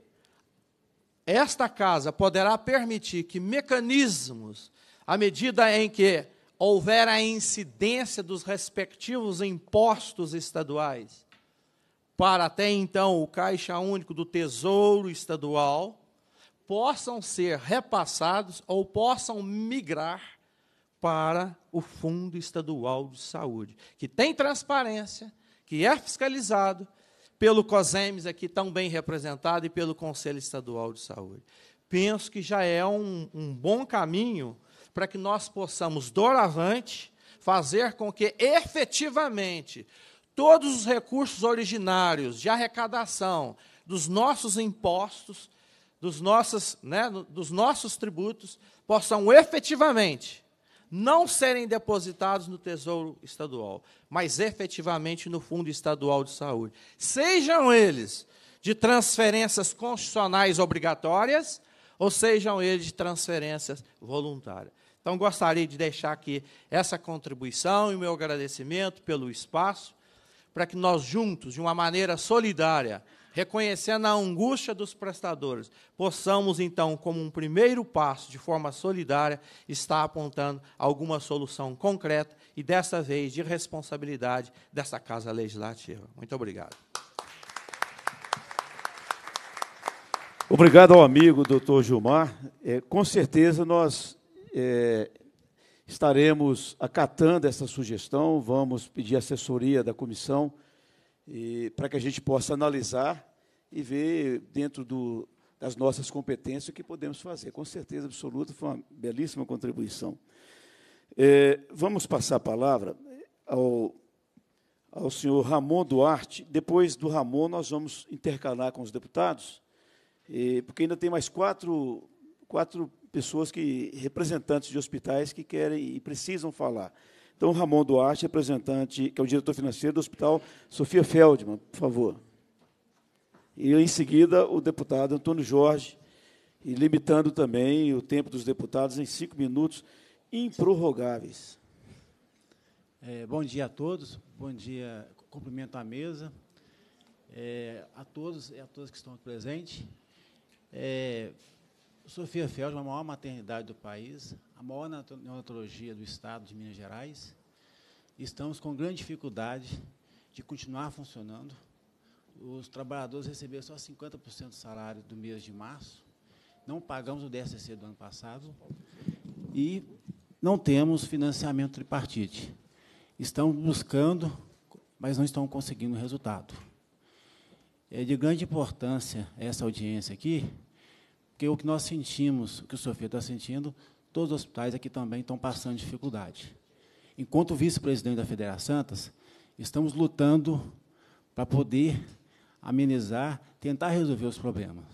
esta casa poderá permitir que mecanismos, à medida em que houver a incidência dos respectivos impostos estaduais, para até então o Caixa Único do Tesouro Estadual possam ser repassados ou possam migrar para o Fundo Estadual de Saúde, que tem transparência, que é fiscalizado pelo COSEMES aqui tão bem representado e pelo Conselho Estadual de Saúde. Penso que já é um, um bom caminho para que nós possamos, doravante, fazer com que efetivamente todos os recursos originários de arrecadação dos nossos impostos, dos nossos, né, dos nossos tributos, possam efetivamente não serem depositados no Tesouro Estadual, mas efetivamente no Fundo Estadual de Saúde. Sejam eles de transferências constitucionais obrigatórias, ou sejam eles de transferências voluntárias. Então, gostaria de deixar aqui essa contribuição e o meu agradecimento pelo espaço para que nós juntos, de uma maneira solidária, reconhecendo a angústia dos prestadores, possamos então, como um primeiro passo, de forma solidária, estar apontando alguma solução concreta e dessa vez de responsabilidade dessa casa legislativa. Muito obrigado. Obrigado ao amigo doutor Gilmar. É, com certeza nós é, Estaremos acatando essa sugestão, vamos pedir assessoria da comissão para que a gente possa analisar e ver dentro do, das nossas competências o que podemos fazer. Com certeza absoluta, foi uma belíssima contribuição. É, vamos passar a palavra ao, ao senhor Ramon Duarte. Depois do Ramon, nós vamos intercalar com os deputados, e, porque ainda tem mais quatro, quatro pessoas que representantes de hospitais que querem e precisam falar. Então, Ramon Duarte, representante, que é o diretor financeiro do Hospital Sofia Feldman, por favor. E, em seguida, o deputado Antônio Jorge, e limitando também o tempo dos deputados em cinco minutos improrrogáveis. É, bom dia a todos, bom dia, cumprimento à mesa, é, a todos e a todas que estão presentes. É, Sofia Feld, a maior maternidade do país, a maior neonatologia do estado de Minas Gerais. Estamos com grande dificuldade de continuar funcionando. Os trabalhadores receberam só 50% do salário do mês de março. Não pagamos o DSC do ano passado. E não temos financiamento tripartite. Estamos buscando, mas não estão conseguindo resultado. É de grande importância essa audiência aqui, porque o que nós sentimos, o que o Sofia está sentindo, todos os hospitais aqui também estão passando dificuldade. Enquanto vice-presidente da Federação Santas, estamos lutando para poder amenizar, tentar resolver os problemas.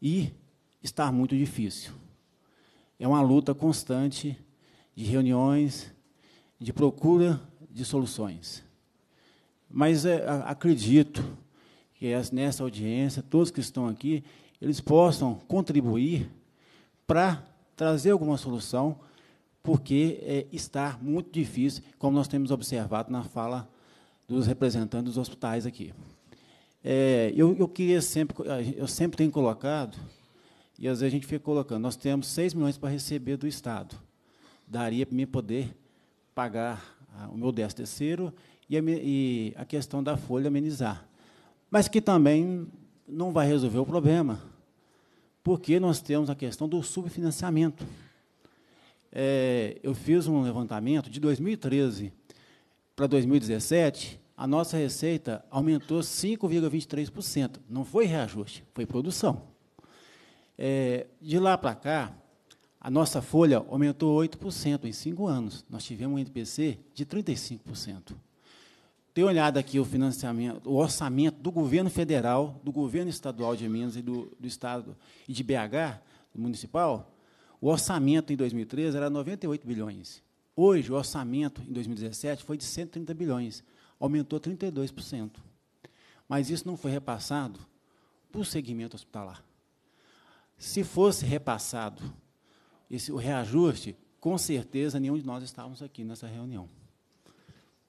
E está muito difícil. É uma luta constante de reuniões, de procura de soluções. Mas é, acredito que é nessa audiência, todos que estão aqui, eles possam contribuir para trazer alguma solução, porque é, está muito difícil, como nós temos observado na fala dos representantes dos hospitais aqui. É, eu, eu queria sempre, eu sempre tenho colocado, e às vezes a gente fica colocando, nós temos 6 milhões para receber do Estado. Daria para mim poder pagar o meu décimo terceiro e a, e a questão da folha amenizar. Mas que também não vai resolver o problema porque nós temos a questão do subfinanciamento. É, eu fiz um levantamento de 2013 para 2017, a nossa receita aumentou 5,23%. Não foi reajuste, foi produção. É, de lá para cá, a nossa folha aumentou 8% em cinco anos. Nós tivemos um NPC de 35% tenho olhado aqui o financiamento, o orçamento do governo federal, do governo estadual de Minas e do, do estado e de BH, municipal, o orçamento em 2013 era 98 bilhões. Hoje, o orçamento em 2017 foi de 130 bilhões, aumentou 32%. Mas isso não foi repassado para o segmento hospitalar. Se fosse repassado esse, o reajuste, com certeza nenhum de nós estávamos aqui nessa reunião.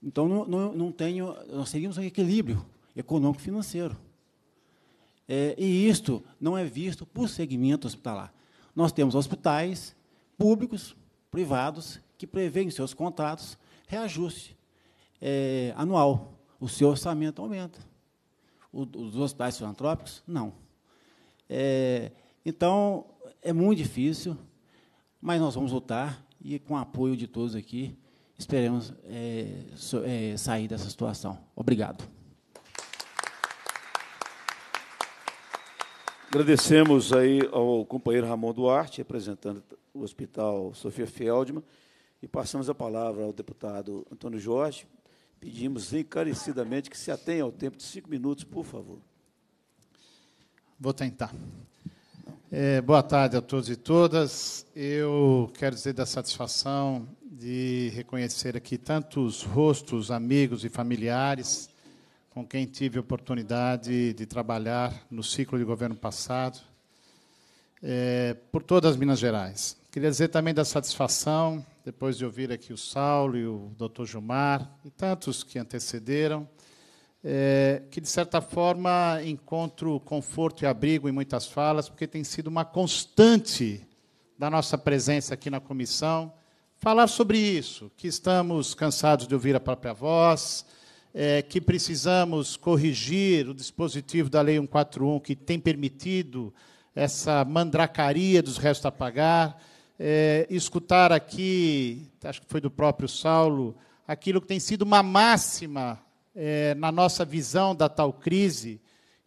Então, não, não, não tenho, nós teríamos um equilíbrio econômico-financeiro. É, e isto não é visto por segmento hospitalar. Nós temos hospitais públicos, privados, que prevêem seus contratos reajuste é, anual. O seu orçamento aumenta. O, os hospitais filantrópicos, não. É, então, é muito difícil, mas nós vamos lutar e, com o apoio de todos aqui, esperemos é, so, é, sair dessa situação. Obrigado. Agradecemos aí ao companheiro Ramon Duarte, representando o Hospital Sofia Feldman, e passamos a palavra ao deputado Antônio Jorge. Pedimos encarecidamente que se atenha ao tempo de cinco minutos, por favor. Vou tentar. É, boa tarde a todos e todas. Eu quero dizer da satisfação de reconhecer aqui tantos rostos, amigos e familiares com quem tive oportunidade de trabalhar no ciclo de governo passado, é, por todas as Minas Gerais. Queria dizer também da satisfação, depois de ouvir aqui o Saulo e o Dr. Gilmar, e tantos que antecederam, é, que, de certa forma, encontro conforto e abrigo em muitas falas, porque tem sido uma constante da nossa presença aqui na comissão falar sobre isso, que estamos cansados de ouvir a própria voz, é, que precisamos corrigir o dispositivo da Lei 141 que tem permitido essa mandracaria dos restos a pagar, é, escutar aqui, acho que foi do próprio Saulo, aquilo que tem sido uma máxima é, na nossa visão da tal crise,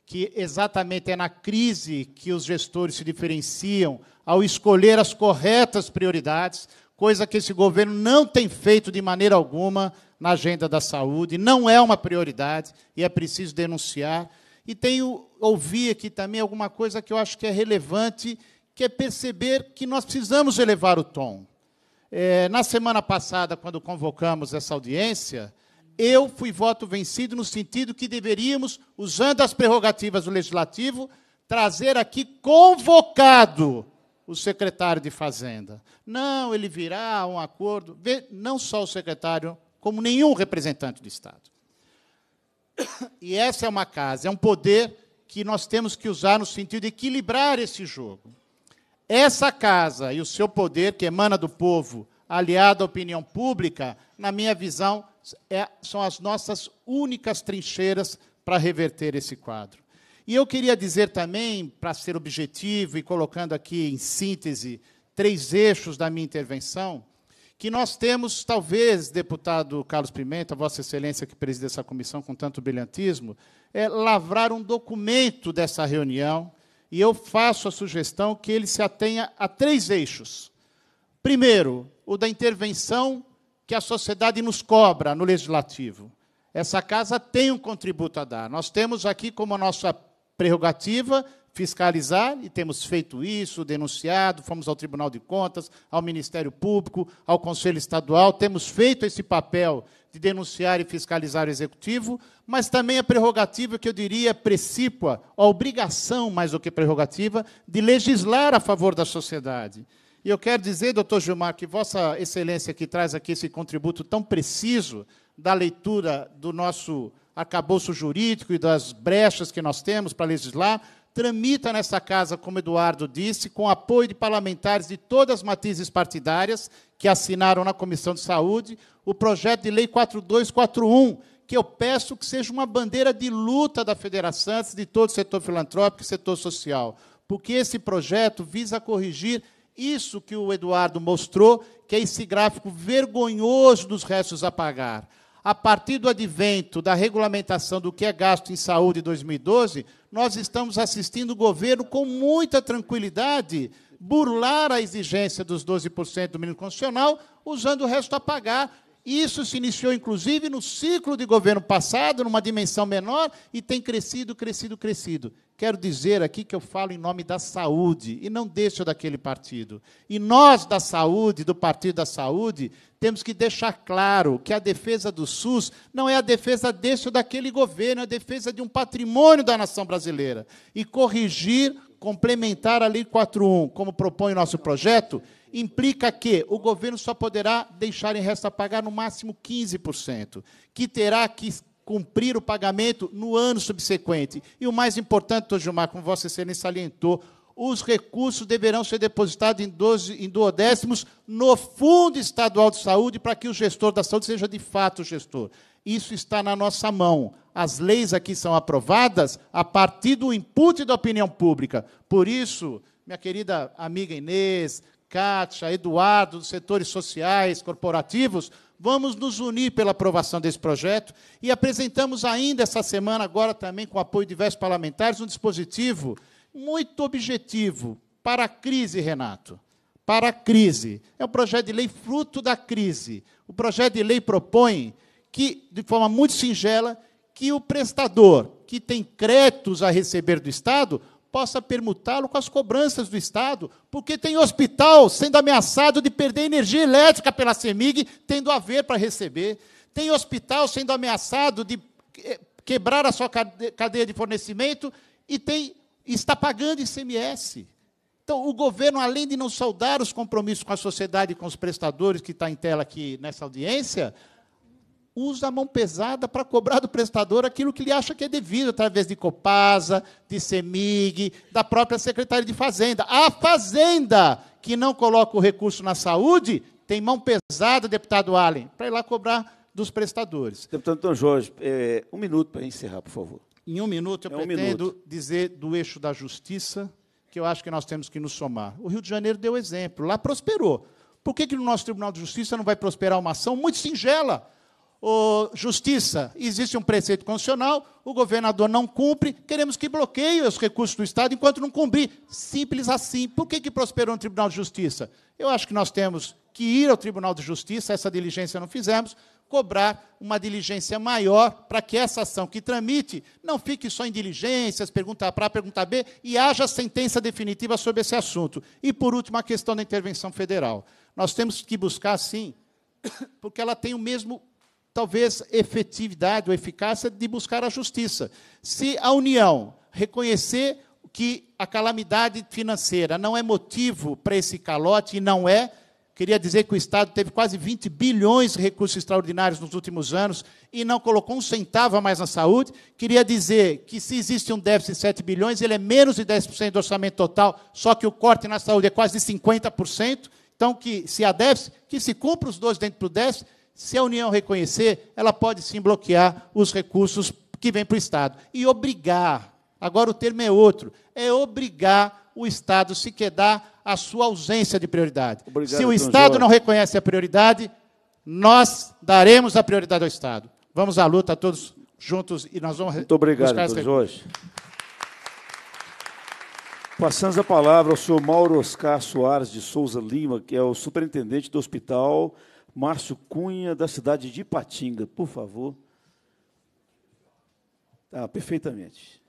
que exatamente é na crise que os gestores se diferenciam ao escolher as corretas prioridades, coisa que esse governo não tem feito de maneira alguma na agenda da saúde, não é uma prioridade e é preciso denunciar. E tenho ouvido aqui também alguma coisa que eu acho que é relevante, que é perceber que nós precisamos elevar o tom. É, na semana passada, quando convocamos essa audiência, eu fui voto vencido no sentido que deveríamos, usando as prerrogativas do legislativo, trazer aqui convocado o secretário de Fazenda. Não, ele virá a um acordo, não só o secretário, como nenhum representante do Estado. E essa é uma casa, é um poder que nós temos que usar no sentido de equilibrar esse jogo. Essa casa e o seu poder, que emana do povo, aliado à opinião pública, na minha visão, é, são as nossas únicas trincheiras para reverter esse quadro. E eu queria dizer também, para ser objetivo e colocando aqui em síntese três eixos da minha intervenção, que nós temos, talvez, deputado Carlos Pimenta, Vossa Excelência que preside essa comissão com tanto brilhantismo, é lavrar um documento dessa reunião, e eu faço a sugestão que ele se atenha a três eixos. Primeiro, o da intervenção que a sociedade nos cobra no legislativo. Essa casa tem um contributo a dar. Nós temos aqui como nossa prerrogativa fiscalizar, e temos feito isso, denunciado, fomos ao Tribunal de Contas, ao Ministério Público, ao Conselho Estadual, temos feito esse papel de denunciar e fiscalizar o Executivo, mas também a prerrogativa, que eu diria precípua, a obrigação, mais do que prerrogativa, de legislar a favor da sociedade. E eu quero dizer, doutor Gilmar, que Vossa Excelência que traz aqui esse contributo tão preciso da leitura do nosso arcabouço jurídico e das brechas que nós temos para legislar, tramita nessa casa, como Eduardo disse, com apoio de parlamentares de todas as matizes partidárias que assinaram na Comissão de Saúde o projeto de lei 4241, que eu peço que seja uma bandeira de luta da Federação, de todo o setor filantrópico e setor social, porque esse projeto visa corrigir isso que o Eduardo mostrou, que é esse gráfico vergonhoso dos restos a pagar. A partir do advento da regulamentação do que é gasto em saúde em 2012, nós estamos assistindo o governo com muita tranquilidade burlar a exigência dos 12% do mínimo constitucional, usando o resto a pagar, isso se iniciou, inclusive, no ciclo de governo passado, numa dimensão menor, e tem crescido, crescido, crescido. Quero dizer aqui que eu falo em nome da saúde e não deixo daquele partido. E nós da saúde, do Partido da Saúde, temos que deixar claro que a defesa do SUS não é a defesa desse ou daquele governo, é a defesa de um patrimônio da nação brasileira. E corrigir, complementar a Lei 41, como propõe o nosso projeto, implica que o governo só poderá deixar em resta pagar no máximo 15%, que terá que cumprir o pagamento no ano subsequente. E o mais importante, doutor Gilmar, como Vossa Excelência salientou, os recursos deverão ser depositados em, 12, em duodécimos no Fundo Estadual de Saúde para que o gestor da saúde seja de fato o gestor. Isso está na nossa mão. As leis aqui são aprovadas a partir do input da opinião pública. Por isso, minha querida amiga Inês, Kátia, Eduardo, dos setores sociais, corporativos, Vamos nos unir pela aprovação desse projeto e apresentamos ainda essa semana, agora também com apoio de diversos parlamentares, um dispositivo muito objetivo para a crise, Renato. Para a crise. É um projeto de lei fruto da crise. O projeto de lei propõe que, de forma muito singela, que o prestador que tem créditos a receber do Estado possa permutá-lo com as cobranças do Estado, porque tem hospital sendo ameaçado de perder energia elétrica pela CEMIG, tendo a ver para receber. Tem hospital sendo ameaçado de eh, quebrar a sua cadeia de fornecimento e tem, está pagando ICMS. Então, o governo, além de não saudar os compromissos com a sociedade e com os prestadores, que está em tela aqui nessa audiência, usa a mão pesada para cobrar do prestador aquilo que ele acha que é devido, através de Copasa, de CEMIG, da própria Secretaria de Fazenda. A Fazenda, que não coloca o recurso na saúde, tem mão pesada, deputado Allen, para ir lá cobrar dos prestadores. Deputado Antônio Jorge, é, um minuto para encerrar, por favor. Em um minuto, eu é um pretendo minuto. dizer do eixo da justiça, que eu acho que nós temos que nos somar. O Rio de Janeiro deu exemplo, lá prosperou. Por que, que no nosso Tribunal de Justiça não vai prosperar uma ação muito singela? oh, justiça, existe um preceito constitucional, o governador não cumpre, queremos que bloqueie os recursos do Estado enquanto não cumprir. Simples assim. Por que, que prosperou no Tribunal de Justiça? Eu acho que nós temos que ir ao Tribunal de Justiça, essa diligência não fizemos, cobrar uma diligência maior para que essa ação que tramite não fique só em diligências, pergunta para, pergunta B, e haja sentença definitiva sobre esse assunto. E, por último, a questão da intervenção federal. Nós temos que buscar, sim, [coughs] porque ela tem o mesmo talvez, efetividade ou eficácia de buscar a justiça. Se a União reconhecer que a calamidade financeira não é motivo para esse calote e não é, Queria dizer que o Estado teve quase 20 bilhões de recursos extraordinários nos últimos anos e não colocou um centavo a mais na saúde. Queria dizer que, se existe um déficit de 7 bilhões, ele é menos de 10% do orçamento total, só que o corte na saúde é quase de 50%. Então, que se há déficit, que se cumpra os dois dentro do déficit se a União reconhecer, ela pode sim bloquear os recursos que vêm para o Estado. E obrigar, agora o termo é outro, é obrigar o Estado se quedar a sua ausência de prioridade. Obrigado, se o Estado não reconhece a prioridade, nós daremos a prioridade ao Estado. Vamos à luta todos juntos e nós vamos Muito obrigado, buscar Jorge. Passamos a palavra ao senhor Mauro Oscar Soares de Souza Lima, que é o superintendente do Hospital Márcio Cunha, da cidade de Ipatinga, por favor. Ah, perfeitamente.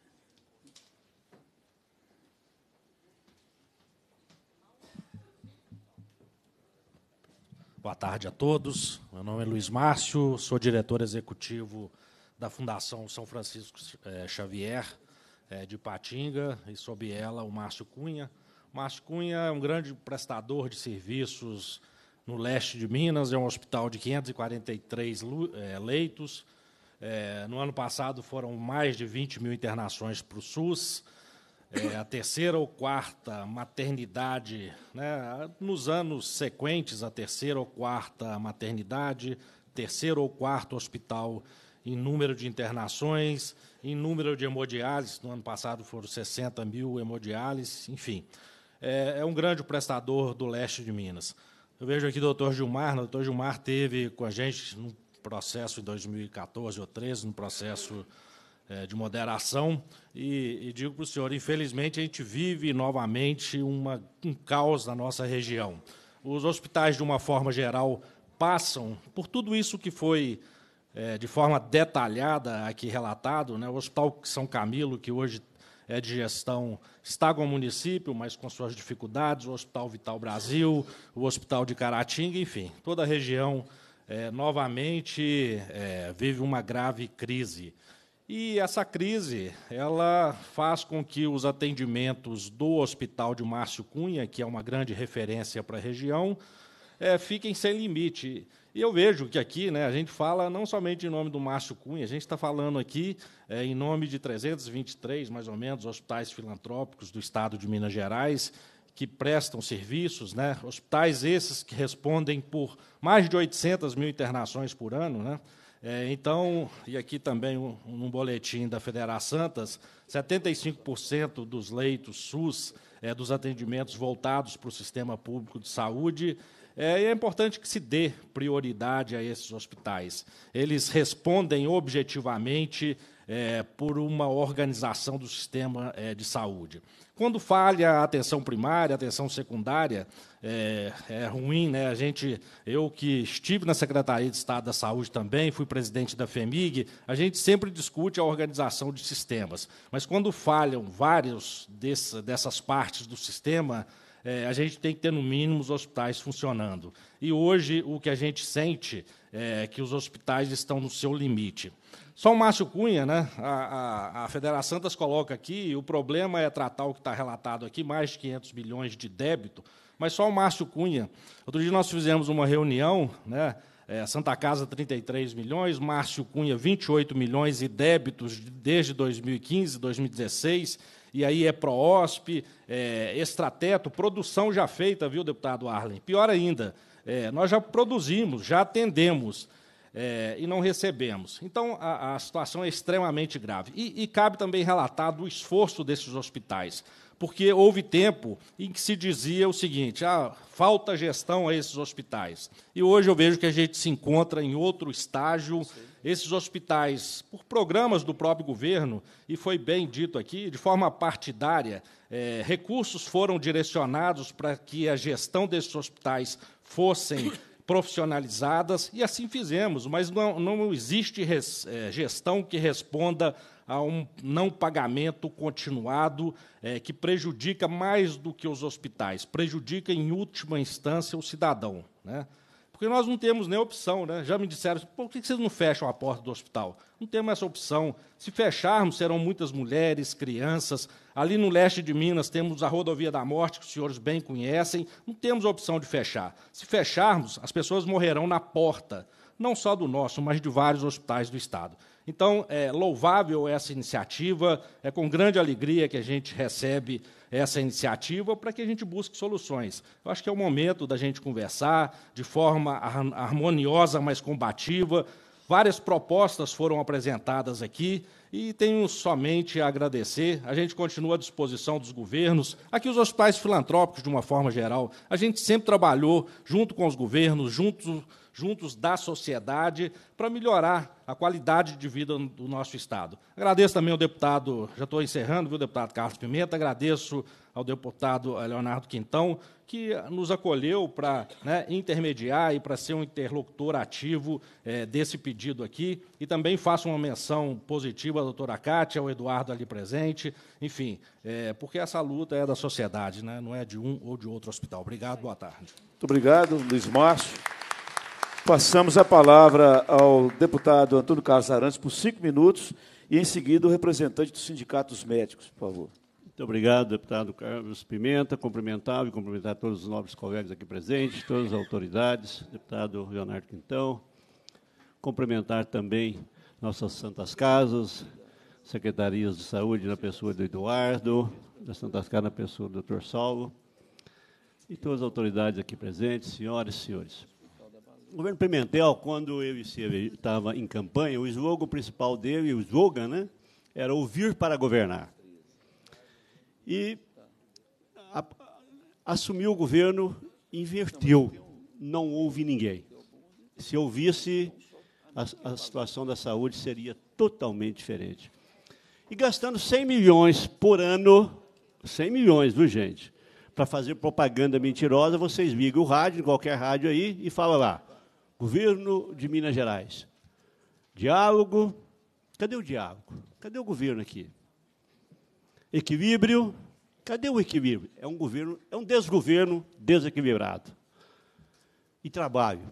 Boa tarde a todos. Meu nome é Luiz Márcio, sou diretor executivo da Fundação São Francisco eh, Xavier eh, de Patinga e sob ela o Márcio Cunha. O Márcio Cunha é um grande prestador de serviços no leste de Minas, é um hospital de 543 é, leitos. É, no ano passado foram mais de 20 mil internações para o SUS. É, a terceira ou quarta maternidade, né, nos anos sequentes, a terceira ou quarta maternidade, terceiro ou quarto hospital em número de internações, em número de hemodiálises, no ano passado foram 60 mil hemodiálises, enfim. É, é um grande prestador do leste de Minas. Eu vejo aqui o doutor Gilmar. Né? O doutor Gilmar teve com a gente no processo em 2014 ou 13, no processo é, de moderação. E, e digo para o senhor, infelizmente, a gente vive novamente uma, um caos na nossa região. Os hospitais, de uma forma geral, passam por tudo isso que foi é, de forma detalhada aqui relatado. Né? O Hospital São Camilo, que hoje é, de gestão com o município, mas com suas dificuldades, o Hospital Vital Brasil, o Hospital de Caratinga, enfim, toda a região é, novamente é, vive uma grave crise. E essa crise, ela faz com que os atendimentos do Hospital de Márcio Cunha, que é uma grande referência para a região, é, fiquem sem limite. E eu vejo que aqui né, a gente fala não somente em nome do Márcio Cunha, a gente está falando aqui é, em nome de 323, mais ou menos, hospitais filantrópicos do estado de Minas Gerais, que prestam serviços, né? hospitais esses que respondem por mais de 800 mil internações por ano. Né? É, então, e aqui também um, um boletim da Federação Santas, 75% dos leitos SUS, é, dos atendimentos voltados para o sistema público de saúde, é, e é importante que se dê prioridade a esses hospitais. Eles respondem objetivamente é, por uma organização do sistema é, de saúde. Quando falha a atenção primária, a atenção secundária, é, é, ruim, né? A gente, eu que estive na Secretaria de Estado da Saúde também, fui presidente da FEMIG, a gente sempre discute a organização de sistemas. Mas quando falham vários desse, dessas partes do sistema, é, a gente tem que ter, no mínimo, os hospitais funcionando. E hoje, o que a gente sente é que os hospitais estão no seu limite. Só o Márcio Cunha, né? A, a, a Federação Santas coloca aqui, o problema é tratar o que está relatado aqui, mais de 500 milhões de débito, mas só o Márcio Cunha. Outro dia nós fizemos uma reunião, né? É, Santa Casa 33 milhões, Márcio Cunha 28 milhões e débitos desde 2015, 2016 e aí é PROOSP, é, extrateto, produção já feita, viu, deputado Arlen? Pior ainda, é, nós já produzimos, já atendemos é, e não recebemos. Então, a, a situação é extremamente grave. E, e cabe também relatar do esforço desses hospitais, porque houve tempo em que se dizia o seguinte: ah, falta gestão a esses hospitais. E hoje eu vejo que a gente se encontra em outro estágio. Esses hospitais, por programas do próprio governo, e foi bem dito aqui, de forma partidária, é, recursos foram direcionados para que a gestão desses hospitais fossem [coughs] profissionalizadas, e assim fizemos, mas não, não existe res, é, gestão que responda a um não pagamento continuado é, que prejudica mais do que os hospitais, prejudica em última instância o cidadão. Né? Porque nós não temos nem opção, né? Já me disseram, assim, por que vocês não fecham a porta do hospital? Não temos essa opção. Se fecharmos, serão muitas mulheres, crianças, Ali no leste de Minas temos a rodovia da morte, que os senhores bem conhecem. Não temos a opção de fechar. Se fecharmos, as pessoas morrerão na porta, não só do nosso, mas de vários hospitais do Estado. Então, é louvável essa iniciativa, é com grande alegria que a gente recebe essa iniciativa para que a gente busque soluções. Eu acho que é o momento da gente conversar de forma harmoniosa, mas combativa, Várias propostas foram apresentadas aqui e tenho somente a agradecer. A gente continua à disposição dos governos, aqui os hospitais filantrópicos, de uma forma geral. A gente sempre trabalhou junto com os governos, junto juntos da sociedade, para melhorar a qualidade de vida do nosso Estado. Agradeço também ao deputado, já estou encerrando, viu, deputado Carlos Pimenta, agradeço ao deputado eh, Leonardo Quintão, que nos acolheu para né, intermediar e para ser um interlocutor ativo é, desse pedido aqui. E também faço uma menção positiva à doutora Cátia, ao Eduardo ali presente, enfim, é, porque essa luta é da sociedade, né, não é de um ou de outro hospital. Obrigado, boa tarde. Muito obrigado, Luiz Márcio. Passamos a palavra ao deputado Antônio Carlos Arantes por cinco minutos e, em seguida, o representante dos sindicatos Médicos, por favor. Muito obrigado, deputado Carlos Pimenta. Cumprimentar e cumprimentar todos os nobres colegas aqui presentes, todas as autoridades, deputado Leonardo Quintão. Cumprimentar também nossas santas casas, secretarias de saúde na pessoa do Eduardo, da Santa Casa na pessoa do Dr. Saulo e todas as autoridades aqui presentes, senhoras e senhores. O governo Pimentel, quando eu estava em campanha, o slogan principal dele, o slogan, né, era ouvir para governar. E a, assumiu o governo, inverteu, não houve ninguém. Se ouvisse, a, a situação da saúde seria totalmente diferente. E gastando 100 milhões por ano, 100 milhões, viu, gente? para fazer propaganda mentirosa, vocês ligam o rádio, qualquer rádio aí, e fala lá governo de Minas Gerais. Diálogo. Cadê o diálogo? Cadê o governo aqui? Equilíbrio. Cadê o equilíbrio? É um governo, é um desgoverno desequilibrado. E trabalho.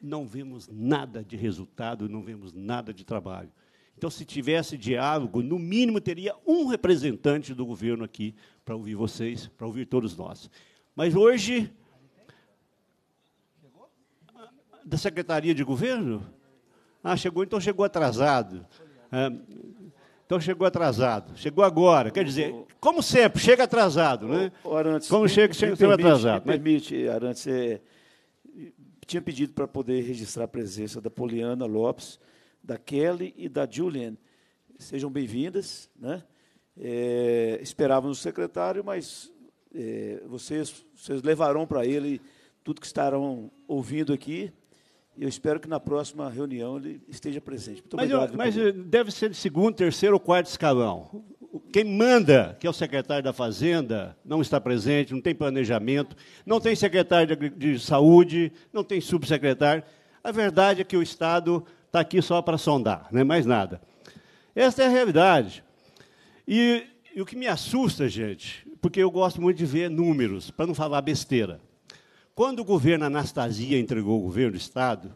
Não vemos nada de resultado, não vemos nada de trabalho. Então, se tivesse diálogo, no mínimo teria um representante do governo aqui para ouvir vocês, para ouvir todos nós. Mas hoje da Secretaria de Governo? Ah, chegou, então chegou atrasado. É, então chegou atrasado. Chegou agora. Quer dizer, como sempre, chega atrasado, né? O Arantes, como chega, chega permite, atrasado. Me né? permite, Arantes, é, tinha pedido para poder registrar a presença da Poliana Lopes, da Kelly e da Julian. Sejam bem-vindas. Né? É, esperávamos o secretário, mas é, vocês, vocês levarão para ele tudo que estarão ouvindo aqui. Eu espero que na próxima reunião ele esteja presente. Muito mas, obrigado. mas deve ser de segundo, terceiro ou quarto escalão. Quem manda, que é o secretário da Fazenda, não está presente, não tem planejamento, não tem secretário de, de saúde, não tem subsecretário. A verdade é que o Estado está aqui só para sondar, não é mais nada. Essa é a realidade. E, e o que me assusta, gente, porque eu gosto muito de ver números, para não falar besteira. Quando o governo Anastasia entregou o governo do Estado,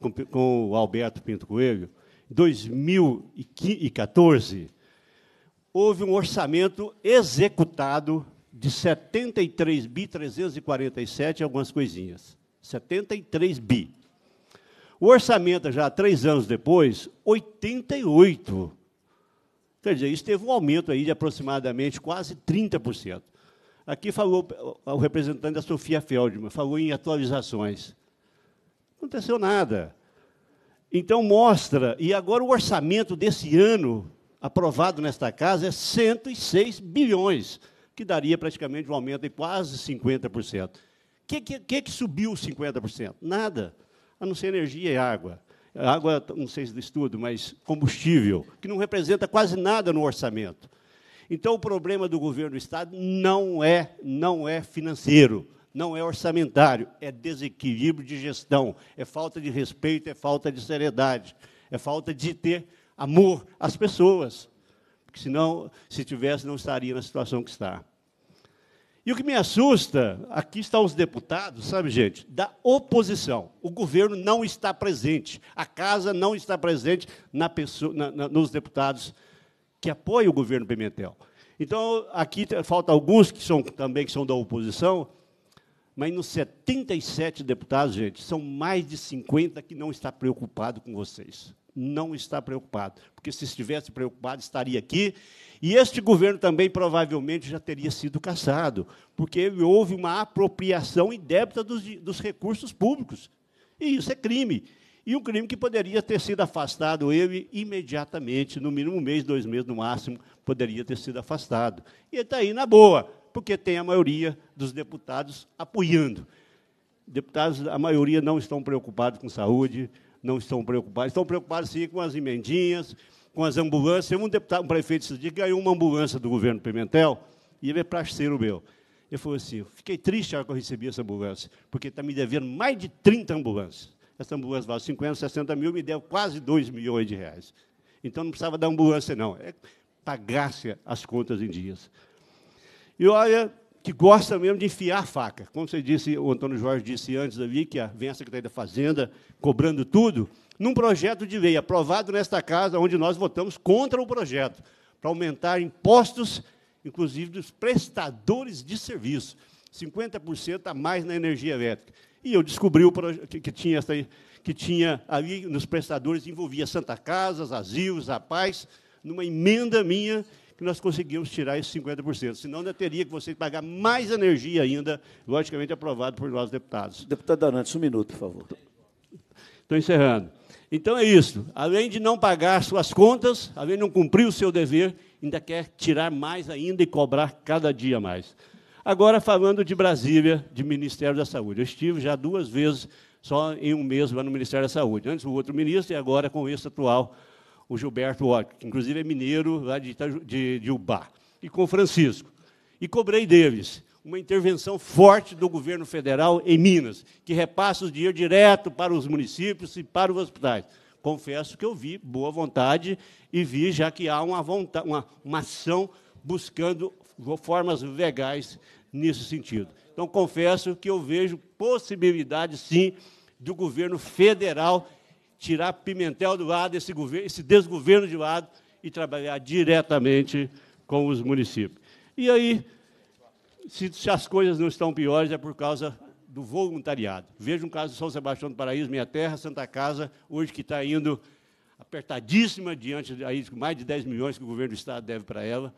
com, com o Alberto Pinto Coelho, em 2014, houve um orçamento executado de 73 bi 347 algumas coisinhas. 73 bi. O orçamento, já três anos depois, 88. Quer dizer, isso teve um aumento aí de aproximadamente quase 30%. Aqui falou o representante da Sofia Feldman, falou em atualizações. Não aconteceu nada. Então mostra, e agora o orçamento desse ano, aprovado nesta casa, é 106 bilhões, que daria praticamente um aumento de quase 50%. O que, que, que subiu 50%? Nada, a não ser energia e água. água, não sei se do estudo, mas combustível, que não representa quase nada no orçamento. Então o problema do governo do estado não é, não é financeiro, não é orçamentário, é desequilíbrio de gestão, é falta de respeito, é falta de seriedade, é falta de ter amor às pessoas. Porque senão, se tivesse, não estaria na situação que está. E o que me assusta, aqui estão os deputados, sabe, gente, da oposição. O governo não está presente, a casa não está presente na pessoa, na, na, nos deputados que apoia o governo Pimentel. Então, aqui falta alguns que são também que são da oposição, mas nos 77 deputados, gente, são mais de 50 que não está preocupado com vocês. Não está preocupado, porque se estivesse preocupado, estaria aqui. E este governo também provavelmente já teria sido cassado, porque houve uma apropriação indébita dos, dos recursos públicos. E isso é crime e um crime que poderia ter sido afastado ele imediatamente, no mínimo um mês, dois meses no máximo, poderia ter sido afastado. E está aí na boa, porque tem a maioria dos deputados apoiando. Deputados, a maioria não estão preocupados com saúde, não estão preocupados, estão preocupados sim com as emendinhas, com as ambulâncias. Um deputado, um prefeito esse dia, ganhou uma ambulância do governo Pimentel, e ele é parceiro meu. Ele falou assim: fiquei triste a hora que eu recebi essa ambulância, porque está me devendo mais de 30 ambulâncias essa ambulância vale 50, 60 mil, me deu quase 2 milhões de reais. Então não precisava da ambulância, não. É pagasse as contas em dias. E olha que gosta mesmo de enfiar a faca. Como você disse, o Antônio Jorge disse antes ali, que vem a Secretaria da Fazenda cobrando tudo, num projeto de lei aprovado nesta casa, onde nós votamos contra o projeto, para aumentar impostos, inclusive dos prestadores de serviço, 50% a mais na energia elétrica. E eu descobri que, que, tinha essa, que tinha ali nos prestadores, envolvia Santa Casas, asilos, a paz, numa emenda minha, que nós conseguimos tirar esses 50%. Senão, ainda teria que você pagar mais energia ainda, logicamente aprovado por nós, deputados. Deputado Arantes, um minuto, por favor. Estou encerrando. Então é isso. Além de não pagar suas contas, além de não cumprir o seu dever, ainda quer tirar mais ainda e cobrar cada dia mais. Agora, falando de Brasília, de Ministério da Saúde. Eu estive já duas vezes, só em um mês, lá no Ministério da Saúde. Antes, o outro ministro, e agora com esse atual, o Gilberto Otto, que inclusive é mineiro lá de, de, de Ubá, e com o Francisco. E cobrei deles uma intervenção forte do governo federal em Minas, que repassa o dinheiro direto para os municípios e para os hospitais. Confesso que eu vi boa vontade e vi já que há uma, vontade, uma, uma ação buscando formas legais nesse sentido. Então, confesso que eu vejo possibilidade, sim, do governo federal tirar Pimentel do lado, esse, governo, esse desgoverno de lado, e trabalhar diretamente com os municípios. E aí, se, se, as coisas não estão piores, é por causa do voluntariado. Veja um caso de São Sebastião do Paraíso, minha terra, Santa Casa, hoje que está indo apertadíssima diante de, mais de 10 milhões que o governo do Estado deve para ela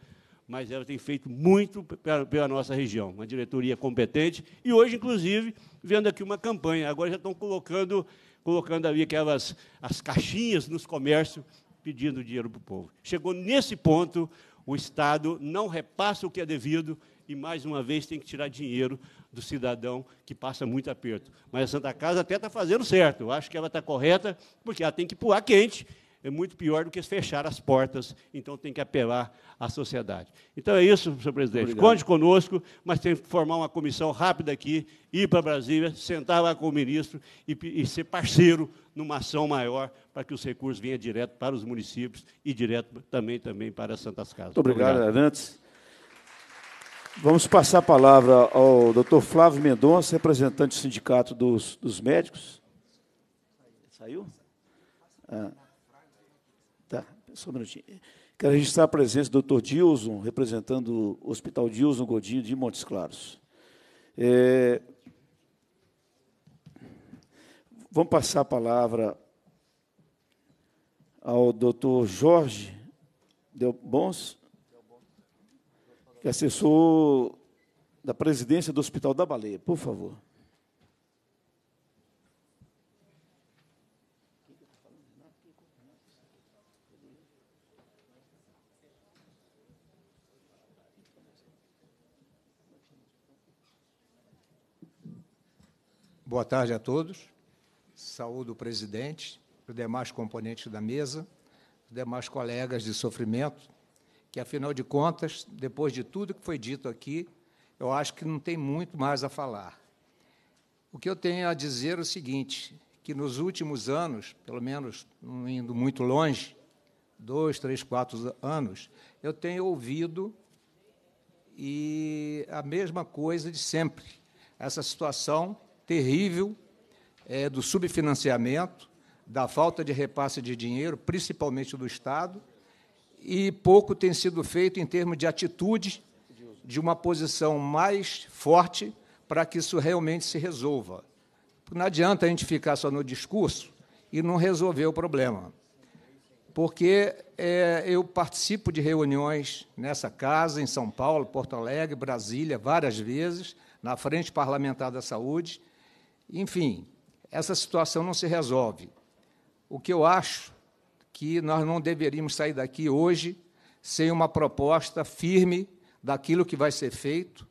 mas ela tem feito muito pela nossa região, uma diretoria competente, e hoje, inclusive, vendo aqui uma campanha, agora já estão colocando, colocando ali aquelas as caixinhas nos comércios, pedindo dinheiro para o povo. Chegou nesse ponto, o Estado não repassa o que é devido e, mais uma vez, tem que tirar dinheiro do cidadão que passa muito aperto. Mas a Santa Casa até está fazendo certo, eu acho que ela está correta, porque ela tem que pular quente, é muito pior do que fechar as portas, então tem que apelar à sociedade. Então é isso, senhor presidente. Obrigado. Conte conosco, mas tem que formar uma comissão rápida aqui, ir para Brasília, sentar lá com o ministro e, e ser parceiro numa ação maior para que os recursos venham direto para os municípios e direto também, também para as Santas Casas. Muito obrigado, obrigado. Arantes. Vamos passar a palavra ao doutor Flávio Mendonça, representante do Sindicato dos, dos Médicos. Saiu? Ah. Tá, só um minutinho. Quero registrar a presença do Dr. Dilson, representando o Hospital Dilson Godinho de Montes Claros. É... Vamos passar a palavra ao Dr. Jorge Delbons, que é assessor da presidência do Hospital da Baleia, por favor. Boa tarde a todos. Saúdo o presidente, os demais componentes da mesa, os demais colegas de sofrimento, que, afinal de contas, depois de tudo que foi dito aqui, eu acho que não tem muito mais a falar. O que eu tenho a dizer é o seguinte, que nos últimos anos, pelo menos não indo muito longe, dois, três, quatro anos, eu tenho ouvido e a mesma coisa de sempre. Essa situação terrível é, do subfinanciamento, da falta de repasse de dinheiro, principalmente do Estado, e pouco tem sido feito em termos de atitude de uma posição mais forte para que isso realmente se resolva. Não adianta a gente ficar só no discurso e não resolver o problema. Porque é, eu participo de reuniões nessa casa, em São Paulo, Porto Alegre, Brasília, várias vezes, na Frente Parlamentar da Saúde, enfim, essa situação não se resolve. O que eu acho que nós não deveríamos sair daqui hoje sem uma proposta firme daquilo que vai ser feito,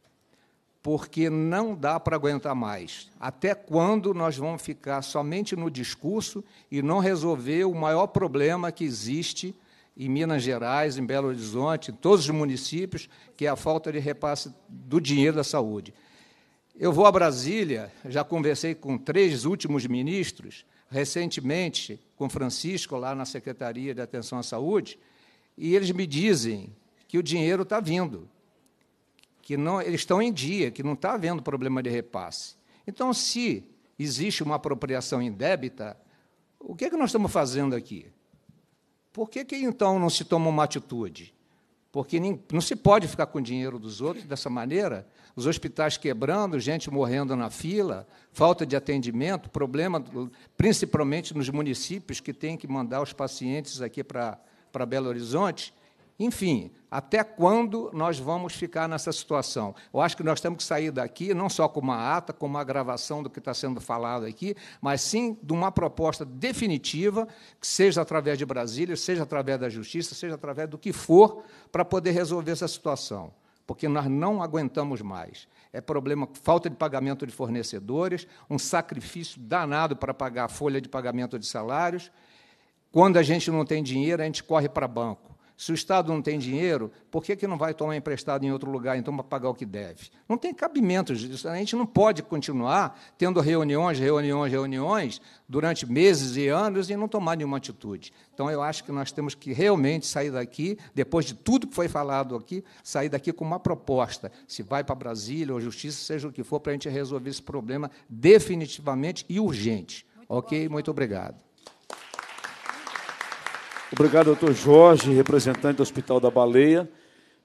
porque não dá para aguentar mais. Até quando nós vamos ficar somente no discurso e não resolver o maior problema que existe em Minas Gerais, em Belo Horizonte, em todos os municípios, que é a falta de repasse do dinheiro da saúde. Eu vou a Brasília, já conversei com três últimos ministros, recentemente com Francisco, lá na Secretaria de Atenção à Saúde, e eles me dizem que o dinheiro está vindo, que não, eles estão em dia, que não está havendo problema de repasse. Então, se existe uma apropriação indébita, o que é que nós estamos fazendo aqui? Por que, que então não se toma uma atitude? Porque nem, não se pode ficar com o dinheiro dos outros dessa maneira os hospitais quebrando, gente morrendo na fila, falta de atendimento, problema principalmente nos municípios que têm que mandar os pacientes aqui para, para Belo Horizonte. Enfim, até quando nós vamos ficar nessa situação? Eu acho que nós temos que sair daqui, não só com uma ata, com uma gravação do que está sendo falado aqui, mas sim de uma proposta definitiva, que seja através de Brasília, seja através da Justiça, seja através do que for, para poder resolver essa situação porque nós não aguentamos mais. É problema falta de pagamento de fornecedores, um sacrifício danado para pagar a folha de pagamento de salários. Quando a gente não tem dinheiro, a gente corre para banco. Se o Estado não tem dinheiro, por que, que não vai tomar emprestado em outro lugar, então, para pagar o que deve? Não tem cabimento. A gente não pode continuar tendo reuniões, reuniões, reuniões, durante meses e anos e não tomar nenhuma atitude. Então, eu acho que nós temos que realmente sair daqui, depois de tudo que foi falado aqui, sair daqui com uma proposta. Se vai para Brasília ou Justiça, seja o que for, para a gente resolver esse problema definitivamente e urgente. Muito ok? Bom. Muito obrigado. Obrigado, doutor Jorge, representante do Hospital da Baleia.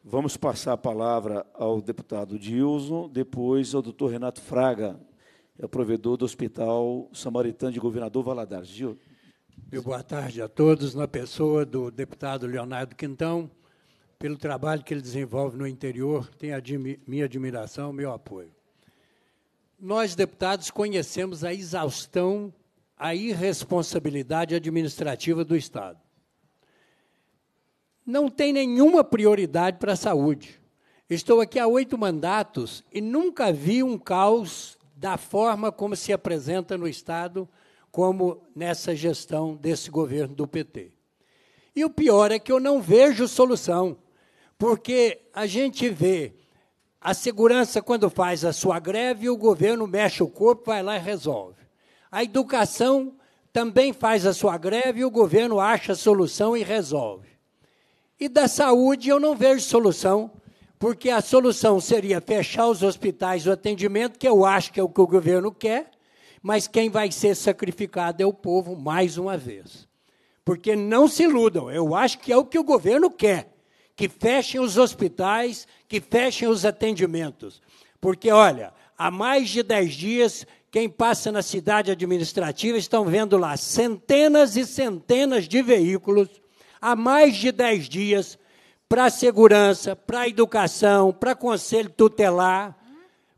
Vamos passar a palavra ao deputado Dilson, depois ao doutor Renato Fraga, é o provedor do Hospital Samaritano de Governador Valadares. Gil. Meu boa tarde a todos, na pessoa do deputado Leonardo Quintão, pelo trabalho que ele desenvolve no interior, tem a minha admiração, meu apoio. Nós, deputados, conhecemos a exaustão, a irresponsabilidade administrativa do Estado não tem nenhuma prioridade para a saúde. Estou aqui há oito mandatos e nunca vi um caos da forma como se apresenta no Estado, como nessa gestão desse governo do PT. E o pior é que eu não vejo solução, porque a gente vê a segurança quando faz a sua greve, o governo mexe o corpo, vai lá e resolve. A educação também faz a sua greve, o governo acha a solução e resolve. E da saúde eu não vejo solução, porque a solução seria fechar os hospitais, o atendimento, que eu acho que é o que o governo quer, mas quem vai ser sacrificado é o povo, mais uma vez. Porque não se iludam, eu acho que é o que o governo quer, que fechem os hospitais, que fechem os atendimentos. Porque, olha, há mais de dez dias quem passa na cidade administrativa estão vendo lá centenas e centenas de veículos há mais de dez dias para a segurança, para a educação, para conselho tutelar,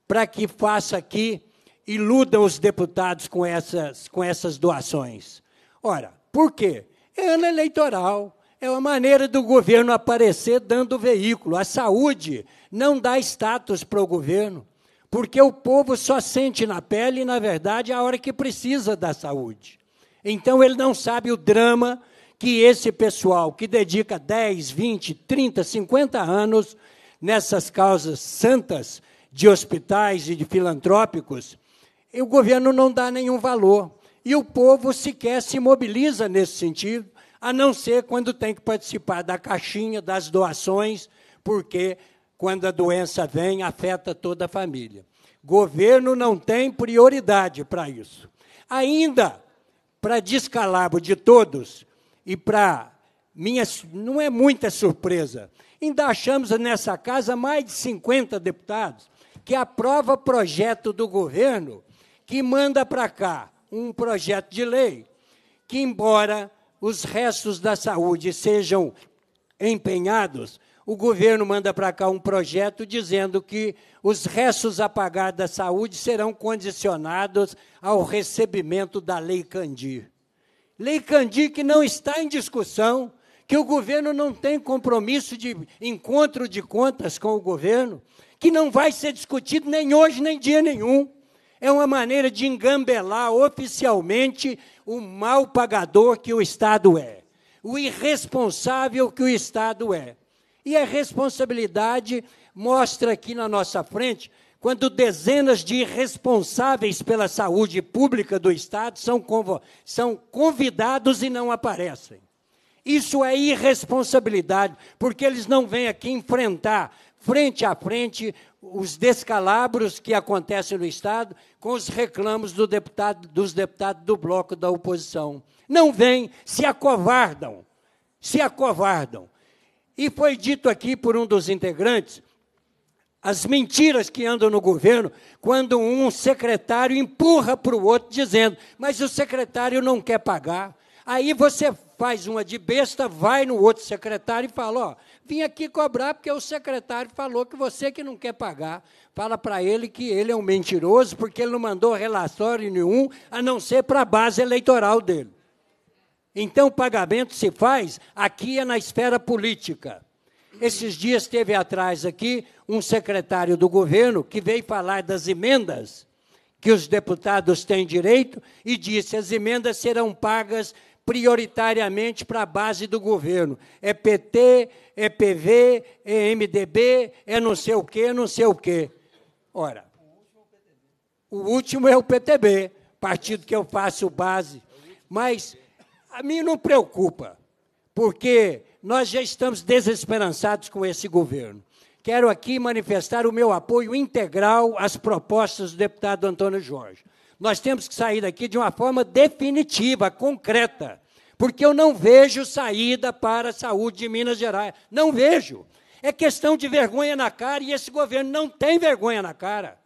para que faça aqui, iludam os deputados com essas, com essas doações. Ora, por quê? É ano eleitoral. É uma maneira do governo aparecer dando veículo. A saúde não dá status para o governo, porque o povo só sente na pele, na verdade, a hora que precisa da saúde. Então ele não sabe o drama que esse pessoal que dedica 10, 20, 30, 50 anos nessas causas santas de hospitais e de filantrópicos, o governo não dá nenhum valor. E o povo sequer se mobiliza nesse sentido, a não ser quando tem que participar da caixinha, das doações, porque quando a doença vem, afeta toda a família. Governo não tem prioridade para isso. Ainda, para descalabo de todos, e para minha não é muita surpresa. Ainda achamos nessa casa mais de 50 deputados que aprova projeto do governo que manda para cá um projeto de lei que embora os restos da saúde sejam empenhados, o governo manda para cá um projeto dizendo que os restos a pagar da saúde serão condicionados ao recebimento da Lei Candir. Lei Candir que não está em discussão, que o governo não tem compromisso de encontro de contas com o governo, que não vai ser discutido nem hoje, nem dia nenhum. É uma maneira de engambelar oficialmente o mal pagador que o Estado é, o irresponsável que o Estado é. E a responsabilidade mostra aqui na nossa frente quando dezenas de responsáveis pela saúde pública do Estado são, são convidados e não aparecem. Isso é irresponsabilidade, porque eles não vêm aqui enfrentar frente a frente os descalabros que acontecem no Estado com os reclamos do deputado, dos deputados do bloco da oposição. Não vêm, se acovardam, se acovardam. E foi dito aqui por um dos integrantes as mentiras que andam no governo, quando um secretário empurra para o outro dizendo, mas o secretário não quer pagar. Aí você faz uma de besta, vai no outro secretário e fala, ó, vim aqui cobrar porque o secretário falou que você que não quer pagar. Fala para ele que ele é um mentiroso porque ele não mandou relatório nenhum, a não ser para a base eleitoral dele. Então o pagamento se faz aqui é na esfera política. Esses dias teve atrás aqui um secretário do governo que veio falar das emendas que os deputados têm direito e disse as emendas serão pagas prioritariamente para a base do governo. É PT, é PV, é MDB, é não sei o quê, não sei o quê. Ora, o último é o PTB, partido que eu faço base. Mas a mim não preocupa, porque nós já estamos desesperançados com esse governo. Quero aqui manifestar o meu apoio integral às propostas do deputado Antônio Jorge. Nós temos que sair daqui de uma forma definitiva, concreta, porque eu não vejo saída para a saúde de Minas Gerais. Não vejo. É questão de vergonha na cara e esse governo não tem vergonha na cara.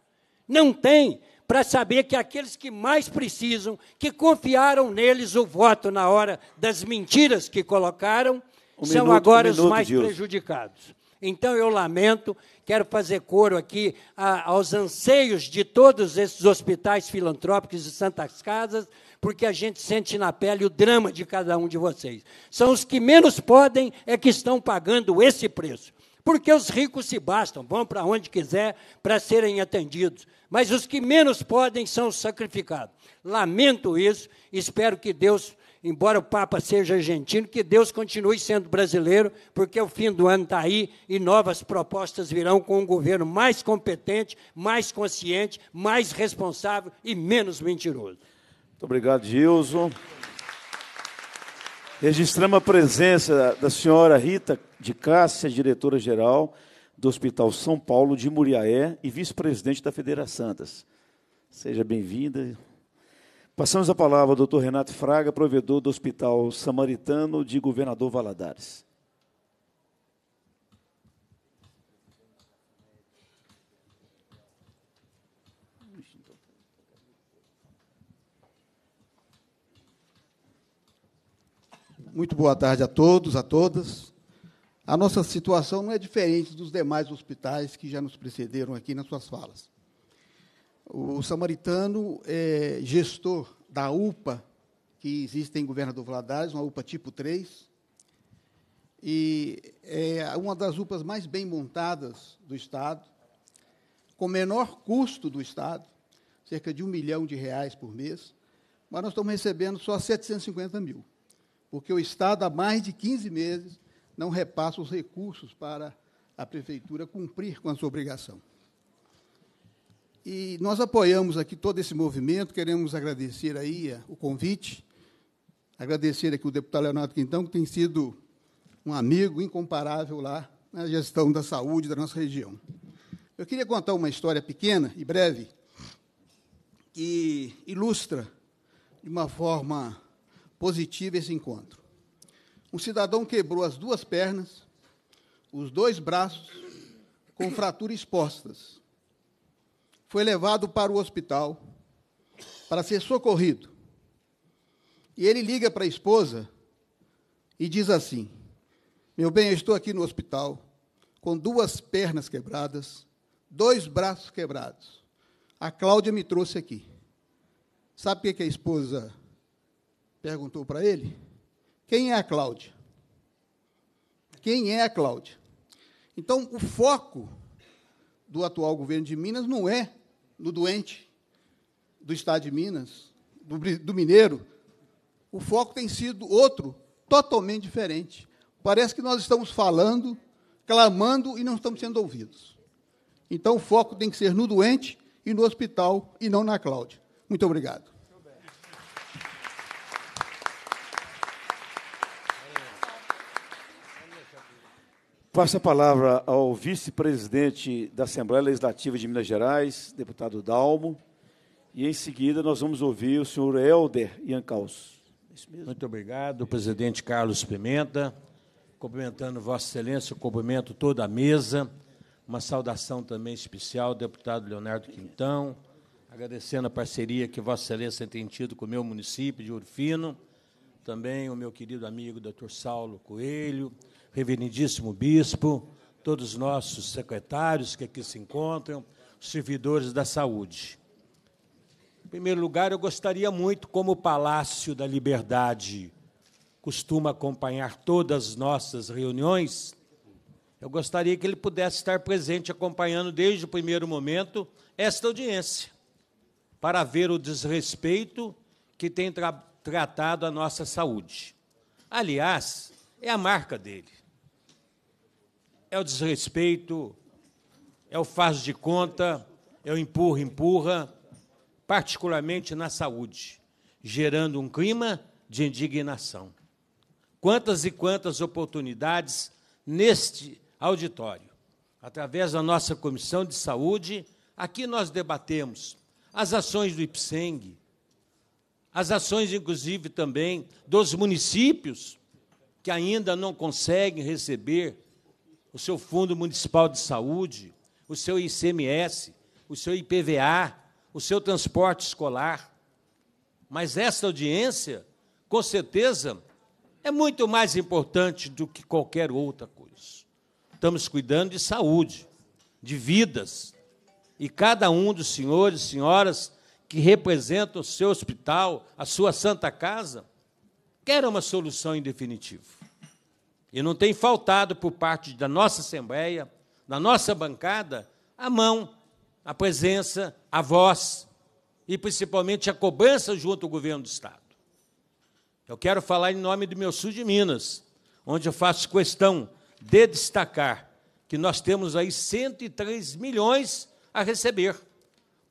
Não tem para saber que aqueles que mais precisam, que confiaram neles o voto na hora das mentiras que colocaram, um são minuto, agora um os mais Gilson. prejudicados. Então eu lamento, quero fazer coro aqui a, aos anseios de todos esses hospitais filantrópicos e santas casas, porque a gente sente na pele o drama de cada um de vocês. São os que menos podem é que estão pagando esse preço. Porque os ricos se bastam, vão para onde quiser para serem atendidos, mas os que menos podem são sacrificados. Lamento isso, espero que Deus embora o Papa seja argentino, que Deus continue sendo brasileiro, porque o fim do ano está aí e novas propostas virão com um governo mais competente, mais consciente, mais responsável e menos mentiroso. Muito obrigado, Gilson. Registramos a presença da senhora Rita de Cássia, diretora-geral do Hospital São Paulo de Muriaé e vice-presidente da Federação Santas. Seja bem-vinda, Passamos a palavra ao doutor Renato Fraga, provedor do Hospital Samaritano de Governador Valadares. Muito boa tarde a todos, a todas. A nossa situação não é diferente dos demais hospitais que já nos precederam aqui nas suas falas. O samaritano é gestor da UPA que existe em Governador Valadares, uma UPA tipo 3, e é uma das UPAs mais bem montadas do Estado, com menor custo do Estado, cerca de um milhão de reais por mês, mas nós estamos recebendo só 750 mil, porque o Estado, há mais de 15 meses, não repassa os recursos para a Prefeitura cumprir com a sua obrigação. E nós apoiamos aqui todo esse movimento, queremos agradecer aí eh, o convite, agradecer aqui o deputado Leonardo Quintão, que tem sido um amigo incomparável lá na gestão da saúde da nossa região. Eu queria contar uma história pequena e breve que ilustra de uma forma positiva esse encontro. Um cidadão quebrou as duas pernas, os dois braços, com fraturas expostas foi levado para o hospital para ser socorrido. E ele liga para a esposa e diz assim: Meu bem, eu estou aqui no hospital com duas pernas quebradas, dois braços quebrados. A Cláudia me trouxe aqui. Sabe o que a esposa perguntou para ele? Quem é a Cláudia? Quem é a Cláudia? Então, o foco do atual governo de Minas não é no doente do estado de Minas, do, do mineiro, o foco tem sido outro, totalmente diferente. Parece que nós estamos falando, clamando e não estamos sendo ouvidos. Então, o foco tem que ser no doente e no hospital e não na Cláudia. Muito obrigado. Passo a palavra ao vice-presidente da Assembleia Legislativa de Minas Gerais, deputado Dalmo, e em seguida nós vamos ouvir o senhor Helder Iancaus. Muito obrigado, presidente Carlos Pimenta. Cumprimentando Vossa Excelência, cumprimento toda a mesa. Uma saudação também especial, deputado Leonardo Quintão, agradecendo a parceria que Vossa Excelência tem tido com o meu município de Urfino, também o meu querido amigo doutor Saulo Coelho, reverendíssimo bispo, todos os nossos secretários que aqui se encontram, os servidores da saúde. Em primeiro lugar, eu gostaria muito, como o Palácio da Liberdade costuma acompanhar todas as nossas reuniões, eu gostaria que ele pudesse estar presente acompanhando desde o primeiro momento esta audiência, para ver o desrespeito que tem tra tratado a nossa saúde. Aliás, é a marca dele é o desrespeito, é o faz de conta, é o empurra, empurra, particularmente na saúde, gerando um clima de indignação. Quantas e quantas oportunidades neste auditório, através da nossa comissão de saúde, aqui nós debatemos as ações do IPSENG, as ações, inclusive, também dos municípios que ainda não conseguem receber o seu Fundo Municipal de Saúde, o seu ICMS, o seu IPVA, o seu transporte escolar. Mas esta audiência, com certeza, é muito mais importante do que qualquer outra coisa. Estamos cuidando de saúde, de vidas, e cada um dos senhores e senhoras que representam o seu hospital, a sua santa casa, quer uma solução em definitivo. E não tem faltado por parte da nossa Assembleia, da nossa bancada, a mão, a presença, a voz e principalmente a cobrança junto ao governo do Estado. Eu quero falar em nome do meu sul de Minas, onde eu faço questão de destacar que nós temos aí 103 milhões a receber,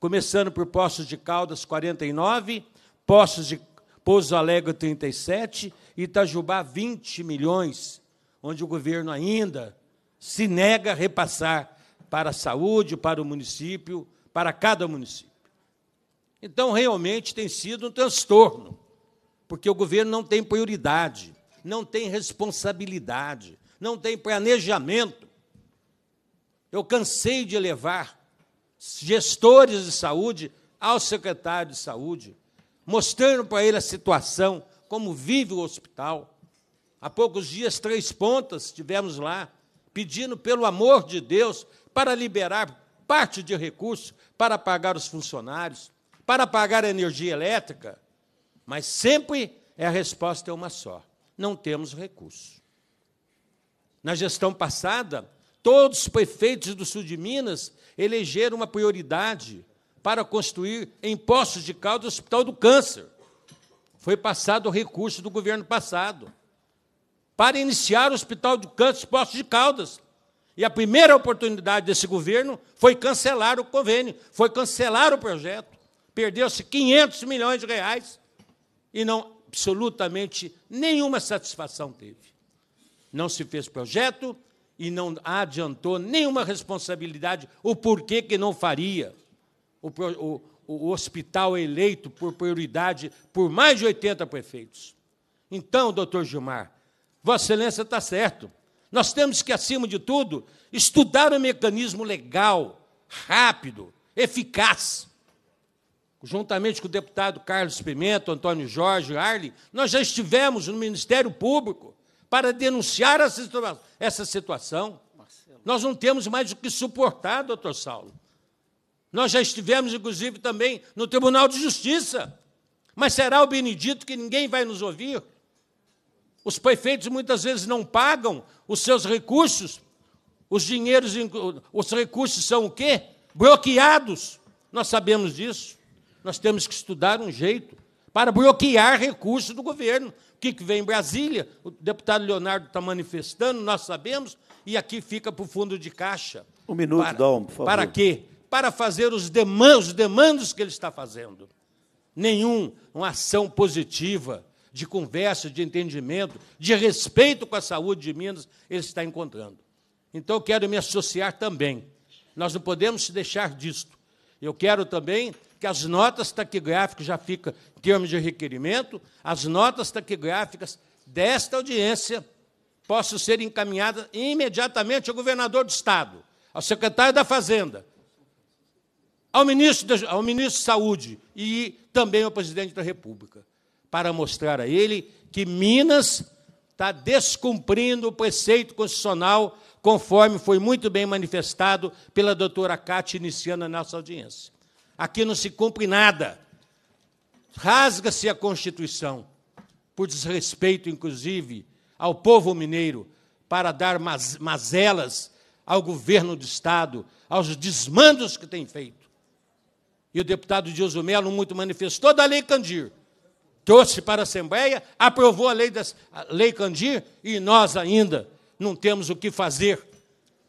começando por Poços de Caldas 49, Poços de Pouso Alegre 37, e Itajubá 20 milhões onde o governo ainda se nega a repassar para a saúde, para o município, para cada município. Então, realmente tem sido um transtorno, porque o governo não tem prioridade, não tem responsabilidade, não tem planejamento. Eu cansei de levar gestores de saúde ao secretário de saúde, mostrando para ele a situação, como vive o hospital Há poucos dias, Três Pontas, estivemos lá, pedindo, pelo amor de Deus, para liberar parte de recursos para pagar os funcionários, para pagar a energia elétrica. Mas sempre é a resposta é uma só: não temos recursos. Na gestão passada, todos os prefeitos do sul de Minas elegeram uma prioridade para construir em Poços de Caldas o Hospital do Câncer. Foi passado o recurso do governo passado para iniciar o Hospital de Cantos de Poços de Caldas. E a primeira oportunidade desse governo foi cancelar o convênio, foi cancelar o projeto. Perdeu-se 500 milhões de reais e não absolutamente nenhuma satisfação teve. Não se fez projeto e não adiantou nenhuma responsabilidade o porquê que não faria. O, o, o hospital eleito por prioridade por mais de 80 prefeitos. Então, doutor Gilmar, Vossa Excelência está certo. Nós temos que, acima de tudo, estudar um mecanismo legal, rápido, eficaz. Juntamente com o deputado Carlos Pimenta, Antônio Jorge, Arle, nós já estivemos no Ministério Público para denunciar essa situação. Nós não temos mais o que suportar, doutor Saulo. Nós já estivemos, inclusive, também no Tribunal de Justiça. Mas será o Benedito que ninguém vai nos ouvir? Os prefeitos muitas vezes não pagam os seus recursos. Os dinheiros, os recursos são o quê? Bloqueados. Nós sabemos disso. Nós temos que estudar um jeito para bloquear recursos do governo. O que vem em Brasília? O deputado Leonardo está manifestando, nós sabemos, e aqui fica para o fundo de caixa. Um minuto, para, Dom, por favor. Para quê? Para fazer os demandos, os demandos que ele está fazendo. Nenhum, uma ação positiva de conversa, de entendimento, de respeito com a saúde de Minas, ele está encontrando. Então, eu quero me associar também. Nós não podemos se deixar disto. Eu quero também que as notas taquigráficas já ficam, em termos de requerimento, as notas taquigráficas desta audiência possam ser encaminhadas imediatamente ao governador do Estado, ao secretário da Fazenda, ao ministro, ao ministro de Saúde e também ao presidente da República para mostrar a ele que Minas está descumprindo o preceito constitucional, conforme foi muito bem manifestado pela doutora Cátia, iniciando a nossa audiência. Aqui não se cumpre nada. Rasga-se a Constituição, por desrespeito, inclusive, ao povo mineiro, para dar mazelas ao governo do Estado, aos desmandos que tem feito. E o deputado Dilso Melo muito manifestou, da Lei Candir, trouxe para a Assembleia, aprovou a lei, das, a lei Candir e nós ainda não temos o que fazer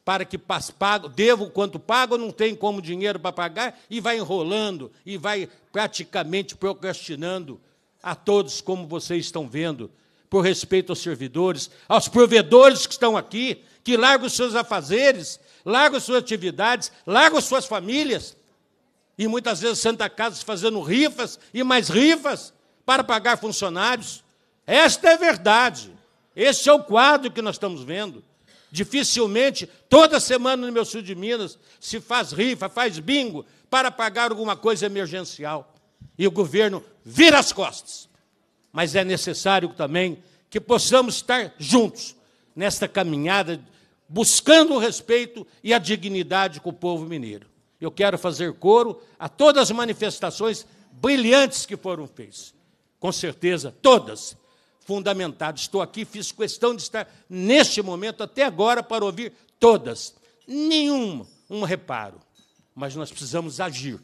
para que pago, devo quanto pago, não tem como dinheiro para pagar e vai enrolando e vai praticamente procrastinando a todos, como vocês estão vendo, por respeito aos servidores, aos provedores que estão aqui, que largam os seus afazeres, largam suas atividades, largam suas famílias. E muitas vezes Santa Casa fazendo rifas e mais rifas para pagar funcionários. Esta é a verdade. Este é o quadro que nós estamos vendo. Dificilmente, toda semana no meu sul de Minas, se faz rifa, faz bingo para pagar alguma coisa emergencial. E o governo vira as costas. Mas é necessário também que possamos estar juntos nesta caminhada, buscando o respeito e a dignidade com o povo mineiro. Eu quero fazer coro a todas as manifestações brilhantes que foram feitas com certeza, todas fundamentadas. Estou aqui, fiz questão de estar neste momento até agora para ouvir todas. Nenhum um reparo. Mas nós precisamos agir.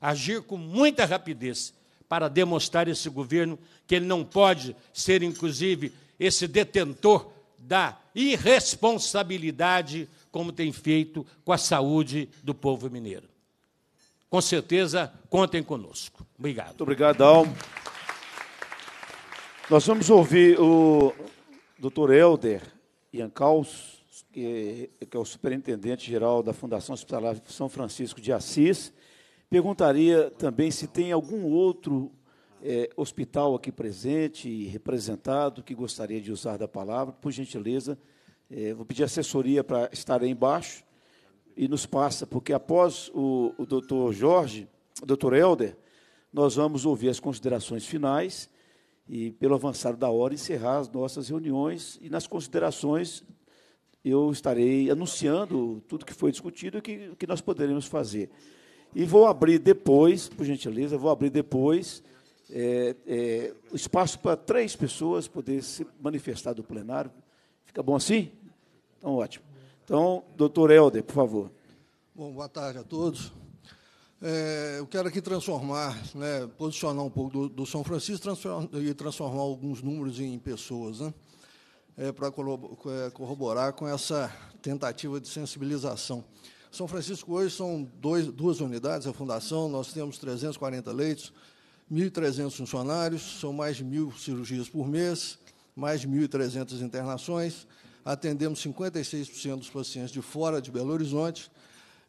Agir com muita rapidez para demonstrar esse governo que ele não pode ser, inclusive, esse detentor da irresponsabilidade, como tem feito com a saúde do povo mineiro. Com certeza, contem conosco. Obrigado. Muito obrigado, nós vamos ouvir o Dr. Helder Iancaus, é, que é o superintendente-geral da Fundação Hospitalar São Francisco de Assis. Perguntaria também se tem algum outro é, hospital aqui presente e representado que gostaria de usar da palavra. Por gentileza, é, vou pedir assessoria para estar aí embaixo e nos passa, porque após o, o doutor Jorge, o doutor Helder, nós vamos ouvir as considerações finais e pelo avançado da hora, encerrar as nossas reuniões e nas considerações eu estarei anunciando tudo que foi discutido e que, que nós poderemos fazer. E vou abrir depois, por gentileza, vou abrir depois é, é, espaço para três pessoas poder se manifestar do plenário. Fica bom assim? Então, ótimo. Então, doutor Helder, por favor. Bom, boa tarde a todos. É, eu quero aqui transformar, né, posicionar um pouco do, do São Francisco e transformar alguns números em pessoas, né, é, para é, corroborar com essa tentativa de sensibilização. São Francisco hoje são dois, duas unidades, a fundação, nós temos 340 leitos, 1.300 funcionários, são mais de mil cirurgias por mês, mais de 1.300 internações, atendemos 56% dos pacientes de fora de Belo Horizonte,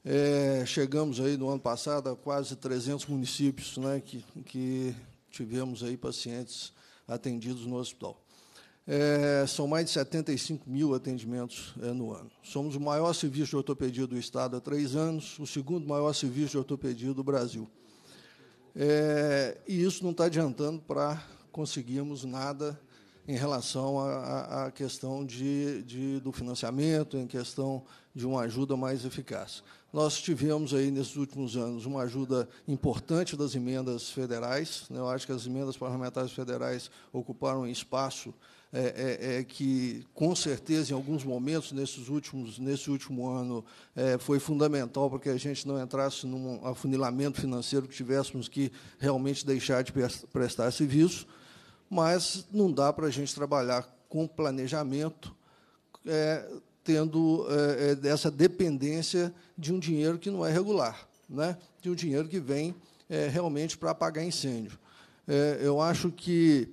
é, chegamos aí no ano passado a quase 300 municípios né, que, que tivemos aí pacientes atendidos no hospital. É, são mais de 75 mil atendimentos é, no ano. Somos o maior serviço de ortopedia do Estado há três anos, o segundo maior serviço de ortopedia do Brasil. É, e isso não está adiantando para conseguirmos nada em relação à questão de, de, do financiamento, em questão de uma ajuda mais eficaz. Nós tivemos aí nesses últimos anos uma ajuda importante das emendas federais. Né? Eu acho que as emendas parlamentares federais ocuparam um espaço é, é, é que, com certeza, em alguns momentos, nesses últimos, nesse último ano, é, foi fundamental para que a gente não entrasse num afunilamento financeiro que tivéssemos que realmente deixar de prestar serviço. Mas não dá para a gente trabalhar com planejamento é, tendo é, eh, eh, essa dependência de um dinheiro que não é regular, né? de um dinheiro que vem é, realmente para apagar incêndio. É, eu acho que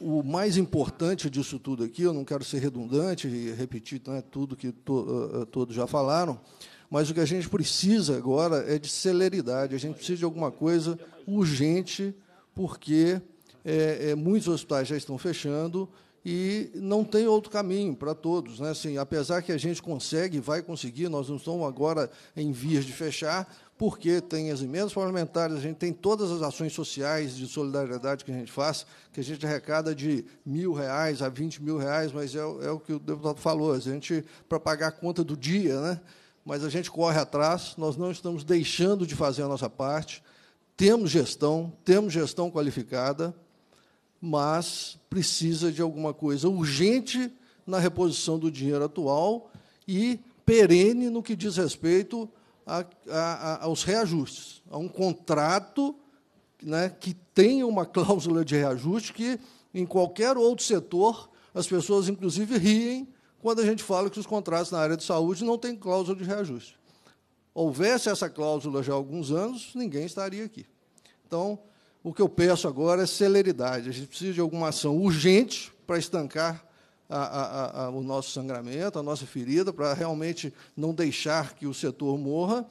o mais importante disso tudo aqui, eu não quero ser redundante e repetir né, tudo que to, uh, todos já falaram, mas o que a gente precisa agora é de celeridade, a gente precisa de alguma coisa urgente, porque é, é, muitos hospitais já estão fechando, e não tem outro caminho para todos. Né? Assim, apesar que a gente consegue, vai conseguir, nós não estamos agora em vias de fechar, porque tem as emendas parlamentares, a gente tem todas as ações sociais de solidariedade que a gente faz, que a gente arrecada de mil reais a vinte mil reais, mas é, é o que o deputado falou, a gente, para pagar a conta do dia, né? mas a gente corre atrás, nós não estamos deixando de fazer a nossa parte, temos gestão, temos gestão qualificada, mas precisa de alguma coisa urgente na reposição do dinheiro atual e perene no que diz respeito a, a, aos reajustes, a um contrato né, que tenha uma cláusula de reajuste que, em qualquer outro setor, as pessoas, inclusive, riem quando a gente fala que os contratos na área de saúde não têm cláusula de reajuste. Houvesse essa cláusula já há alguns anos, ninguém estaria aqui. Então, o que eu peço agora é celeridade. A gente precisa de alguma ação urgente para estancar a, a, a, o nosso sangramento, a nossa ferida, para realmente não deixar que o setor morra,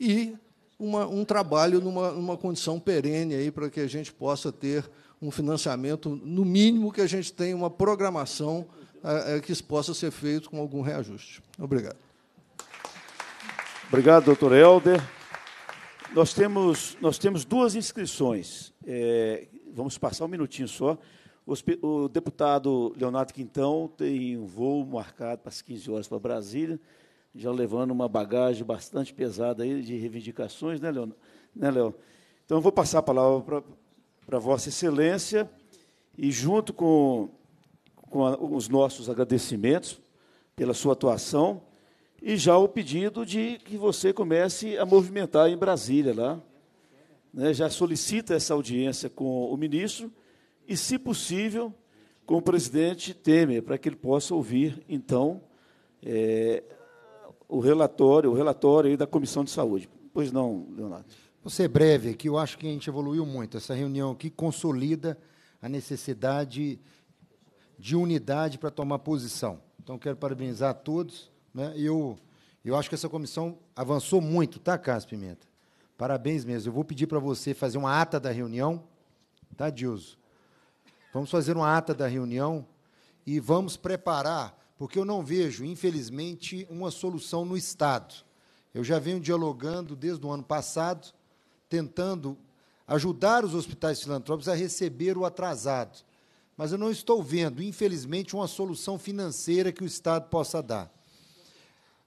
e uma, um trabalho numa, numa condição perene aí para que a gente possa ter um financiamento, no mínimo que a gente tenha uma programação a, eh, eh, que isso possa ser feito com algum reajuste. Obrigado. Obrigado, doutor Helder. Nós temos, nós temos duas inscrições. É, vamos passar um minutinho só. O, o deputado Leonardo Quintão tem um voo marcado para as 15 horas para Brasília, já levando uma bagagem bastante pesada aí de reivindicações, né, Leonardo? Né, Então, eu vou passar a palavra para, para Vossa Excelência e, junto com, com a, os nossos agradecimentos pela sua atuação, e já o pedido de que você comece a movimentar em Brasília lá. Né, já solicita essa audiência com o ministro e, se possível, com o presidente Temer, para que ele possa ouvir, então, é, o relatório, o relatório da Comissão de Saúde. Pois não, Leonardo. Vou ser breve, que eu acho que a gente evoluiu muito. Essa reunião aqui consolida a necessidade de unidade para tomar posição. Então, quero parabenizar a todos né? eu, eu acho que essa comissão avançou muito, tá, Cássio Pimenta? Parabéns mesmo. Eu vou pedir para você fazer uma ata da reunião, tá, Dilso? Vamos fazer uma ata da reunião e vamos preparar, porque eu não vejo, infelizmente, uma solução no Estado. Eu já venho dialogando desde o ano passado, tentando ajudar os hospitais filantrópicos a receber o atrasado. Mas eu não estou vendo, infelizmente, uma solução financeira que o Estado possa dar.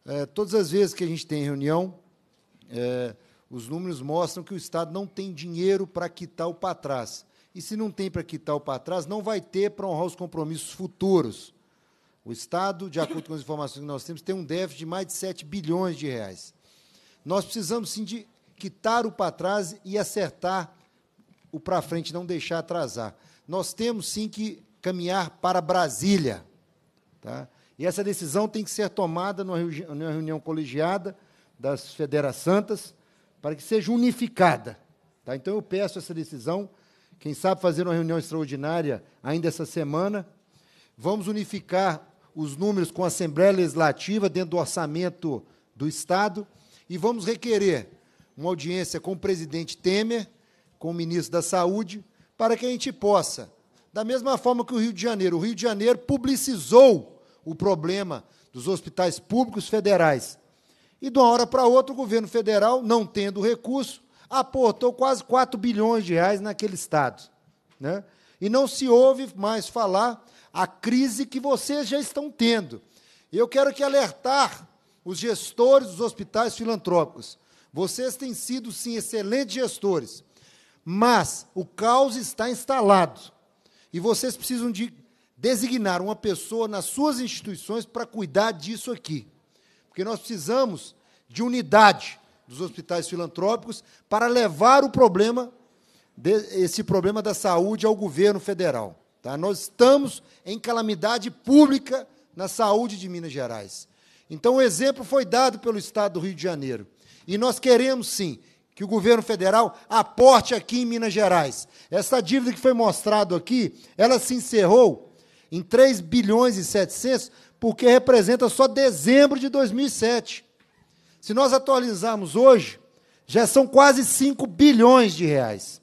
É, todas as vezes que a gente tem reunião, é, os números mostram que o Estado não tem dinheiro para quitar o para trás. E se não tem para quitar o para trás, não vai ter para honrar os compromissos futuros. O Estado, de acordo com as informações que nós temos, tem um déficit de mais de 7 bilhões de reais. Nós precisamos, sim, de quitar o para trás e acertar o para frente, não deixar atrasar. Nós temos, sim, que caminhar para Brasília. Tá? E essa decisão tem que ser tomada numa reunião colegiada das federações Santas, para que seja unificada. Tá? Então, eu peço essa decisão. Quem sabe fazer uma reunião extraordinária ainda essa semana. Vamos unificar os números com a Assembleia Legislativa dentro do orçamento do Estado e vamos requerer uma audiência com o presidente Temer, com o ministro da Saúde, para que a gente possa, da mesma forma que o Rio de Janeiro, o Rio de Janeiro publicizou o problema dos hospitais públicos federais. E de uma hora para outra, o governo federal, não tendo recurso, aportou quase 4 bilhões de reais naquele estado. Né? E não se ouve mais falar a crise que vocês já estão tendo. Eu quero que alertar os gestores dos hospitais filantrópicos. Vocês têm sido, sim, excelentes gestores, mas o caos está instalado. E vocês precisam de designar uma pessoa nas suas instituições para cuidar disso aqui. Porque nós precisamos de unidade dos hospitais filantrópicos para levar o problema esse problema da saúde ao governo federal. Tá? Nós estamos em calamidade pública na saúde de Minas Gerais. Então, o exemplo foi dado pelo Estado do Rio de Janeiro. E nós queremos, sim, que o governo federal aporte aqui em Minas Gerais. Essa dívida que foi mostrada aqui, ela se encerrou em 3 bilhões e 700, porque representa só dezembro de 2007. Se nós atualizarmos hoje, já são quase 5 bilhões de reais.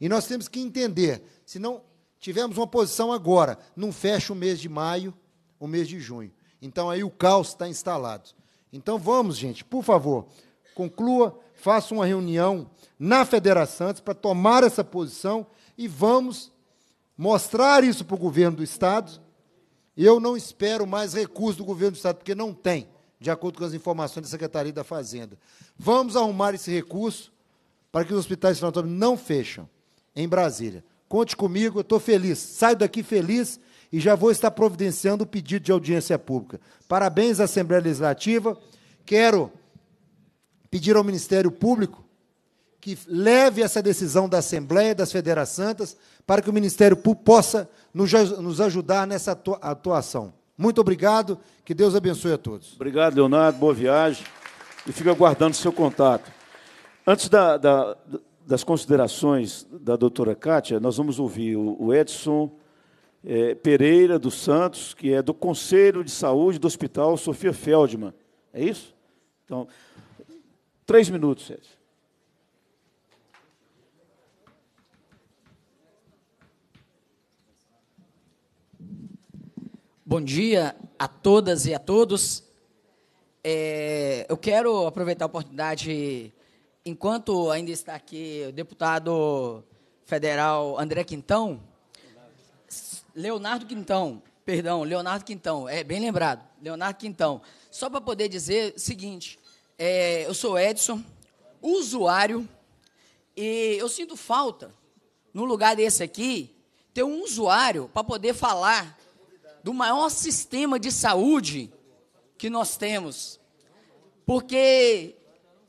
E nós temos que entender, se não tivermos uma posição agora, não fecha o mês de maio, o mês de junho. Então aí o caos está instalado. Então vamos, gente, por favor, conclua, faça uma reunião na Federação para tomar essa posição e vamos mostrar isso para o governo do Estado. Eu não espero mais recurso do governo do Estado, porque não tem, de acordo com as informações da Secretaria da Fazenda. Vamos arrumar esse recurso para que os hospitais sanatórios não fecham em Brasília. Conte comigo, eu estou feliz. Saio daqui feliz e já vou estar providenciando o pedido de audiência pública. Parabéns à Assembleia Legislativa. Quero pedir ao Ministério Público que leve essa decisão da Assembleia das Federas Santas para que o Ministério Público possa nos ajudar nessa atuação. Muito obrigado, que Deus abençoe a todos. Obrigado, Leonardo, boa viagem e fico aguardando o seu contato. Antes da, da, das considerações da doutora Kátia, nós vamos ouvir o Edson é, Pereira dos Santos, que é do Conselho de Saúde do Hospital Sofia Feldman. É isso? Então, três minutos, Edson. Bom dia a todas e a todos. É, eu quero aproveitar a oportunidade, enquanto ainda está aqui o deputado federal André Quintão, Leonardo Quintão, perdão, Leonardo Quintão, é bem lembrado, Leonardo Quintão. Só para poder dizer o seguinte, é, eu sou Edson, usuário, e eu sinto falta, no lugar desse aqui, ter um usuário para poder falar do maior sistema de saúde que nós temos. Porque,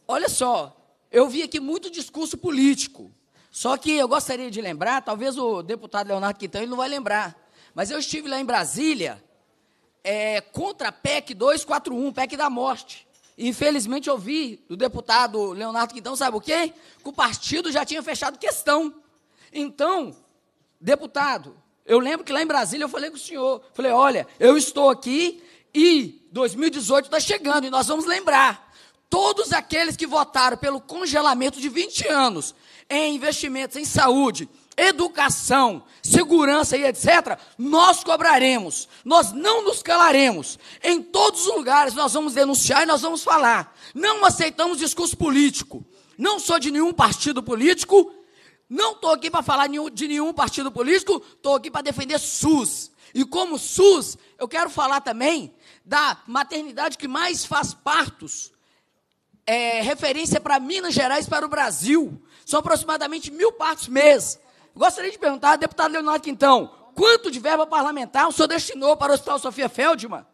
olha só, eu vi aqui muito discurso político. Só que eu gostaria de lembrar, talvez o deputado Leonardo Quintão ele não vai lembrar, mas eu estive lá em Brasília é, contra a PEC 241, PEC da morte. E, infelizmente eu vi do deputado Leonardo Quintão, sabe o quê? Que o partido já tinha fechado questão. Então, deputado, eu lembro que lá em Brasília eu falei com o senhor, falei, olha, eu estou aqui e 2018 está chegando e nós vamos lembrar. Todos aqueles que votaram pelo congelamento de 20 anos em investimentos em saúde, educação, segurança e etc., nós cobraremos, nós não nos calaremos. Em todos os lugares nós vamos denunciar e nós vamos falar. Não aceitamos discurso político. Não sou de nenhum partido político não estou aqui para falar de nenhum partido político, estou aqui para defender SUS. E como SUS, eu quero falar também da maternidade que mais faz partos. É, referência para Minas Gerais para o Brasil. São aproximadamente mil partos mês. Gostaria de perguntar, deputado Leonardo Quintão, quanto de verba parlamentar o senhor destinou para o Hospital Sofia Feldman?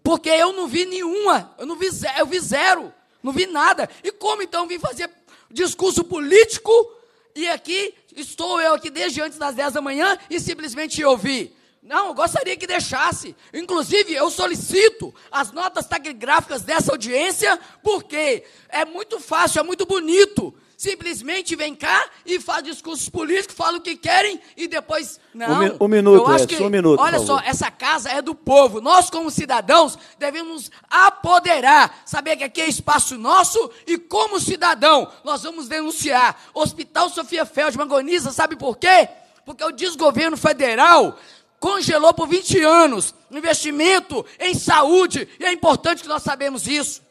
Porque eu não vi nenhuma, eu não vi, eu vi zero, não vi nada. E como então vim fazer discurso político e aqui, estou eu aqui desde antes das 10 da manhã e simplesmente ouvi. Não, eu gostaria que deixasse. Inclusive, eu solicito as notas taquigráficas dessa audiência, porque é muito fácil, é muito bonito simplesmente vem cá e faz discursos políticos, fala o que querem e depois. Não. Um, um minuto, eu acho que, é, um minuto. Olha só, essa casa é do povo. Nós, como cidadãos, devemos apoderar, saber que aqui é espaço nosso e, como cidadão, nós vamos denunciar. Hospital Sofia Feldman agoniza, sabe por quê? Porque o desgoverno federal congelou por 20 anos investimento em saúde, e é importante que nós sabemos isso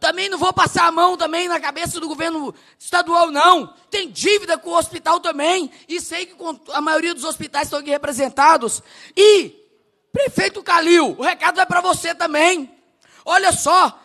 também não vou passar a mão também na cabeça do governo estadual, não. Tem dívida com o hospital também, e sei que a maioria dos hospitais estão aqui representados. E, prefeito Calil, o recado é para você também. Olha só,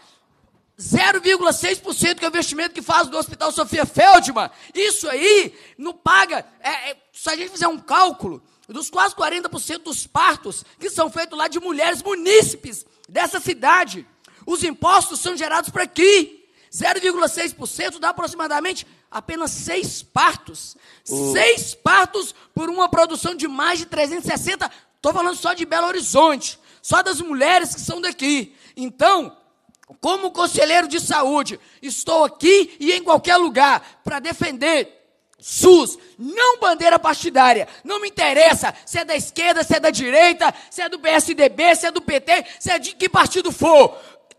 0,6% que é o investimento que faz do Hospital Sofia Feldman. Isso aí não paga. É, é, se a gente fizer um cálculo dos quase 40% dos partos que são feitos lá de mulheres munícipes dessa cidade, os impostos são gerados por aqui. 0,6% dá aproximadamente apenas seis partos. Seis partos por uma produção de mais de 360. Estou falando só de Belo Horizonte, só das mulheres que são daqui. Então, como conselheiro de saúde, estou aqui e em qualquer lugar para defender SUS, não bandeira partidária. Não me interessa se é da esquerda, se é da direita, se é do PSDB, se é do PT, se é de que partido for.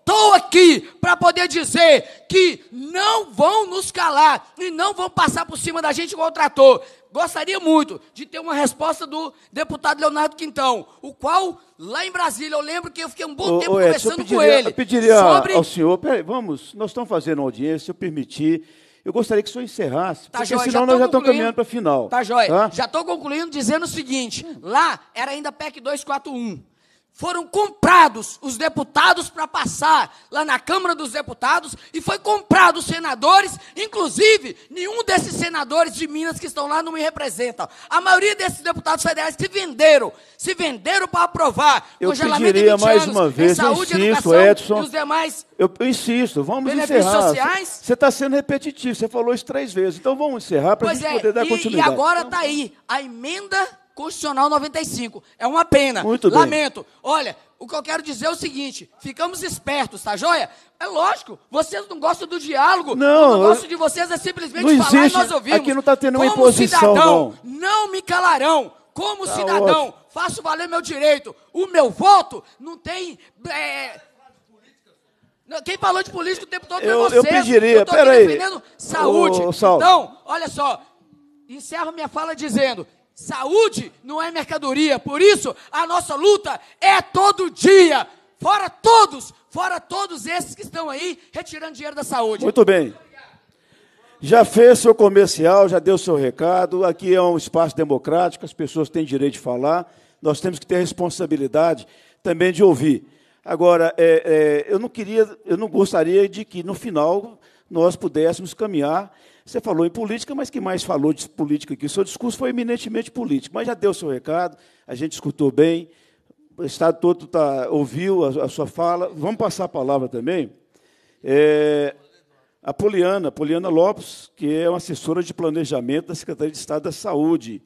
Estou aqui para poder dizer que não vão nos calar e não vão passar por cima da gente igual tratou. Gostaria muito de ter uma resposta do deputado Leonardo Quintão, o qual, lá em Brasília, eu lembro que eu fiquei um bom tempo ô, conversando pediria, com ele. Eu pediria sobre... ao senhor, peraí, vamos, nós estamos fazendo uma audiência, se eu permitir. Eu gostaria que o senhor encerrasse, tá porque joia, senão já nós já estamos caminhando para a final. Tá, joia. Tá? Já estou concluindo dizendo o seguinte: lá era ainda PEC 241 foram comprados os deputados para passar lá na Câmara dos Deputados e foi comprado os senadores, inclusive nenhum desses senadores de Minas que estão lá não me representa. A maioria desses deputados federais se venderam, se venderam para aprovar eu congelamento pediria mais uma vez, saúde, insisto, educação Edson, e os demais. Eu, eu insisto, vamos encerrar. sociais. Você está sendo repetitivo, você falou isso três vezes. Então vamos encerrar para a gente é, poder dar e, continuidade. E agora está aí a emenda Constitucional 95. É uma pena. Muito bem. Lamento. Olha, o que eu quero dizer é o seguinte: ficamos espertos, tá joia? É lógico, vocês não gostam do diálogo. Não. O negócio de vocês é simplesmente não falar existe, e nós ouvimos. Aqui não está tendo Como uma imposição. Cidadão, não. não me calarão. Como tá cidadão, ótimo. faço valer meu direito. O meu voto não tem. É, quem falou de político o tempo todo eu, foi você. Eu pediria, eu estou peraí. defendendo saúde. Ô, então, olha só, encerro minha fala dizendo Saúde não é mercadoria, por isso a nossa luta é todo dia. Fora todos, fora todos esses que estão aí retirando dinheiro da saúde. Muito bem. Já fez seu comercial, já deu seu recado. Aqui é um espaço democrático, as pessoas têm direito de falar. Nós temos que ter a responsabilidade também de ouvir. Agora, é, é, eu não queria, eu não gostaria de que no final nós pudéssemos caminhar você falou em política, mas que mais falou de política aqui? O seu discurso foi eminentemente político, mas já deu o seu recado, a gente escutou bem, o Estado todo tá, ouviu a, a sua fala. Vamos passar a palavra também. É, a Poliana, Poliana Lopes, que é uma assessora de planejamento da Secretaria de Estado da Saúde.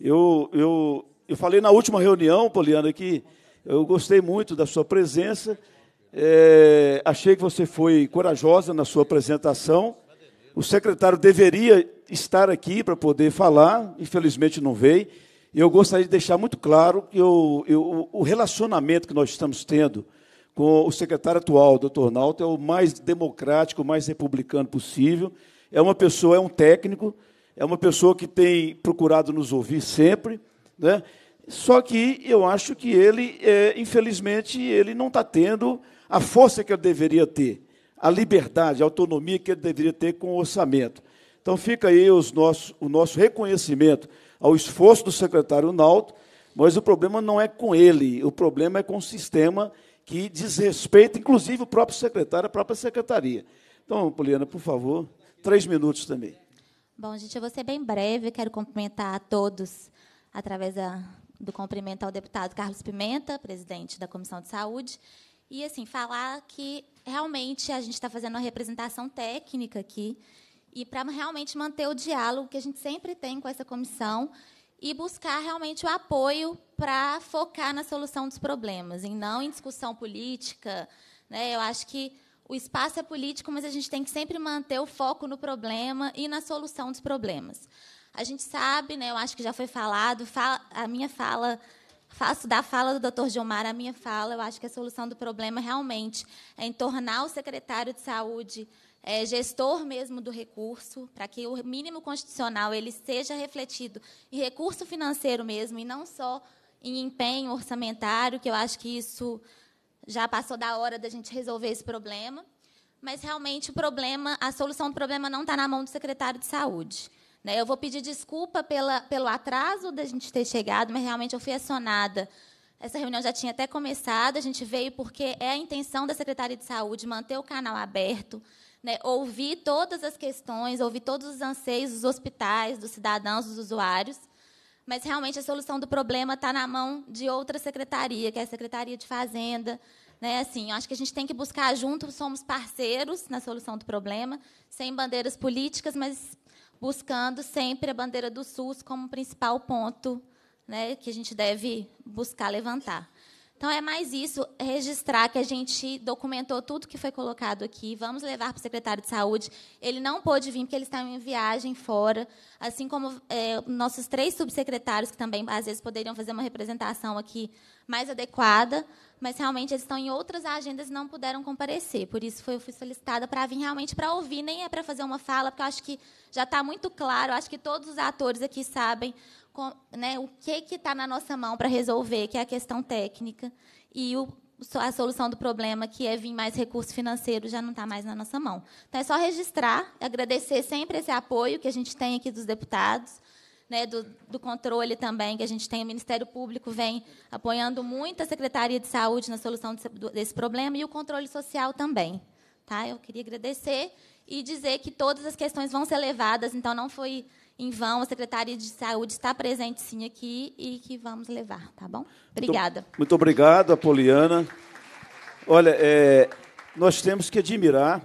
Eu, eu, eu falei na última reunião, Poliana, que eu gostei muito da sua presença. É, achei que você foi corajosa na sua apresentação o secretário deveria estar aqui para poder falar, infelizmente não veio. E eu gostaria de deixar muito claro que eu, eu, o relacionamento que nós estamos tendo com o secretário atual, o doutor Nauta, é o mais democrático, o mais republicano possível. É uma pessoa, é um técnico, é uma pessoa que tem procurado nos ouvir sempre. Né? Só que eu acho que ele, é, infelizmente, ele não está tendo a força que ele deveria ter a liberdade, a autonomia que ele deveria ter com o orçamento. Então fica aí os nossos, o nosso reconhecimento ao esforço do secretário Naldo, mas o problema não é com ele, o problema é com o sistema que desrespeita, inclusive, o próprio secretário, a própria secretaria. Então, Poliana, por favor, três minutos também. Bom, gente, eu vou ser bem breve, quero cumprimentar a todos através da, do cumprimento ao deputado Carlos Pimenta, presidente da Comissão de Saúde, e assim, falar que realmente a gente está fazendo uma representação técnica aqui e para realmente manter o diálogo que a gente sempre tem com essa comissão e buscar realmente o apoio para focar na solução dos problemas, e não em discussão política. Né? Eu acho que o espaço é político, mas a gente tem que sempre manter o foco no problema e na solução dos problemas. A gente sabe, né, eu acho que já foi falado, a minha fala Faço da fala do Dr. Gilmar a minha fala. Eu acho que a solução do problema realmente é em tornar o secretário de saúde é, gestor mesmo do recurso, para que o mínimo constitucional ele seja refletido em recurso financeiro mesmo, e não só em empenho orçamentário, que eu acho que isso já passou da hora da gente resolver esse problema. Mas realmente o problema, a solução do problema não está na mão do secretário de saúde. Né? Eu vou pedir desculpa pela, pelo atraso da gente ter chegado, mas realmente eu fui acionada. Essa reunião já tinha até começado, a gente veio porque é a intenção da Secretaria de Saúde manter o canal aberto, né? ouvir todas as questões, ouvir todos os anseios dos hospitais, dos cidadãos, dos usuários. Mas realmente a solução do problema está na mão de outra secretaria, que é a Secretaria de Fazenda, né, assim, acho que a gente tem que buscar juntos, somos parceiros na solução do problema, sem bandeiras políticas, mas buscando sempre a bandeira do SUS como principal ponto né, que a gente deve buscar levantar. Então é mais isso, registrar que a gente documentou tudo que foi colocado aqui. Vamos levar para o secretário de saúde. Ele não pôde vir porque ele está em viagem fora, assim como é, nossos três subsecretários que também às vezes poderiam fazer uma representação aqui mais adequada, mas realmente eles estão em outras agendas e não puderam comparecer. Por isso foi, eu fui solicitada para vir realmente para ouvir, nem é para fazer uma fala, porque eu acho que já está muito claro, acho que todos os atores aqui sabem né, o que está na nossa mão para resolver, que é a questão técnica, e o, a solução do problema, que é vir mais recursos financeiros, já não está mais na nossa mão. Então, é só registrar, agradecer sempre esse apoio que a gente tem aqui dos deputados, né, do, do, controle também que a gente tem. O Ministério Público vem apoiando muito a Secretaria de Saúde na solução desse, desse problema e o controle social também. Tá? Eu queria agradecer e dizer que todas as questões vão ser levadas, então não foi em vão. A Secretaria de Saúde está presente sim aqui e que vamos levar, tá bom? Obrigada. Muito, muito obrigado, Apoliana. Olha, é, nós temos que admirar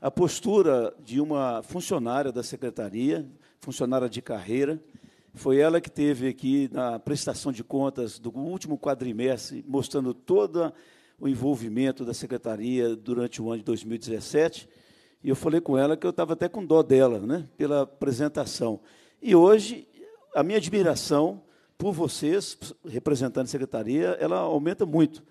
a postura de uma funcionária da secretaria, funcionária de carreira. Foi ela que teve aqui na prestação de contas do último quadrimestre, mostrando todo o envolvimento da secretaria durante o ano de 2017 e eu falei com ela que eu estava até com dó dela, né, pela apresentação. E hoje, a minha admiração por vocês, representando a secretaria, ela aumenta muito,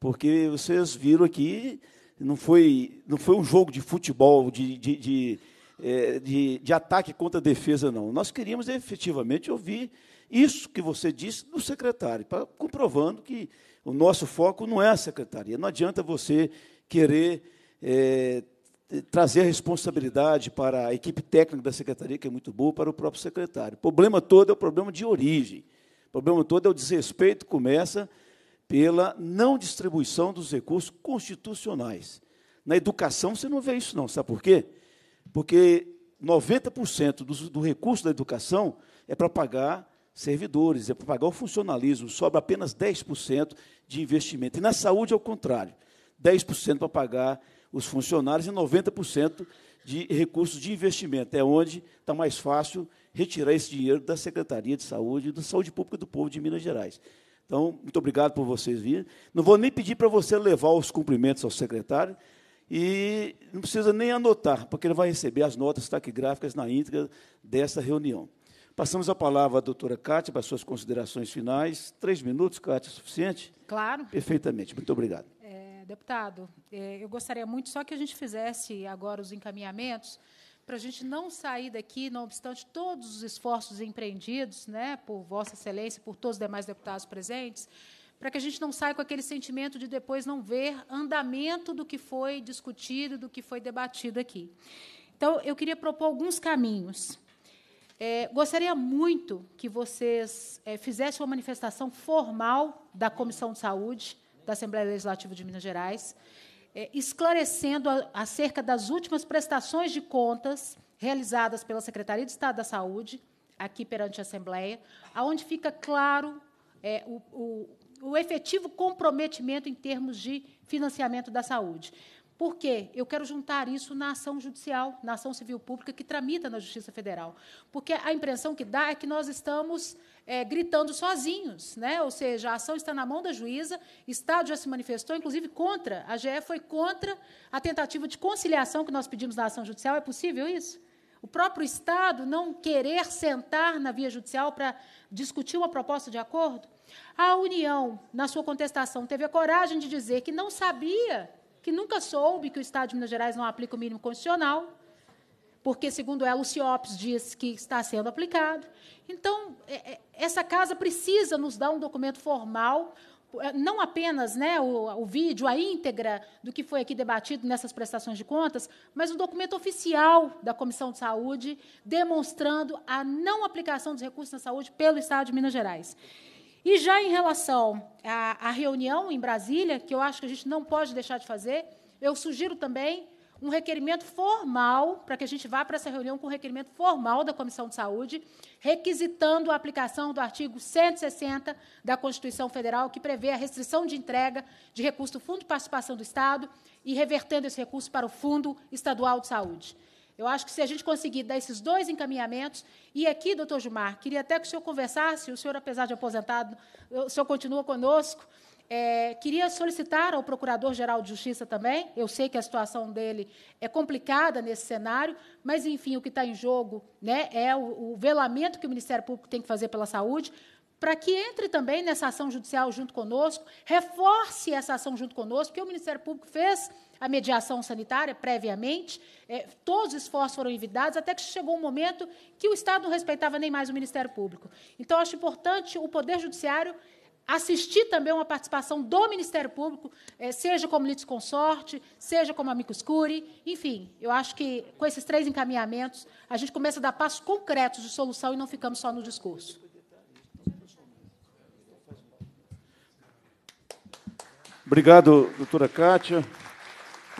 porque vocês viram aqui, não foi, não foi um jogo de futebol, de, de, de, é, de, de ataque contra a defesa, não. Nós queríamos efetivamente ouvir isso que você disse do secretário, pra, comprovando que o nosso foco não é a secretaria. Não adianta você querer é, trazer a responsabilidade para a equipe técnica da secretaria, que é muito boa, para o próprio secretário. O problema todo é o problema de origem. O problema todo é o desrespeito que começa pela não distribuição dos recursos constitucionais. Na educação você não vê isso não, sabe por quê? Porque 90% do, do recurso da educação é para pagar servidores, é para pagar o funcionalismo, sobra apenas 10% de investimento. E na saúde é o contrário, 10% para pagar os funcionários e 90% de recursos de investimento. É onde está mais fácil retirar esse dinheiro da Secretaria de Saúde e da Saúde Pública do Povo de Minas Gerais. Então, muito obrigado por vocês virem. Não vou nem pedir para você levar os cumprimentos ao secretário e não precisa nem anotar, porque ele vai receber as notas taquigráficas na íntegra dessa reunião. Passamos a palavra à doutora Cátia para suas considerações finais. Três minutos, Cátia, é suficiente? Claro. Perfeitamente. Muito obrigado. É... Deputado, é, eu gostaria muito só que a gente fizesse agora os encaminhamentos para a gente não sair daqui, não obstante todos os esforços empreendidos, né, por Vossa Excelência, por todos os demais deputados presentes, para que a gente não saia com aquele sentimento de depois não ver andamento do que foi discutido, do que foi debatido aqui. Então, eu queria propor alguns caminhos. É, gostaria muito que vocês é, fizessem uma manifestação formal da Comissão de Saúde, da Assembleia Legislativa de Minas Gerais, é, esclarecendo a, acerca das últimas prestações de contas realizadas pela Secretaria de Estado da Saúde, aqui perante a Assembleia, aonde fica claro é, o, o, o efetivo comprometimento em termos de financiamento da saúde. Por quê? Eu quero juntar isso na ação judicial, na ação civil pública que tramita na Justiça Federal. Porque a impressão que dá é que nós estamos é, gritando sozinhos, né? Ou seja, a ação está na mão da juíza, Estado já se manifestou, inclusive contra, a GE foi contra a tentativa de conciliação que nós pedimos na ação judicial. É possível isso? O próprio Estado não querer sentar na via judicial para discutir uma proposta de acordo? A União, na sua contestação, teve a coragem de dizer que não sabia, que nunca soube que o Estado de Minas Gerais não aplica o mínimo constitucional porque, segundo ela, o CIOPS diz que está sendo aplicado. Então, é, é, essa casa precisa nos dar um documento formal, é, não apenas né, o, o, vídeo, a íntegra do que foi aqui debatido nessas prestações de contas, mas um documento oficial da Comissão de Saúde demonstrando a não aplicação dos recursos na saúde pelo Estado de Minas Gerais. E já em relação à, à reunião em Brasília, que eu acho que a gente não pode deixar de fazer, eu sugiro também um requerimento formal, para que a gente vá para essa reunião com um requerimento formal da Comissão de Saúde, requisitando a aplicação do artigo 160 da Constituição Federal, que prevê a restrição de entrega de recurso do Fundo de Participação do Estado e revertendo esse recurso para o Fundo Estadual de Saúde. Eu acho que se a gente conseguir dar esses dois encaminhamentos, e aqui, doutor Gilmar, queria até que o senhor conversasse, o senhor, apesar de aposentado, o senhor continua conosco, é, queria solicitar ao Procurador-Geral de Justiça também, eu sei que a situação dele é complicada nesse cenário, mas, enfim, o que está em jogo né, é o, o velamento que o Ministério Público tem que fazer pela saúde, para que entre também nessa ação judicial junto conosco, reforce essa ação junto conosco, porque o Ministério Público fez a mediação sanitária previamente, é, todos os esforços foram envidados, até que chegou um momento que o Estado não respeitava nem mais o Ministério Público. Então, acho importante o Poder Judiciário assistir também uma participação do Ministério Público, eh, seja como litisconsorte, seja como amicus curi, enfim, eu acho que com esses três encaminhamentos a gente começa a dar passos concretos de solução e não ficamos só no discurso. Obrigado, doutora Kátia.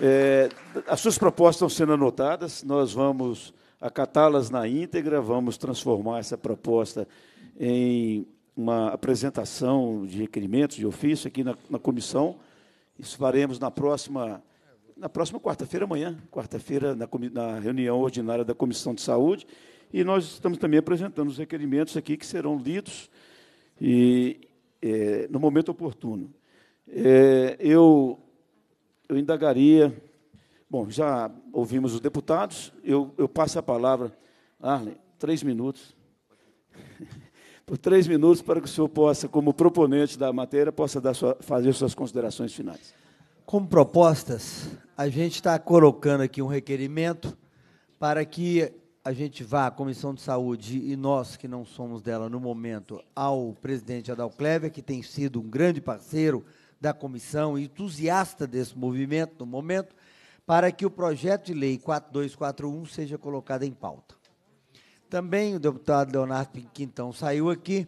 É, as suas propostas estão sendo anotadas, nós vamos acatá-las na íntegra, vamos transformar essa proposta em uma apresentação de requerimentos de ofício aqui na, na comissão. Isso faremos na próxima, na próxima quarta-feira, amanhã, quarta-feira, na, na, reunião ordinária da Comissão de Saúde. E nós estamos também apresentando os requerimentos aqui que serão lidos e, é, no momento oportuno. É, eu, eu indagaria. Bom, já ouvimos os deputados, eu, eu passo a palavra. Arlen, três minutos por três minutos para que o senhor possa, como proponente da matéria, possa dar sua, fazer suas considerações finais. Como propostas, a gente está colocando aqui um requerimento para que a gente vá, à Comissão de Saúde e nós que não somos dela no momento, ao presidente Adal que tem sido um grande parceiro da comissão, entusiasta desse movimento no momento, para que o projeto de lei 4241 seja colocado em pauta. Também o deputado Leonardo Quintão saiu aqui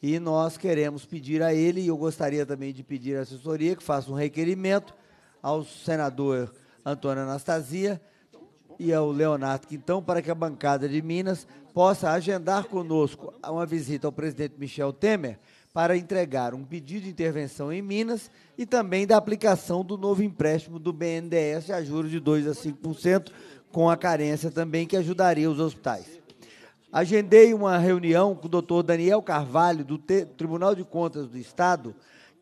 e nós queremos pedir a ele, e eu gostaria também de pedir a assessoria que faça um requerimento ao senador Antônio Anastasia e ao Leonardo Quintão para que a bancada de Minas possa agendar conosco uma visita ao presidente Michel Temer para entregar um pedido de intervenção em Minas e também da aplicação do novo empréstimo do BNDES a juros de 2 a 5%, com a carência também que ajudaria os hospitais agendei uma reunião com o doutor Daniel Carvalho, do Tribunal de Contas do Estado,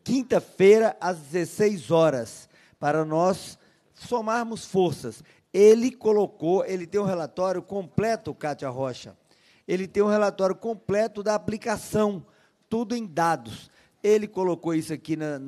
quinta-feira, às 16 horas, para nós somarmos forças. Ele colocou, ele tem um relatório completo, Cátia Rocha. Ele tem um relatório completo da aplicação, tudo em dados. Ele colocou isso aqui na,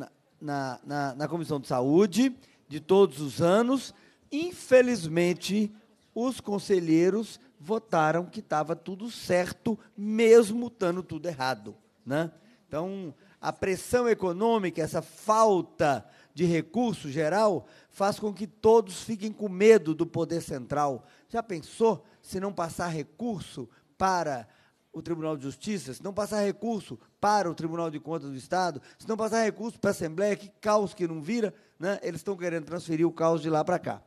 na, na, na Comissão de Saúde de todos os anos. Infelizmente, os conselheiros votaram que estava tudo certo, mesmo estando tudo errado. Né? Então, a pressão econômica, essa falta de recurso geral, faz com que todos fiquem com medo do poder central. Já pensou se não passar recurso para o Tribunal de Justiça, se não passar recurso para o Tribunal de Contas do Estado, se não passar recurso para a Assembleia, que caos que não vira, né? eles estão querendo transferir o caos de lá para cá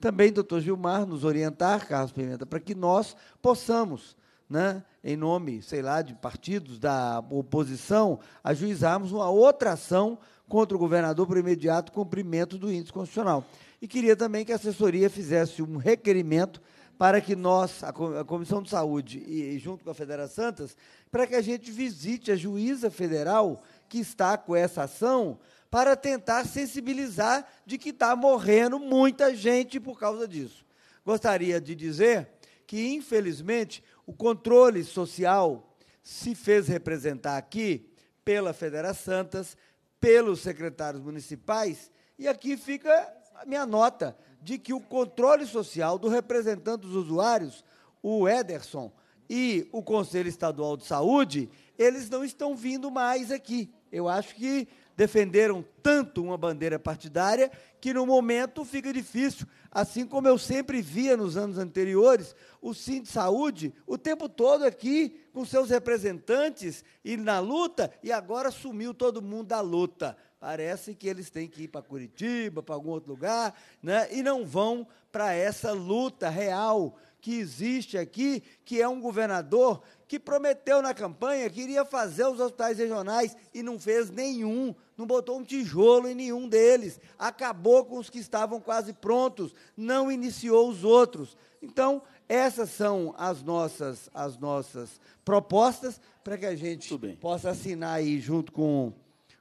também doutor Gilmar nos orientar, Carlos Pimenta, para que nós possamos, né, em nome, sei lá, de partidos da oposição, ajuizarmos uma outra ação contra o governador por imediato cumprimento do índice constitucional. E queria também que a assessoria fizesse um requerimento para que nós, a Comissão de Saúde e junto com a Federação Santas, para que a gente visite a juíza federal que está com essa ação para tentar sensibilizar de que está morrendo muita gente por causa disso. Gostaria de dizer que, infelizmente, o controle social se fez representar aqui pela Federa Santas, pelos secretários municipais, e aqui fica a minha nota de que o controle social do representante dos usuários, o Ederson, e o Conselho Estadual de Saúde, eles não estão vindo mais aqui. Eu acho que defenderam tanto uma bandeira partidária que no momento fica difícil. Assim como eu sempre via nos anos anteriores, o Sim de Saúde, o tempo todo aqui, com seus representantes e na luta, e agora sumiu todo mundo da luta. Parece que eles têm que ir para Curitiba, para algum outro lugar, né? e não vão para essa luta real que existe aqui, que é um governador que prometeu na campanha que iria fazer os hospitais regionais e não fez nenhum, não botou um tijolo em nenhum deles, acabou com os que estavam quase prontos, não iniciou os outros. Então, essas são as nossas, as nossas propostas para que a gente possa assinar aí junto com,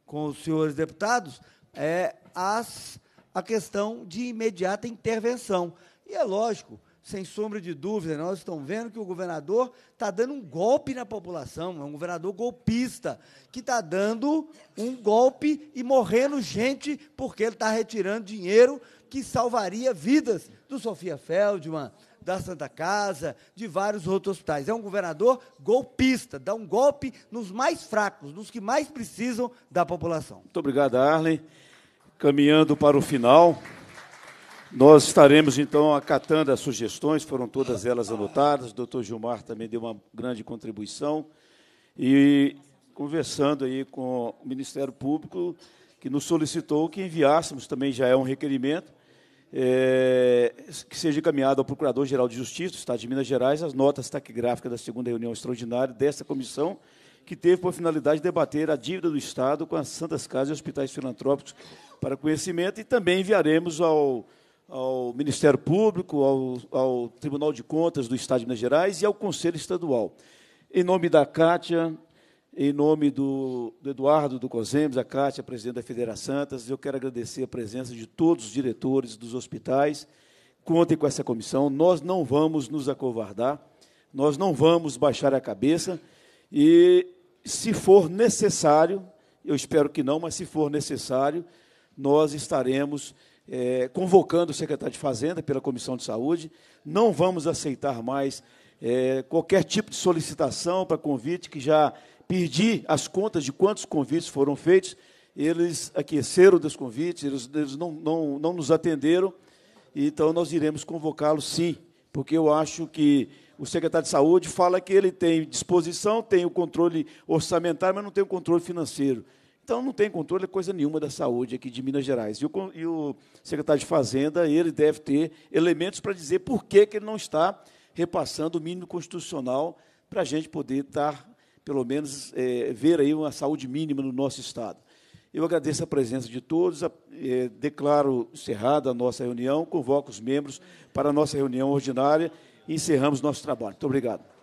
com os senhores deputados é, as, a questão de imediata intervenção. E é lógico, sem sombra de dúvida, nós né? estamos vendo que o governador está dando um golpe na população, é um governador golpista, que está dando um golpe e morrendo gente porque ele está retirando dinheiro que salvaria vidas do Sofia Feldman, da Santa Casa, de vários outros hospitais. É um governador golpista, dá um golpe nos mais fracos, nos que mais precisam da população. Muito obrigado, Arlen. Caminhando para o final. Nós estaremos, então, acatando as sugestões, foram todas elas anotadas. O doutor Gilmar também deu uma grande contribuição. E conversando aí com o Ministério Público, que nos solicitou que enviássemos, também já é um requerimento, é, que seja encaminhado ao Procurador-Geral de Justiça do Estado de Minas Gerais as notas taquigráficas da segunda reunião extraordinária desta comissão, que teve por finalidade debater a dívida do Estado com as Santas Casas e Hospitais Filantrópicos para conhecimento, e também enviaremos ao ao Ministério Público, ao, ao, Tribunal de Contas do Estado de Minas Gerais e ao Conselho Estadual. Em nome da Cátia, em nome do, do Eduardo do Cosemes, a Cátia, presidente da Federação Santas, eu quero agradecer a presença de todos os diretores dos hospitais. Contem com essa comissão, nós não vamos nos acovardar, nós não vamos baixar a cabeça e, se for necessário, eu espero que não, mas se for necessário, nós estaremos é, convocando o secretário de Fazenda pela Comissão de Saúde. Não vamos aceitar mais é, qualquer tipo de solicitação para convite, que já perdi as contas de quantos convites foram feitos. Eles aqueceram dos convites, eles, eles não, não, não nos atenderam, então nós iremos convocá-los sim, porque eu acho que o secretário de Saúde fala que ele tem disposição, tem o controle orçamentário, mas não tem o controle financeiro. Então, não tem controle coisa nenhuma da saúde aqui de Minas Gerais. E o, e o secretário de Fazenda, ele deve ter elementos para dizer por que, que ele não está repassando o mínimo constitucional para a gente poder estar, pelo menos, é, ver aí uma saúde mínima no nosso Estado. Eu agradeço a presença de todos, é, declaro encerrada a nossa reunião, convoco os membros para a nossa reunião ordinária e encerramos nosso trabalho. Muito obrigado.